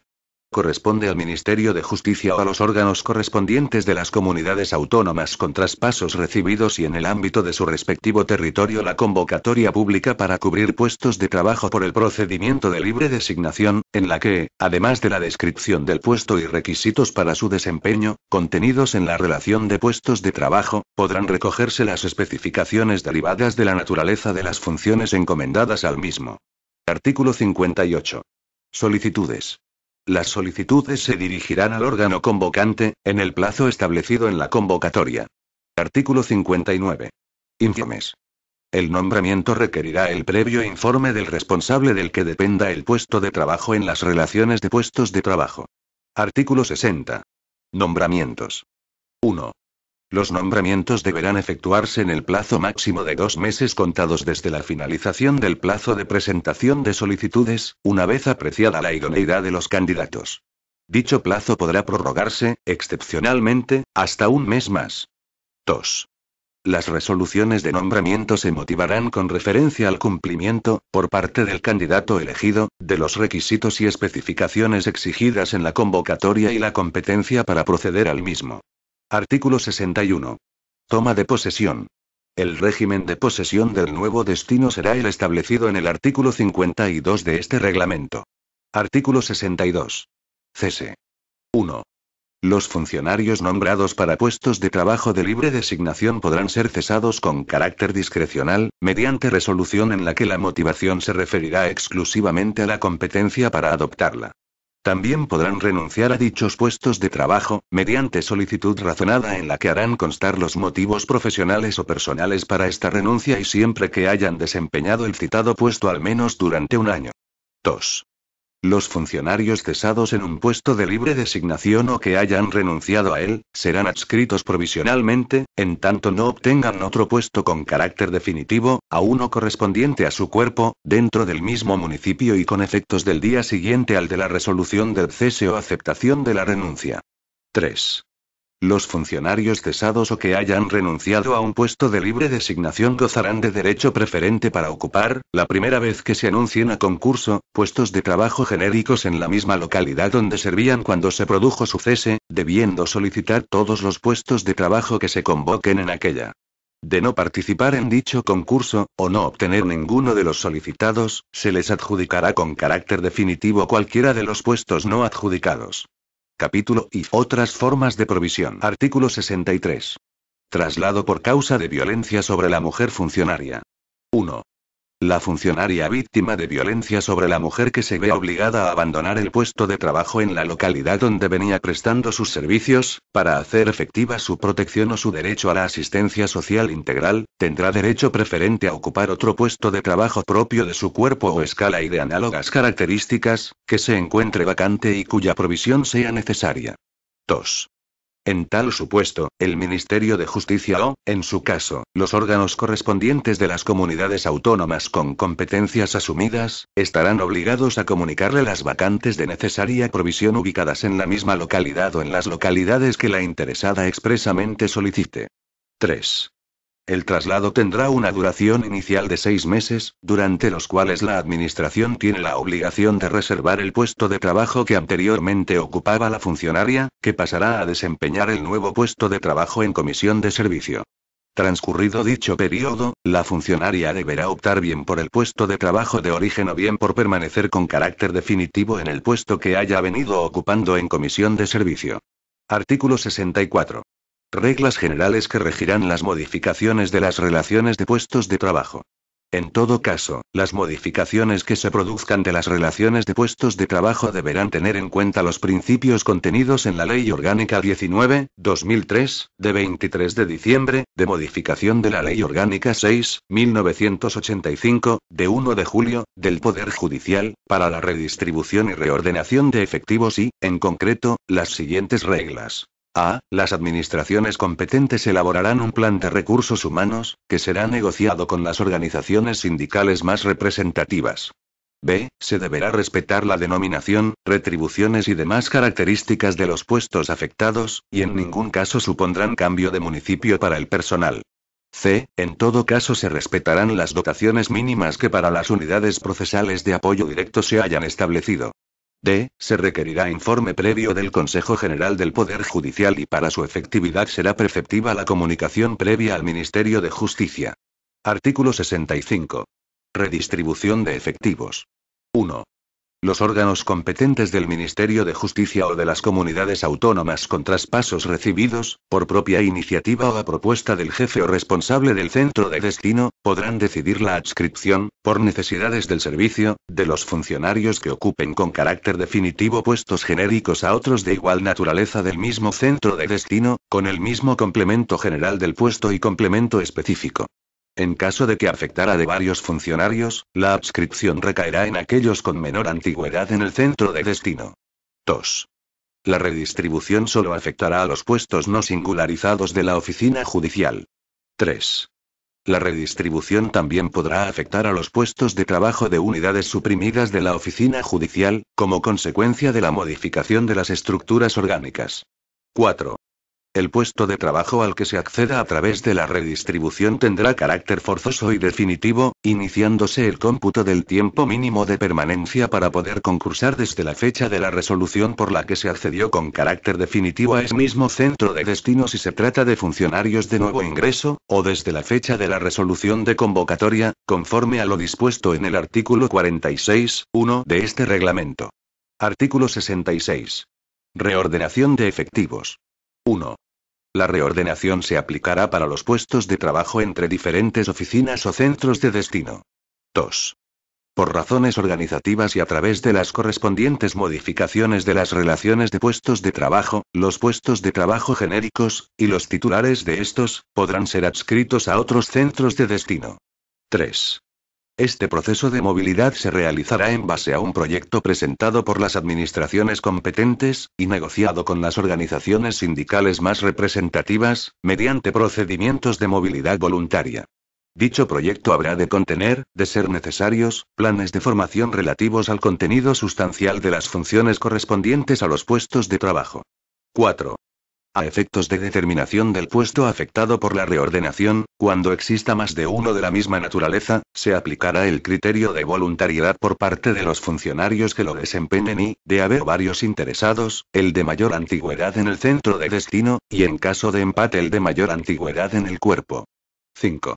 corresponde al Ministerio de Justicia o a los órganos correspondientes de las comunidades autónomas con traspasos recibidos y en el ámbito de su respectivo territorio la convocatoria pública para cubrir puestos de trabajo por el procedimiento de libre designación, en la que, además de la descripción del puesto y requisitos para su desempeño, contenidos en la relación de puestos de trabajo, podrán recogerse las especificaciones derivadas de la naturaleza de las funciones encomendadas al mismo. Artículo 58. Solicitudes. Las solicitudes se dirigirán al órgano convocante, en el plazo establecido en la convocatoria. Artículo 59. Informes. El nombramiento requerirá el previo informe del responsable del que dependa el puesto de trabajo en las relaciones de puestos de trabajo. Artículo 60. Nombramientos. 1. Los nombramientos deberán efectuarse en el plazo máximo de dos meses contados desde la finalización del plazo de presentación de solicitudes, una vez apreciada la idoneidad de los candidatos. Dicho plazo podrá prorrogarse, excepcionalmente, hasta un mes más. 2. Las resoluciones de nombramiento se motivarán con referencia al cumplimiento, por parte del candidato elegido, de los requisitos y especificaciones exigidas en la convocatoria y la competencia para proceder al mismo. Artículo 61. Toma de posesión. El régimen de posesión del nuevo destino será el establecido en el artículo 52 de este reglamento. Artículo 62. Cese. 1. Los funcionarios nombrados para puestos de trabajo de libre designación podrán ser cesados con carácter discrecional, mediante resolución en la que la motivación se referirá exclusivamente a la competencia para adoptarla. También podrán renunciar a dichos puestos de trabajo, mediante solicitud razonada en la que harán constar los motivos profesionales o personales para esta renuncia y siempre que hayan desempeñado el citado puesto al menos durante un año. 2. Los funcionarios cesados en un puesto de libre designación o que hayan renunciado a él, serán adscritos provisionalmente, en tanto no obtengan otro puesto con carácter definitivo, a uno correspondiente a su cuerpo, dentro del mismo municipio y con efectos del día siguiente al de la resolución del cese o aceptación de la renuncia. 3. Los funcionarios cesados o que hayan renunciado a un puesto de libre designación gozarán de derecho preferente para ocupar, la primera vez que se anuncien a concurso, puestos de trabajo genéricos en la misma localidad donde servían cuando se produjo su cese, debiendo solicitar todos los puestos de trabajo que se convoquen en aquella. De no participar en dicho concurso, o no obtener ninguno de los solicitados, se les adjudicará con carácter definitivo cualquiera de los puestos no adjudicados. Capítulo y otras formas de provisión. Artículo 63. Traslado por causa de violencia sobre la mujer funcionaria. 1. La funcionaria víctima de violencia sobre la mujer que se ve obligada a abandonar el puesto de trabajo en la localidad donde venía prestando sus servicios, para hacer efectiva su protección o su derecho a la asistencia social integral, tendrá derecho preferente a ocupar otro puesto de trabajo propio de su cuerpo o escala y de análogas características, que se encuentre vacante y cuya provisión sea necesaria. 2. En tal supuesto, el Ministerio de Justicia o, en su caso, los órganos correspondientes de las comunidades autónomas con competencias asumidas, estarán obligados a comunicarle las vacantes de necesaria provisión ubicadas en la misma localidad o en las localidades que la interesada expresamente solicite. 3. El traslado tendrá una duración inicial de seis meses, durante los cuales la Administración tiene la obligación de reservar el puesto de trabajo que anteriormente ocupaba la funcionaria, que pasará a desempeñar el nuevo puesto de trabajo en comisión de servicio. Transcurrido dicho periodo, la funcionaria deberá optar bien por el puesto de trabajo de origen o bien por permanecer con carácter definitivo en el puesto que haya venido ocupando en comisión de servicio. Artículo 64. Reglas generales que regirán las modificaciones de las relaciones de puestos de trabajo. En todo caso, las modificaciones que se produzcan de las relaciones de puestos de trabajo deberán tener en cuenta los principios contenidos en la Ley Orgánica 19-2003, de 23 de diciembre, de modificación de la Ley Orgánica 6-1985, de 1 de julio, del Poder Judicial, para la redistribución y reordenación de efectivos y, en concreto, las siguientes reglas. A. Las administraciones competentes elaborarán un plan de recursos humanos, que será negociado con las organizaciones sindicales más representativas. B. Se deberá respetar la denominación, retribuciones y demás características de los puestos afectados, y en ningún caso supondrán cambio de municipio para el personal. C. En todo caso se respetarán las dotaciones mínimas que para las unidades procesales de apoyo directo se hayan establecido. D. Se requerirá informe previo del Consejo General del Poder Judicial y para su efectividad será preceptiva la comunicación previa al Ministerio de Justicia. Artículo 65. Redistribución de efectivos. 1. Los órganos competentes del Ministerio de Justicia o de las comunidades autónomas con traspasos recibidos, por propia iniciativa o a propuesta del jefe o responsable del centro de destino, podrán decidir la adscripción, por necesidades del servicio, de los funcionarios que ocupen con carácter definitivo puestos genéricos a otros de igual naturaleza del mismo centro de destino, con el mismo complemento general del puesto y complemento específico. En caso de que afectara de varios funcionarios, la adscripción recaerá en aquellos con menor antigüedad en el centro de destino. 2. La redistribución solo afectará a los puestos no singularizados de la oficina judicial. 3. La redistribución también podrá afectar a los puestos de trabajo de unidades suprimidas de la oficina judicial, como consecuencia de la modificación de las estructuras orgánicas. 4. El puesto de trabajo al que se acceda a través de la redistribución tendrá carácter forzoso y definitivo, iniciándose el cómputo del tiempo mínimo de permanencia para poder concursar desde la fecha de la resolución por la que se accedió con carácter definitivo a ese mismo centro de destino si se trata de funcionarios de nuevo ingreso, o desde la fecha de la resolución de convocatoria, conforme a lo dispuesto en el artículo 46.1 de este reglamento. Artículo 66. Reordenación de efectivos. 1. La reordenación se aplicará para los puestos de trabajo entre diferentes oficinas o centros de destino. 2. Por razones organizativas y a través de las correspondientes modificaciones de las relaciones de puestos de trabajo, los puestos de trabajo genéricos, y los titulares de estos, podrán ser adscritos a otros centros de destino. 3. Este proceso de movilidad se realizará en base a un proyecto presentado por las administraciones competentes, y negociado con las organizaciones sindicales más representativas, mediante procedimientos de movilidad voluntaria. Dicho proyecto habrá de contener, de ser necesarios, planes de formación relativos al contenido sustancial de las funciones correspondientes a los puestos de trabajo. 4. A efectos de determinación del puesto afectado por la reordenación, cuando exista más de uno de la misma naturaleza, se aplicará el criterio de voluntariedad por parte de los funcionarios que lo desempeñen y, de haber varios interesados, el de mayor antigüedad en el centro de destino, y en caso de empate el de mayor antigüedad en el cuerpo. 5.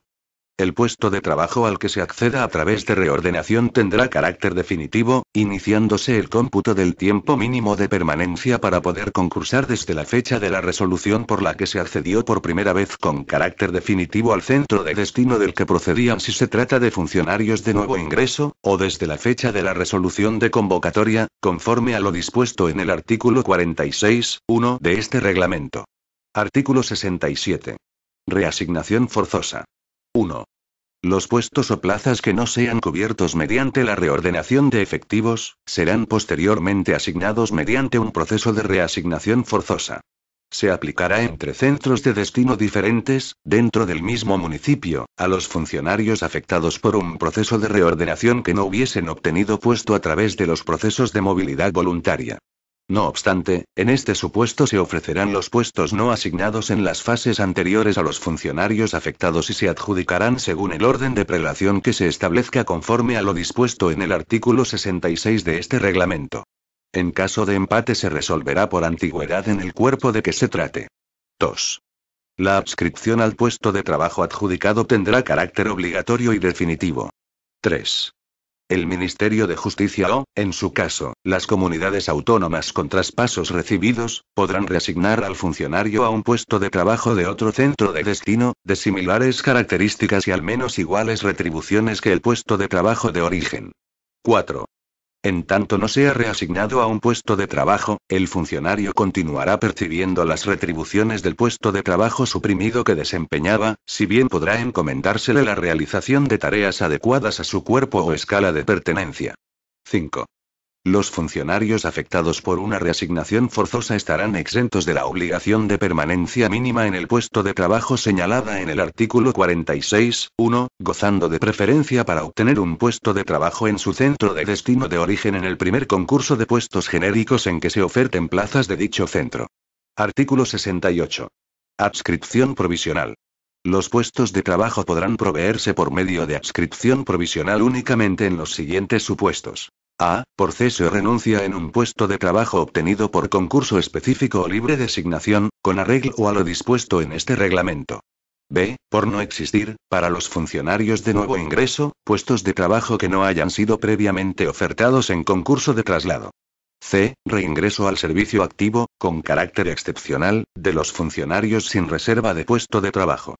El puesto de trabajo al que se acceda a través de reordenación tendrá carácter definitivo, iniciándose el cómputo del tiempo mínimo de permanencia para poder concursar desde la fecha de la resolución por la que se accedió por primera vez con carácter definitivo al centro de destino del que procedían si se trata de funcionarios de nuevo ingreso, o desde la fecha de la resolución de convocatoria, conforme a lo dispuesto en el artículo 46.1 de este reglamento. Artículo 67. Reasignación forzosa. 1. Los puestos o plazas que no sean cubiertos mediante la reordenación de efectivos, serán posteriormente asignados mediante un proceso de reasignación forzosa. Se aplicará entre centros de destino diferentes, dentro del mismo municipio, a los funcionarios afectados por un proceso de reordenación que no hubiesen obtenido puesto a través de los procesos de movilidad voluntaria. No obstante, en este supuesto se ofrecerán los puestos no asignados en las fases anteriores a los funcionarios afectados y se adjudicarán según el orden de prelación que se establezca conforme a lo dispuesto en el artículo 66 de este reglamento. En caso de empate se resolverá por antigüedad en el cuerpo de que se trate. 2. La adscripción al puesto de trabajo adjudicado tendrá carácter obligatorio y definitivo. 3 el Ministerio de Justicia o, en su caso, las comunidades autónomas con traspasos recibidos, podrán reasignar al funcionario a un puesto de trabajo de otro centro de destino, de similares características y al menos iguales retribuciones que el puesto de trabajo de origen. 4. En tanto no sea reasignado a un puesto de trabajo, el funcionario continuará percibiendo las retribuciones del puesto de trabajo suprimido que desempeñaba, si bien podrá encomendársele la realización de tareas adecuadas a su cuerpo o escala de pertenencia. 5. Los funcionarios afectados por una reasignación forzosa estarán exentos de la obligación de permanencia mínima en el puesto de trabajo señalada en el artículo 46.1, gozando de preferencia para obtener un puesto de trabajo en su centro de destino de origen en el primer concurso de puestos genéricos en que se oferten plazas de dicho centro. Artículo 68. Adscripción provisional. Los puestos de trabajo podrán proveerse por medio de adscripción provisional únicamente en los siguientes supuestos. A. Por cese o renuncia en un puesto de trabajo obtenido por concurso específico o libre designación, con arreglo a lo dispuesto en este reglamento. B. Por no existir, para los funcionarios de nuevo ingreso, puestos de trabajo que no hayan sido previamente ofertados en concurso de traslado. C. Reingreso al servicio activo, con carácter excepcional, de los funcionarios sin reserva de puesto de trabajo.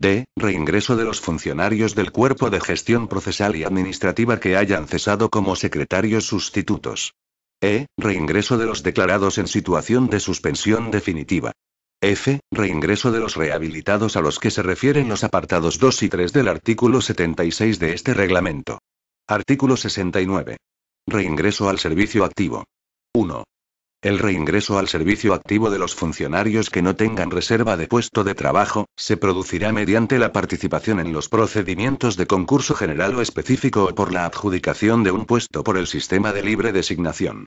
D. Reingreso de los funcionarios del Cuerpo de Gestión Procesal y Administrativa que hayan cesado como secretarios sustitutos. E. Reingreso de los declarados en situación de suspensión definitiva. F. Reingreso de los rehabilitados a los que se refieren los apartados 2 y 3 del artículo 76 de este reglamento. Artículo 69. Reingreso al servicio activo. 1 el reingreso al servicio activo de los funcionarios que no tengan reserva de puesto de trabajo, se producirá mediante la participación en los procedimientos de concurso general o específico o por la adjudicación de un puesto por el sistema de libre designación.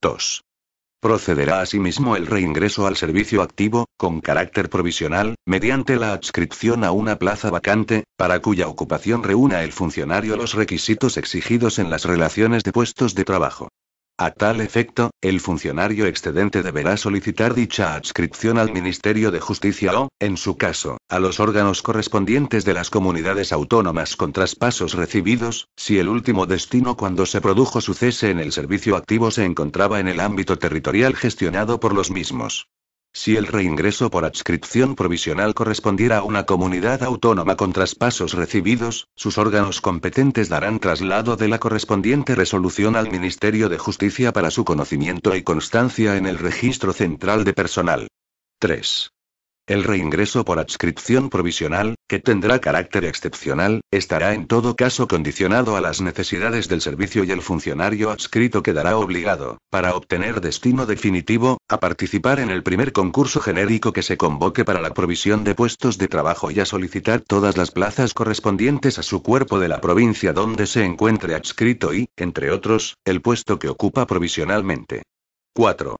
2. Procederá asimismo el reingreso al servicio activo, con carácter provisional, mediante la adscripción a una plaza vacante, para cuya ocupación reúna el funcionario los requisitos exigidos en las relaciones de puestos de trabajo. A tal efecto, el funcionario excedente deberá solicitar dicha adscripción al Ministerio de Justicia o, en su caso, a los órganos correspondientes de las comunidades autónomas con traspasos recibidos, si el último destino cuando se produjo su cese en el servicio activo se encontraba en el ámbito territorial gestionado por los mismos. Si el reingreso por adscripción provisional correspondiera a una comunidad autónoma con traspasos recibidos, sus órganos competentes darán traslado de la correspondiente resolución al Ministerio de Justicia para su conocimiento y constancia en el Registro Central de Personal. 3. El reingreso por adscripción provisional, que tendrá carácter excepcional, estará en todo caso condicionado a las necesidades del servicio y el funcionario adscrito quedará obligado, para obtener destino definitivo, a participar en el primer concurso genérico que se convoque para la provisión de puestos de trabajo y a solicitar todas las plazas correspondientes a su cuerpo de la provincia donde se encuentre adscrito y, entre otros, el puesto que ocupa provisionalmente. 4.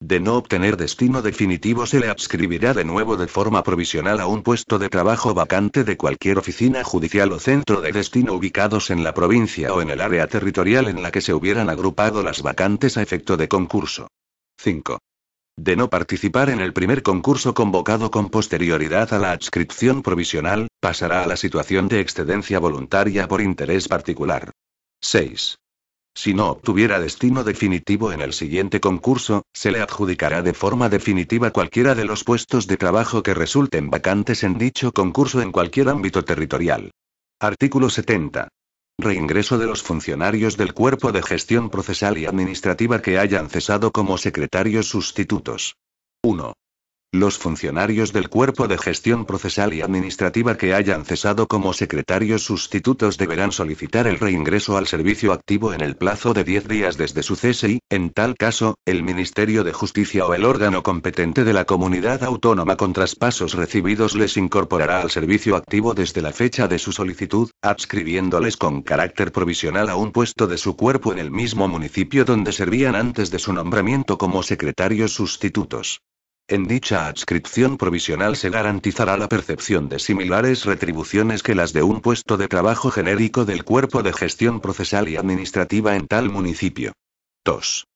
De no obtener destino definitivo se le adscribirá de nuevo de forma provisional a un puesto de trabajo vacante de cualquier oficina judicial o centro de destino ubicados en la provincia o en el área territorial en la que se hubieran agrupado las vacantes a efecto de concurso. 5. De no participar en el primer concurso convocado con posterioridad a la adscripción provisional, pasará a la situación de excedencia voluntaria por interés particular. 6. Si no obtuviera destino definitivo en el siguiente concurso, se le adjudicará de forma definitiva cualquiera de los puestos de trabajo que resulten vacantes en dicho concurso en cualquier ámbito territorial. Artículo 70. Reingreso de los funcionarios del cuerpo de gestión procesal y administrativa que hayan cesado como secretarios sustitutos. 1. Los funcionarios del Cuerpo de Gestión Procesal y Administrativa que hayan cesado como secretarios sustitutos deberán solicitar el reingreso al servicio activo en el plazo de 10 días desde su cese y, en tal caso, el Ministerio de Justicia o el órgano competente de la comunidad autónoma con traspasos recibidos les incorporará al servicio activo desde la fecha de su solicitud, adscribiéndoles con carácter provisional a un puesto de su cuerpo en el mismo municipio donde servían antes de su nombramiento como secretarios sustitutos. En dicha adscripción provisional se garantizará la percepción de similares retribuciones que las de un puesto de trabajo genérico del cuerpo de gestión procesal y administrativa en tal municipio. 2.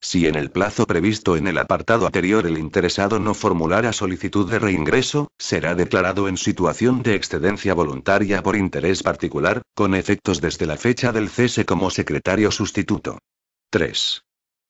Si en el plazo previsto en el apartado anterior el interesado no formulara solicitud de reingreso, será declarado en situación de excedencia voluntaria por interés particular, con efectos desde la fecha del cese como secretario sustituto. 3.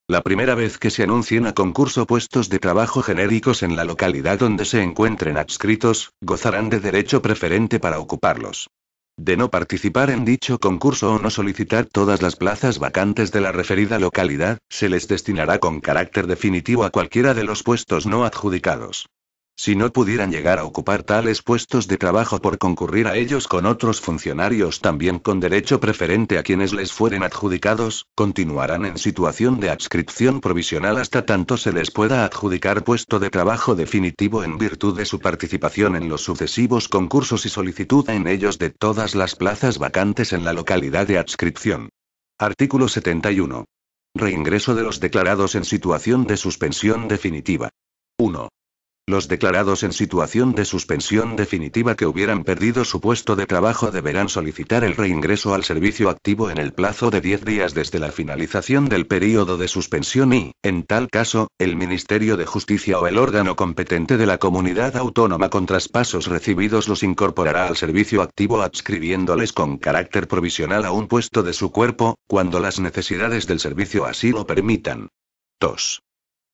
La primera vez que se anuncien a concurso puestos de trabajo genéricos en la localidad donde se encuentren adscritos, gozarán de derecho preferente para ocuparlos. De no participar en dicho concurso o no solicitar todas las plazas vacantes de la referida localidad, se les destinará con carácter definitivo a cualquiera de los puestos no adjudicados. Si no pudieran llegar a ocupar tales puestos de trabajo por concurrir a ellos con otros funcionarios también con derecho preferente a quienes les fueren adjudicados, continuarán en situación de adscripción provisional hasta tanto se les pueda adjudicar puesto de trabajo definitivo en virtud de su participación en los sucesivos concursos y solicitud en ellos de todas las plazas vacantes en la localidad de adscripción. Artículo 71. Reingreso de los declarados en situación de suspensión definitiva. 1. Los declarados en situación de suspensión definitiva que hubieran perdido su puesto de trabajo deberán solicitar el reingreso al servicio activo en el plazo de 10 días desde la finalización del período de suspensión y, en tal caso, el Ministerio de Justicia o el órgano competente de la comunidad autónoma con traspasos recibidos los incorporará al servicio activo adscribiéndoles con carácter provisional a un puesto de su cuerpo, cuando las necesidades del servicio así lo permitan. 2.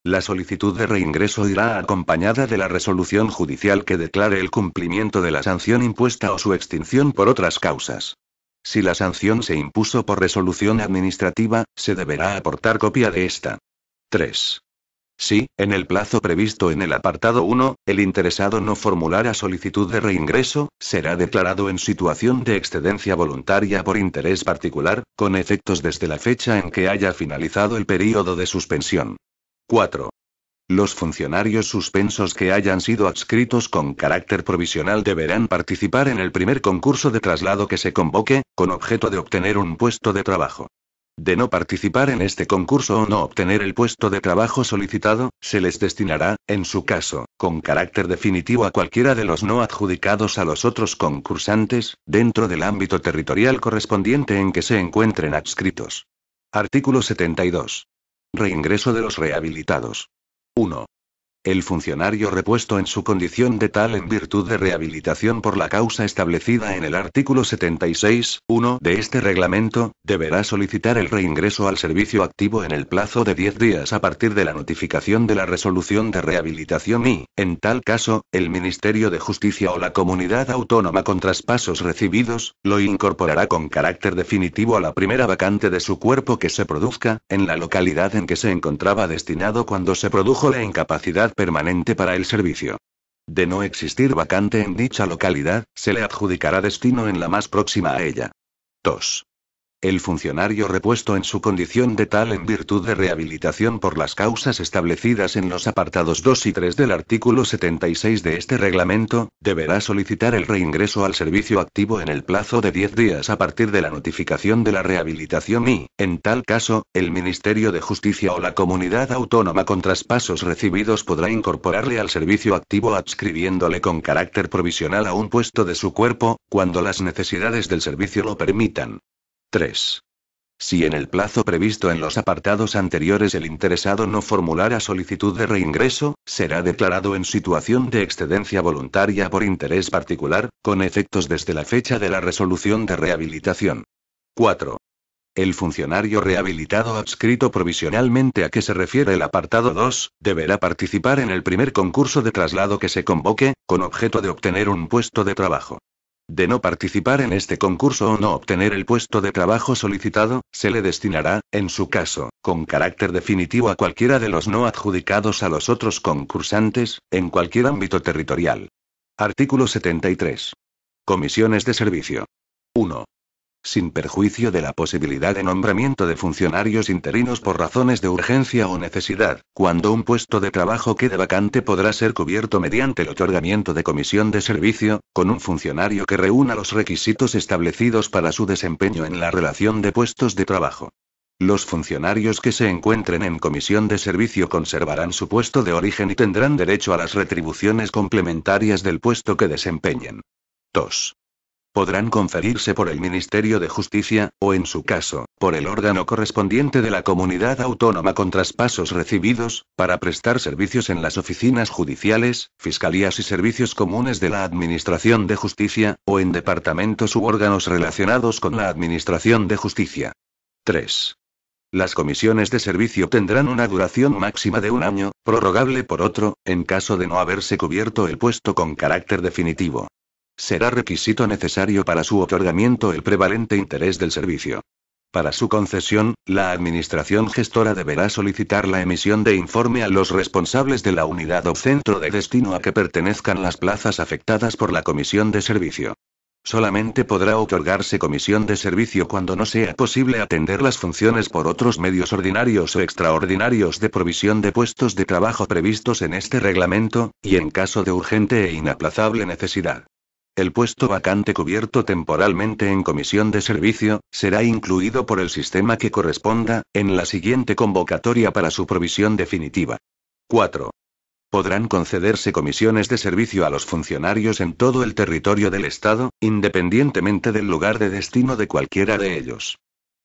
La solicitud de reingreso irá acompañada de la resolución judicial que declare el cumplimiento de la sanción impuesta o su extinción por otras causas. Si la sanción se impuso por resolución administrativa, se deberá aportar copia de esta. 3. Si, en el plazo previsto en el apartado 1, el interesado no formulara solicitud de reingreso, será declarado en situación de excedencia voluntaria por interés particular, con efectos desde la fecha en que haya finalizado el período de suspensión. 4. Los funcionarios suspensos que hayan sido adscritos con carácter provisional deberán participar en el primer concurso de traslado que se convoque, con objeto de obtener un puesto de trabajo. De no participar en este concurso o no obtener el puesto de trabajo solicitado, se les destinará, en su caso, con carácter definitivo a cualquiera de los no adjudicados a los otros concursantes, dentro del ámbito territorial correspondiente en que se encuentren adscritos. Artículo 72. Reingreso de los rehabilitados. 1. El funcionario repuesto en su condición de tal en virtud de rehabilitación por la causa establecida en el artículo 76, 1 de este reglamento, deberá solicitar el reingreso al servicio activo en el plazo de 10 días a partir de la notificación de la resolución de rehabilitación y, en tal caso, el Ministerio de Justicia o la comunidad autónoma con traspasos recibidos, lo incorporará con carácter definitivo a la primera vacante de su cuerpo que se produzca, en la localidad en que se encontraba destinado cuando se produjo la incapacidad permanente para el servicio. De no existir vacante en dicha localidad, se le adjudicará destino en la más próxima a ella. 2. El funcionario repuesto en su condición de tal en virtud de rehabilitación por las causas establecidas en los apartados 2 y 3 del artículo 76 de este reglamento, deberá solicitar el reingreso al servicio activo en el plazo de 10 días a partir de la notificación de la rehabilitación y, en tal caso, el Ministerio de Justicia o la comunidad autónoma con traspasos recibidos podrá incorporarle al servicio activo adscribiéndole con carácter provisional a un puesto de su cuerpo, cuando las necesidades del servicio lo permitan. 3. Si en el plazo previsto en los apartados anteriores el interesado no formulara solicitud de reingreso, será declarado en situación de excedencia voluntaria por interés particular, con efectos desde la fecha de la resolución de rehabilitación. 4. El funcionario rehabilitado adscrito provisionalmente a que se refiere el apartado 2, deberá participar en el primer concurso de traslado que se convoque, con objeto de obtener un puesto de trabajo. De no participar en este concurso o no obtener el puesto de trabajo solicitado, se le destinará, en su caso, con carácter definitivo a cualquiera de los no adjudicados a los otros concursantes, en cualquier ámbito territorial. Artículo 73. Comisiones de servicio. 1 sin perjuicio de la posibilidad de nombramiento de funcionarios interinos por razones de urgencia o necesidad, cuando un puesto de trabajo quede vacante podrá ser cubierto mediante el otorgamiento de comisión de servicio, con un funcionario que reúna los requisitos establecidos para su desempeño en la relación de puestos de trabajo. Los funcionarios que se encuentren en comisión de servicio conservarán su puesto de origen y tendrán derecho a las retribuciones complementarias del puesto que desempeñen. 2 podrán conferirse por el Ministerio de Justicia, o en su caso, por el órgano correspondiente de la comunidad autónoma con traspasos recibidos, para prestar servicios en las oficinas judiciales, fiscalías y servicios comunes de la Administración de Justicia, o en departamentos u órganos relacionados con la Administración de Justicia. 3. Las comisiones de servicio tendrán una duración máxima de un año, prorrogable por otro, en caso de no haberse cubierto el puesto con carácter definitivo. Será requisito necesario para su otorgamiento el prevalente interés del servicio. Para su concesión, la Administración gestora deberá solicitar la emisión de informe a los responsables de la unidad o centro de destino a que pertenezcan las plazas afectadas por la comisión de servicio. Solamente podrá otorgarse comisión de servicio cuando no sea posible atender las funciones por otros medios ordinarios o extraordinarios de provisión de puestos de trabajo previstos en este reglamento, y en caso de urgente e inaplazable necesidad. El puesto vacante cubierto temporalmente en comisión de servicio, será incluido por el sistema que corresponda, en la siguiente convocatoria para su provisión definitiva. 4. Podrán concederse comisiones de servicio a los funcionarios en todo el territorio del Estado, independientemente del lugar de destino de cualquiera de ellos.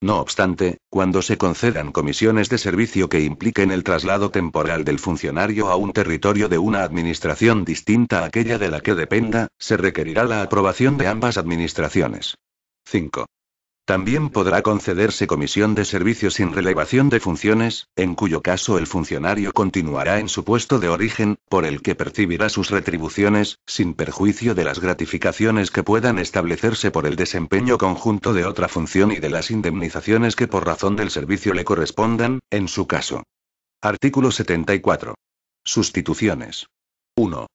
No obstante, cuando se concedan comisiones de servicio que impliquen el traslado temporal del funcionario a un territorio de una administración distinta a aquella de la que dependa, se requerirá la aprobación de ambas administraciones. 5. También podrá concederse comisión de servicio sin relevación de funciones, en cuyo caso el funcionario continuará en su puesto de origen, por el que percibirá sus retribuciones, sin perjuicio de las gratificaciones que puedan establecerse por el desempeño conjunto de otra función y de las indemnizaciones que por razón del servicio le correspondan, en su caso. Artículo 74. Sustituciones. 1.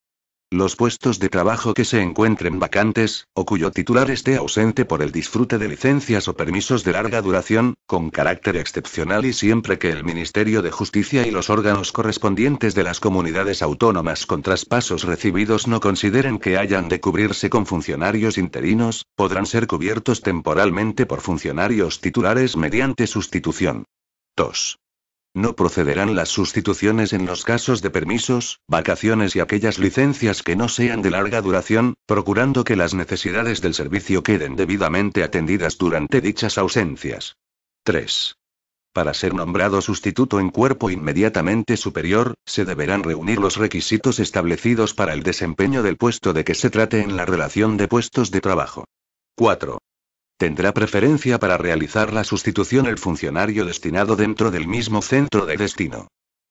Los puestos de trabajo que se encuentren vacantes, o cuyo titular esté ausente por el disfrute de licencias o permisos de larga duración, con carácter excepcional y siempre que el Ministerio de Justicia y los órganos correspondientes de las comunidades autónomas con traspasos recibidos no consideren que hayan de cubrirse con funcionarios interinos, podrán ser cubiertos temporalmente por funcionarios titulares mediante sustitución. 2. No procederán las sustituciones en los casos de permisos, vacaciones y aquellas licencias que no sean de larga duración, procurando que las necesidades del servicio queden debidamente atendidas durante dichas ausencias. 3. Para ser nombrado sustituto en cuerpo inmediatamente superior, se deberán reunir los requisitos establecidos para el desempeño del puesto de que se trate en la relación de puestos de trabajo. 4. Tendrá preferencia para realizar la sustitución el funcionario destinado dentro del mismo centro de destino.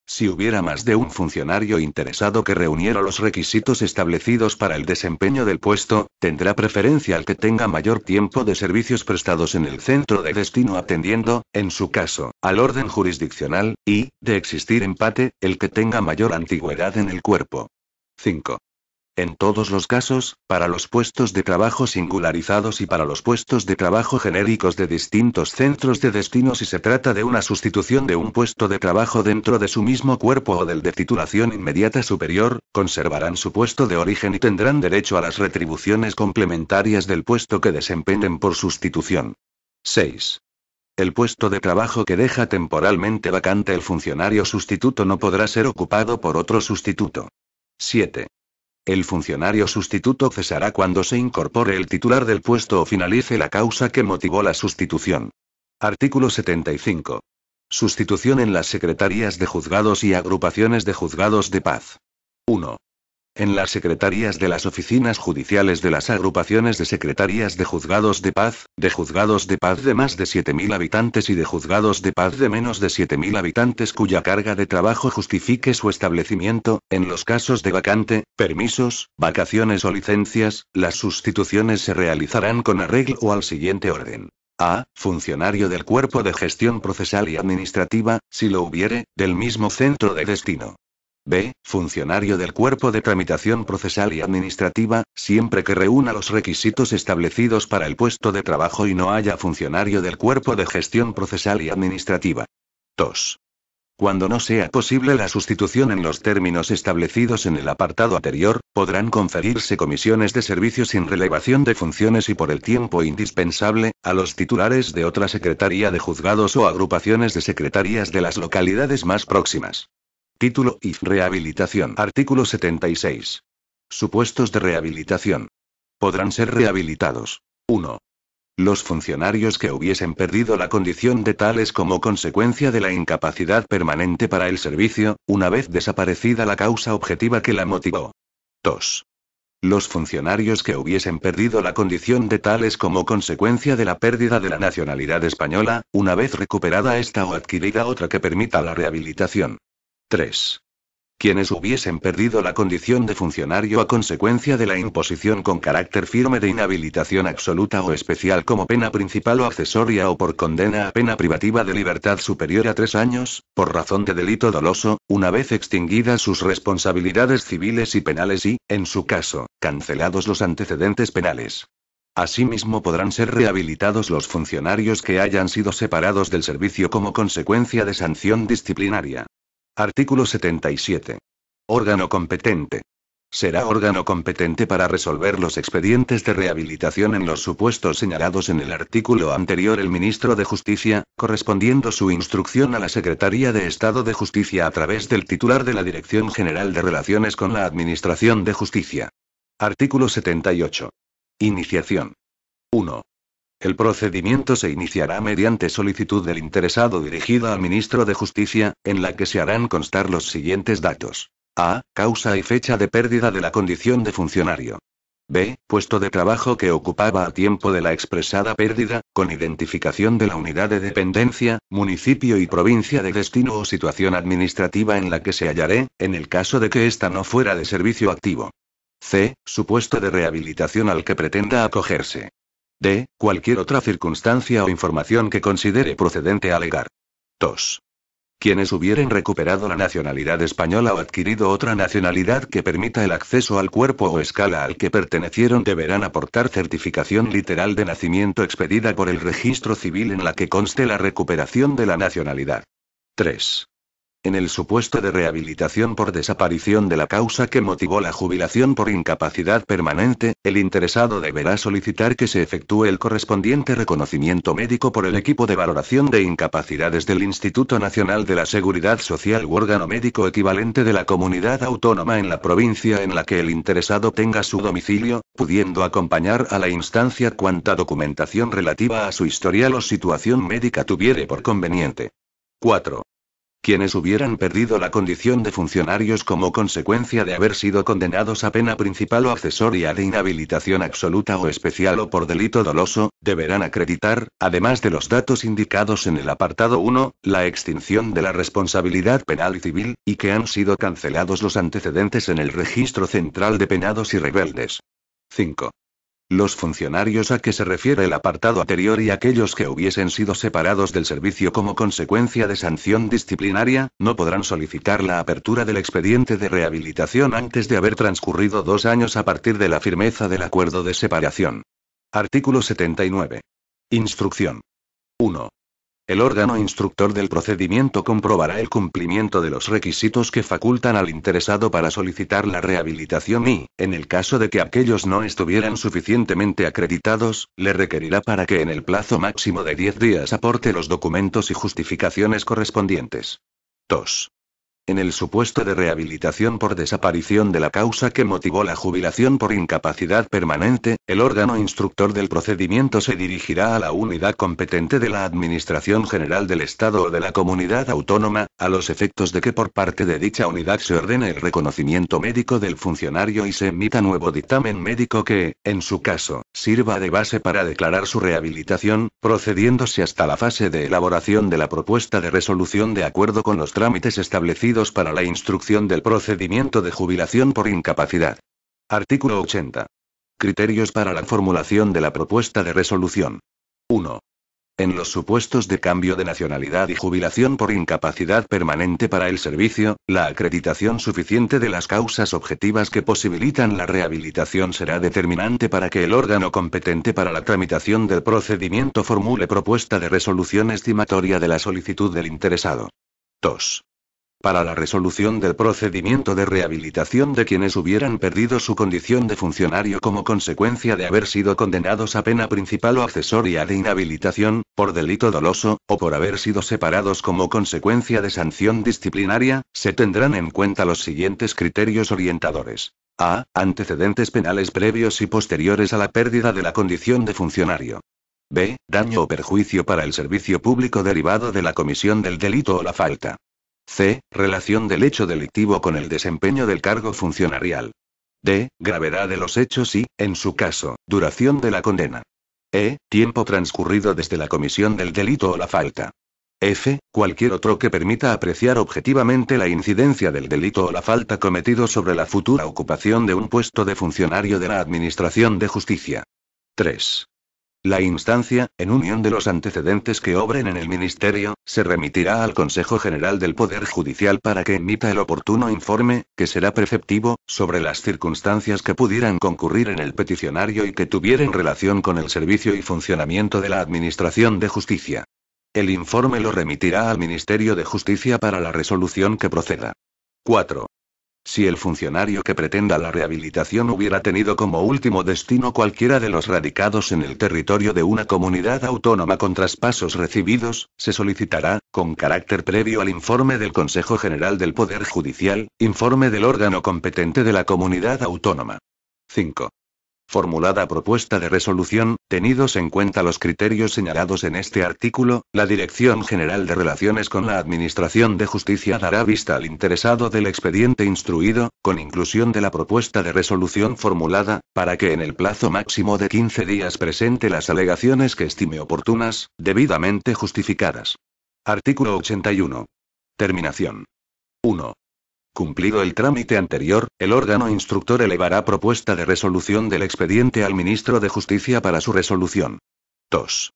Si hubiera más de un funcionario interesado que reuniera los requisitos establecidos para el desempeño del puesto, tendrá preferencia al que tenga mayor tiempo de servicios prestados en el centro de destino atendiendo, en su caso, al orden jurisdiccional, y, de existir empate, el que tenga mayor antigüedad en el cuerpo. 5. En todos los casos, para los puestos de trabajo singularizados y para los puestos de trabajo genéricos de distintos centros de destino si se trata de una sustitución de un puesto de trabajo dentro de su mismo cuerpo o del de titulación inmediata superior, conservarán su puesto de origen y tendrán derecho a las retribuciones complementarias del puesto que desempeñen por sustitución. 6. El puesto de trabajo que deja temporalmente vacante el funcionario sustituto no podrá ser ocupado por otro sustituto. 7. El funcionario sustituto cesará cuando se incorpore el titular del puesto o finalice la causa que motivó la sustitución. Artículo 75. Sustitución en las secretarías de juzgados y agrupaciones de juzgados de paz. 1 en las secretarías de las oficinas judiciales de las agrupaciones de secretarías de juzgados de paz, de juzgados de paz de más de 7.000 habitantes y de juzgados de paz de menos de 7.000 habitantes cuya carga de trabajo justifique su establecimiento, en los casos de vacante, permisos, vacaciones o licencias, las sustituciones se realizarán con arreglo o al siguiente orden. A. Funcionario del Cuerpo de Gestión Procesal y Administrativa, si lo hubiere, del mismo centro de destino. B. Funcionario del Cuerpo de Tramitación Procesal y Administrativa, siempre que reúna los requisitos establecidos para el puesto de trabajo y no haya funcionario del Cuerpo de Gestión Procesal y Administrativa. 2. Cuando no sea posible la sustitución en los términos establecidos en el apartado anterior, podrán conferirse comisiones de servicio sin relevación de funciones y por el tiempo indispensable, a los titulares de otra secretaría de juzgados o agrupaciones de secretarías de las localidades más próximas. Título y Rehabilitación. Artículo 76. Supuestos de rehabilitación. Podrán ser rehabilitados. 1. Los funcionarios que hubiesen perdido la condición de tales como consecuencia de la incapacidad permanente para el servicio, una vez desaparecida la causa objetiva que la motivó. 2. Los funcionarios que hubiesen perdido la condición de tales como consecuencia de la pérdida de la nacionalidad española, una vez recuperada esta o adquirida otra que permita la rehabilitación. 3. Quienes hubiesen perdido la condición de funcionario a consecuencia de la imposición con carácter firme de inhabilitación absoluta o especial como pena principal o accesoria o por condena a pena privativa de libertad superior a tres años, por razón de delito doloso, una vez extinguidas sus responsabilidades civiles y penales y, en su caso, cancelados los antecedentes penales. Asimismo podrán ser rehabilitados los funcionarios que hayan sido separados del servicio como consecuencia de sanción disciplinaria. Artículo 77. Órgano competente. Será órgano competente para resolver los expedientes de rehabilitación en los supuestos señalados en el artículo anterior el ministro de Justicia, correspondiendo su instrucción a la Secretaría de Estado de Justicia a través del titular de la Dirección General de Relaciones con la Administración de Justicia. Artículo 78. Iniciación. 1. El procedimiento se iniciará mediante solicitud del interesado dirigida al ministro de Justicia, en la que se harán constar los siguientes datos. A. Causa y fecha de pérdida de la condición de funcionario. B. Puesto de trabajo que ocupaba a tiempo de la expresada pérdida, con identificación de la unidad de dependencia, municipio y provincia de destino o situación administrativa en la que se hallaré, en el caso de que ésta no fuera de servicio activo. C. Su puesto de rehabilitación al que pretenda acogerse. D. Cualquier otra circunstancia o información que considere procedente alegar. 2. Quienes hubieren recuperado la nacionalidad española o adquirido otra nacionalidad que permita el acceso al cuerpo o escala al que pertenecieron deberán aportar certificación literal de nacimiento expedida por el registro civil en la que conste la recuperación de la nacionalidad. 3. En el supuesto de rehabilitación por desaparición de la causa que motivó la jubilación por incapacidad permanente, el interesado deberá solicitar que se efectúe el correspondiente reconocimiento médico por el equipo de valoración de incapacidades del Instituto Nacional de la Seguridad Social u órgano médico equivalente de la comunidad autónoma en la provincia en la que el interesado tenga su domicilio, pudiendo acompañar a la instancia cuanta documentación relativa a su historial o situación médica tuviere por conveniente. 4 quienes hubieran perdido la condición de funcionarios como consecuencia de haber sido condenados a pena principal o accesoria de inhabilitación absoluta o especial o por delito doloso, deberán acreditar, además de los datos indicados en el apartado 1, la extinción de la responsabilidad penal y civil, y que han sido cancelados los antecedentes en el Registro Central de Penados y Rebeldes. 5. Los funcionarios a que se refiere el apartado anterior y aquellos que hubiesen sido separados del servicio como consecuencia de sanción disciplinaria, no podrán solicitar la apertura del expediente de rehabilitación antes de haber transcurrido dos años a partir de la firmeza del acuerdo de separación. Artículo 79. Instrucción. 1. El órgano instructor del procedimiento comprobará el cumplimiento de los requisitos que facultan al interesado para solicitar la rehabilitación y, en el caso de que aquellos no estuvieran suficientemente acreditados, le requerirá para que en el plazo máximo de 10 días aporte los documentos y justificaciones correspondientes. 2. En el supuesto de rehabilitación por desaparición de la causa que motivó la jubilación por incapacidad permanente, el órgano instructor del procedimiento se dirigirá a la unidad competente de la Administración General del Estado o de la comunidad autónoma, a los efectos de que por parte de dicha unidad se ordene el reconocimiento médico del funcionario y se emita nuevo dictamen médico que, en su caso, sirva de base para declarar su rehabilitación, procediéndose hasta la fase de elaboración de la propuesta de resolución de acuerdo con los trámites establecidos para la instrucción del procedimiento de jubilación por incapacidad. Artículo 80. Criterios para la formulación de la propuesta de resolución. 1. En los supuestos de cambio de nacionalidad y jubilación por incapacidad permanente para el servicio, la acreditación suficiente de las causas objetivas que posibilitan la rehabilitación será determinante para que el órgano competente para la tramitación del procedimiento formule propuesta de resolución estimatoria de la solicitud del interesado. 2 para la resolución del procedimiento de rehabilitación de quienes hubieran perdido su condición de funcionario como consecuencia de haber sido condenados a pena principal o accesoria de inhabilitación, por delito doloso, o por haber sido separados como consecuencia de sanción disciplinaria, se tendrán en cuenta los siguientes criterios orientadores. A. Antecedentes penales previos y posteriores a la pérdida de la condición de funcionario. B. Daño o perjuicio para el servicio público derivado de la comisión del delito o la falta. C. Relación del hecho delictivo con el desempeño del cargo funcionarial. D. Gravedad de los hechos y, en su caso, duración de la condena. E. Tiempo transcurrido desde la comisión del delito o la falta. F. Cualquier otro que permita apreciar objetivamente la incidencia del delito o la falta cometido sobre la futura ocupación de un puesto de funcionario de la Administración de Justicia. 3. La instancia, en unión de los antecedentes que obren en el Ministerio, se remitirá al Consejo General del Poder Judicial para que emita el oportuno informe, que será preceptivo, sobre las circunstancias que pudieran concurrir en el peticionario y que tuvieran relación con el servicio y funcionamiento de la Administración de Justicia. El informe lo remitirá al Ministerio de Justicia para la resolución que proceda. 4. Si el funcionario que pretenda la rehabilitación hubiera tenido como último destino cualquiera de los radicados en el territorio de una comunidad autónoma con traspasos recibidos, se solicitará, con carácter previo al informe del Consejo General del Poder Judicial, informe del órgano competente de la comunidad autónoma. 5. Formulada propuesta de resolución, tenidos en cuenta los criterios señalados en este artículo, la Dirección General de Relaciones con la Administración de Justicia dará vista al interesado del expediente instruido, con inclusión de la propuesta de resolución formulada, para que en el plazo máximo de 15 días presente las alegaciones que estime oportunas, debidamente justificadas. Artículo 81. Terminación. 1. Cumplido el trámite anterior, el órgano instructor elevará propuesta de resolución del expediente al ministro de Justicia para su resolución. 2.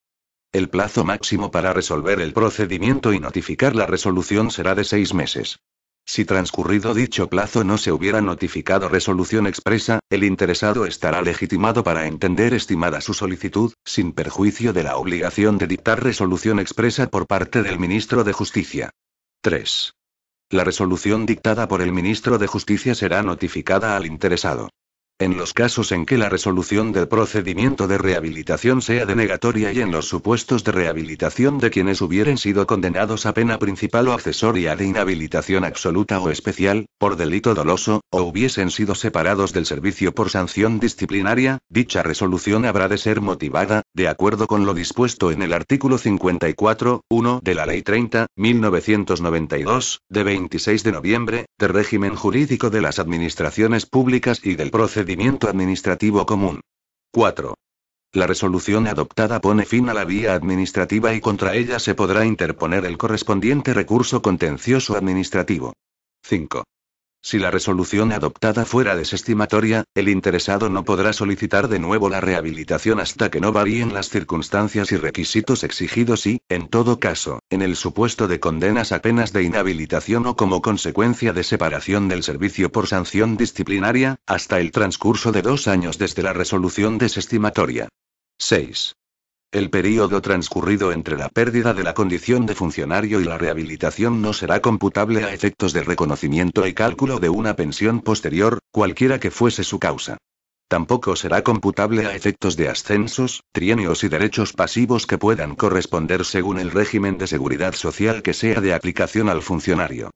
El plazo máximo para resolver el procedimiento y notificar la resolución será de seis meses. Si transcurrido dicho plazo no se hubiera notificado resolución expresa, el interesado estará legitimado para entender estimada su solicitud, sin perjuicio de la obligación de dictar resolución expresa por parte del ministro de Justicia. 3. La resolución dictada por el ministro de Justicia será notificada al interesado. En los casos en que la resolución del procedimiento de rehabilitación sea denegatoria y en los supuestos de rehabilitación de quienes hubieren sido condenados a pena principal o accesoria de inhabilitación absoluta o especial, por delito doloso, o hubiesen sido separados del servicio por sanción disciplinaria, dicha resolución habrá de ser motivada, de acuerdo con lo dispuesto en el artículo 54, 1 de la Ley 30, 1992, de 26 de noviembre, de régimen jurídico de las administraciones públicas y del procedimiento administrativo común. 4. La resolución adoptada pone fin a la vía administrativa y contra ella se podrá interponer el correspondiente recurso contencioso administrativo. 5. Si la resolución adoptada fuera desestimatoria, el interesado no podrá solicitar de nuevo la rehabilitación hasta que no varíen las circunstancias y requisitos exigidos y, en todo caso, en el supuesto de condenas a penas de inhabilitación o como consecuencia de separación del servicio por sanción disciplinaria, hasta el transcurso de dos años desde la resolución desestimatoria. 6. El período transcurrido entre la pérdida de la condición de funcionario y la rehabilitación no será computable a efectos de reconocimiento y cálculo de una pensión posterior, cualquiera que fuese su causa. Tampoco será computable a efectos de ascensos, trienios y derechos pasivos que puedan corresponder según el régimen de seguridad social que sea de aplicación al funcionario.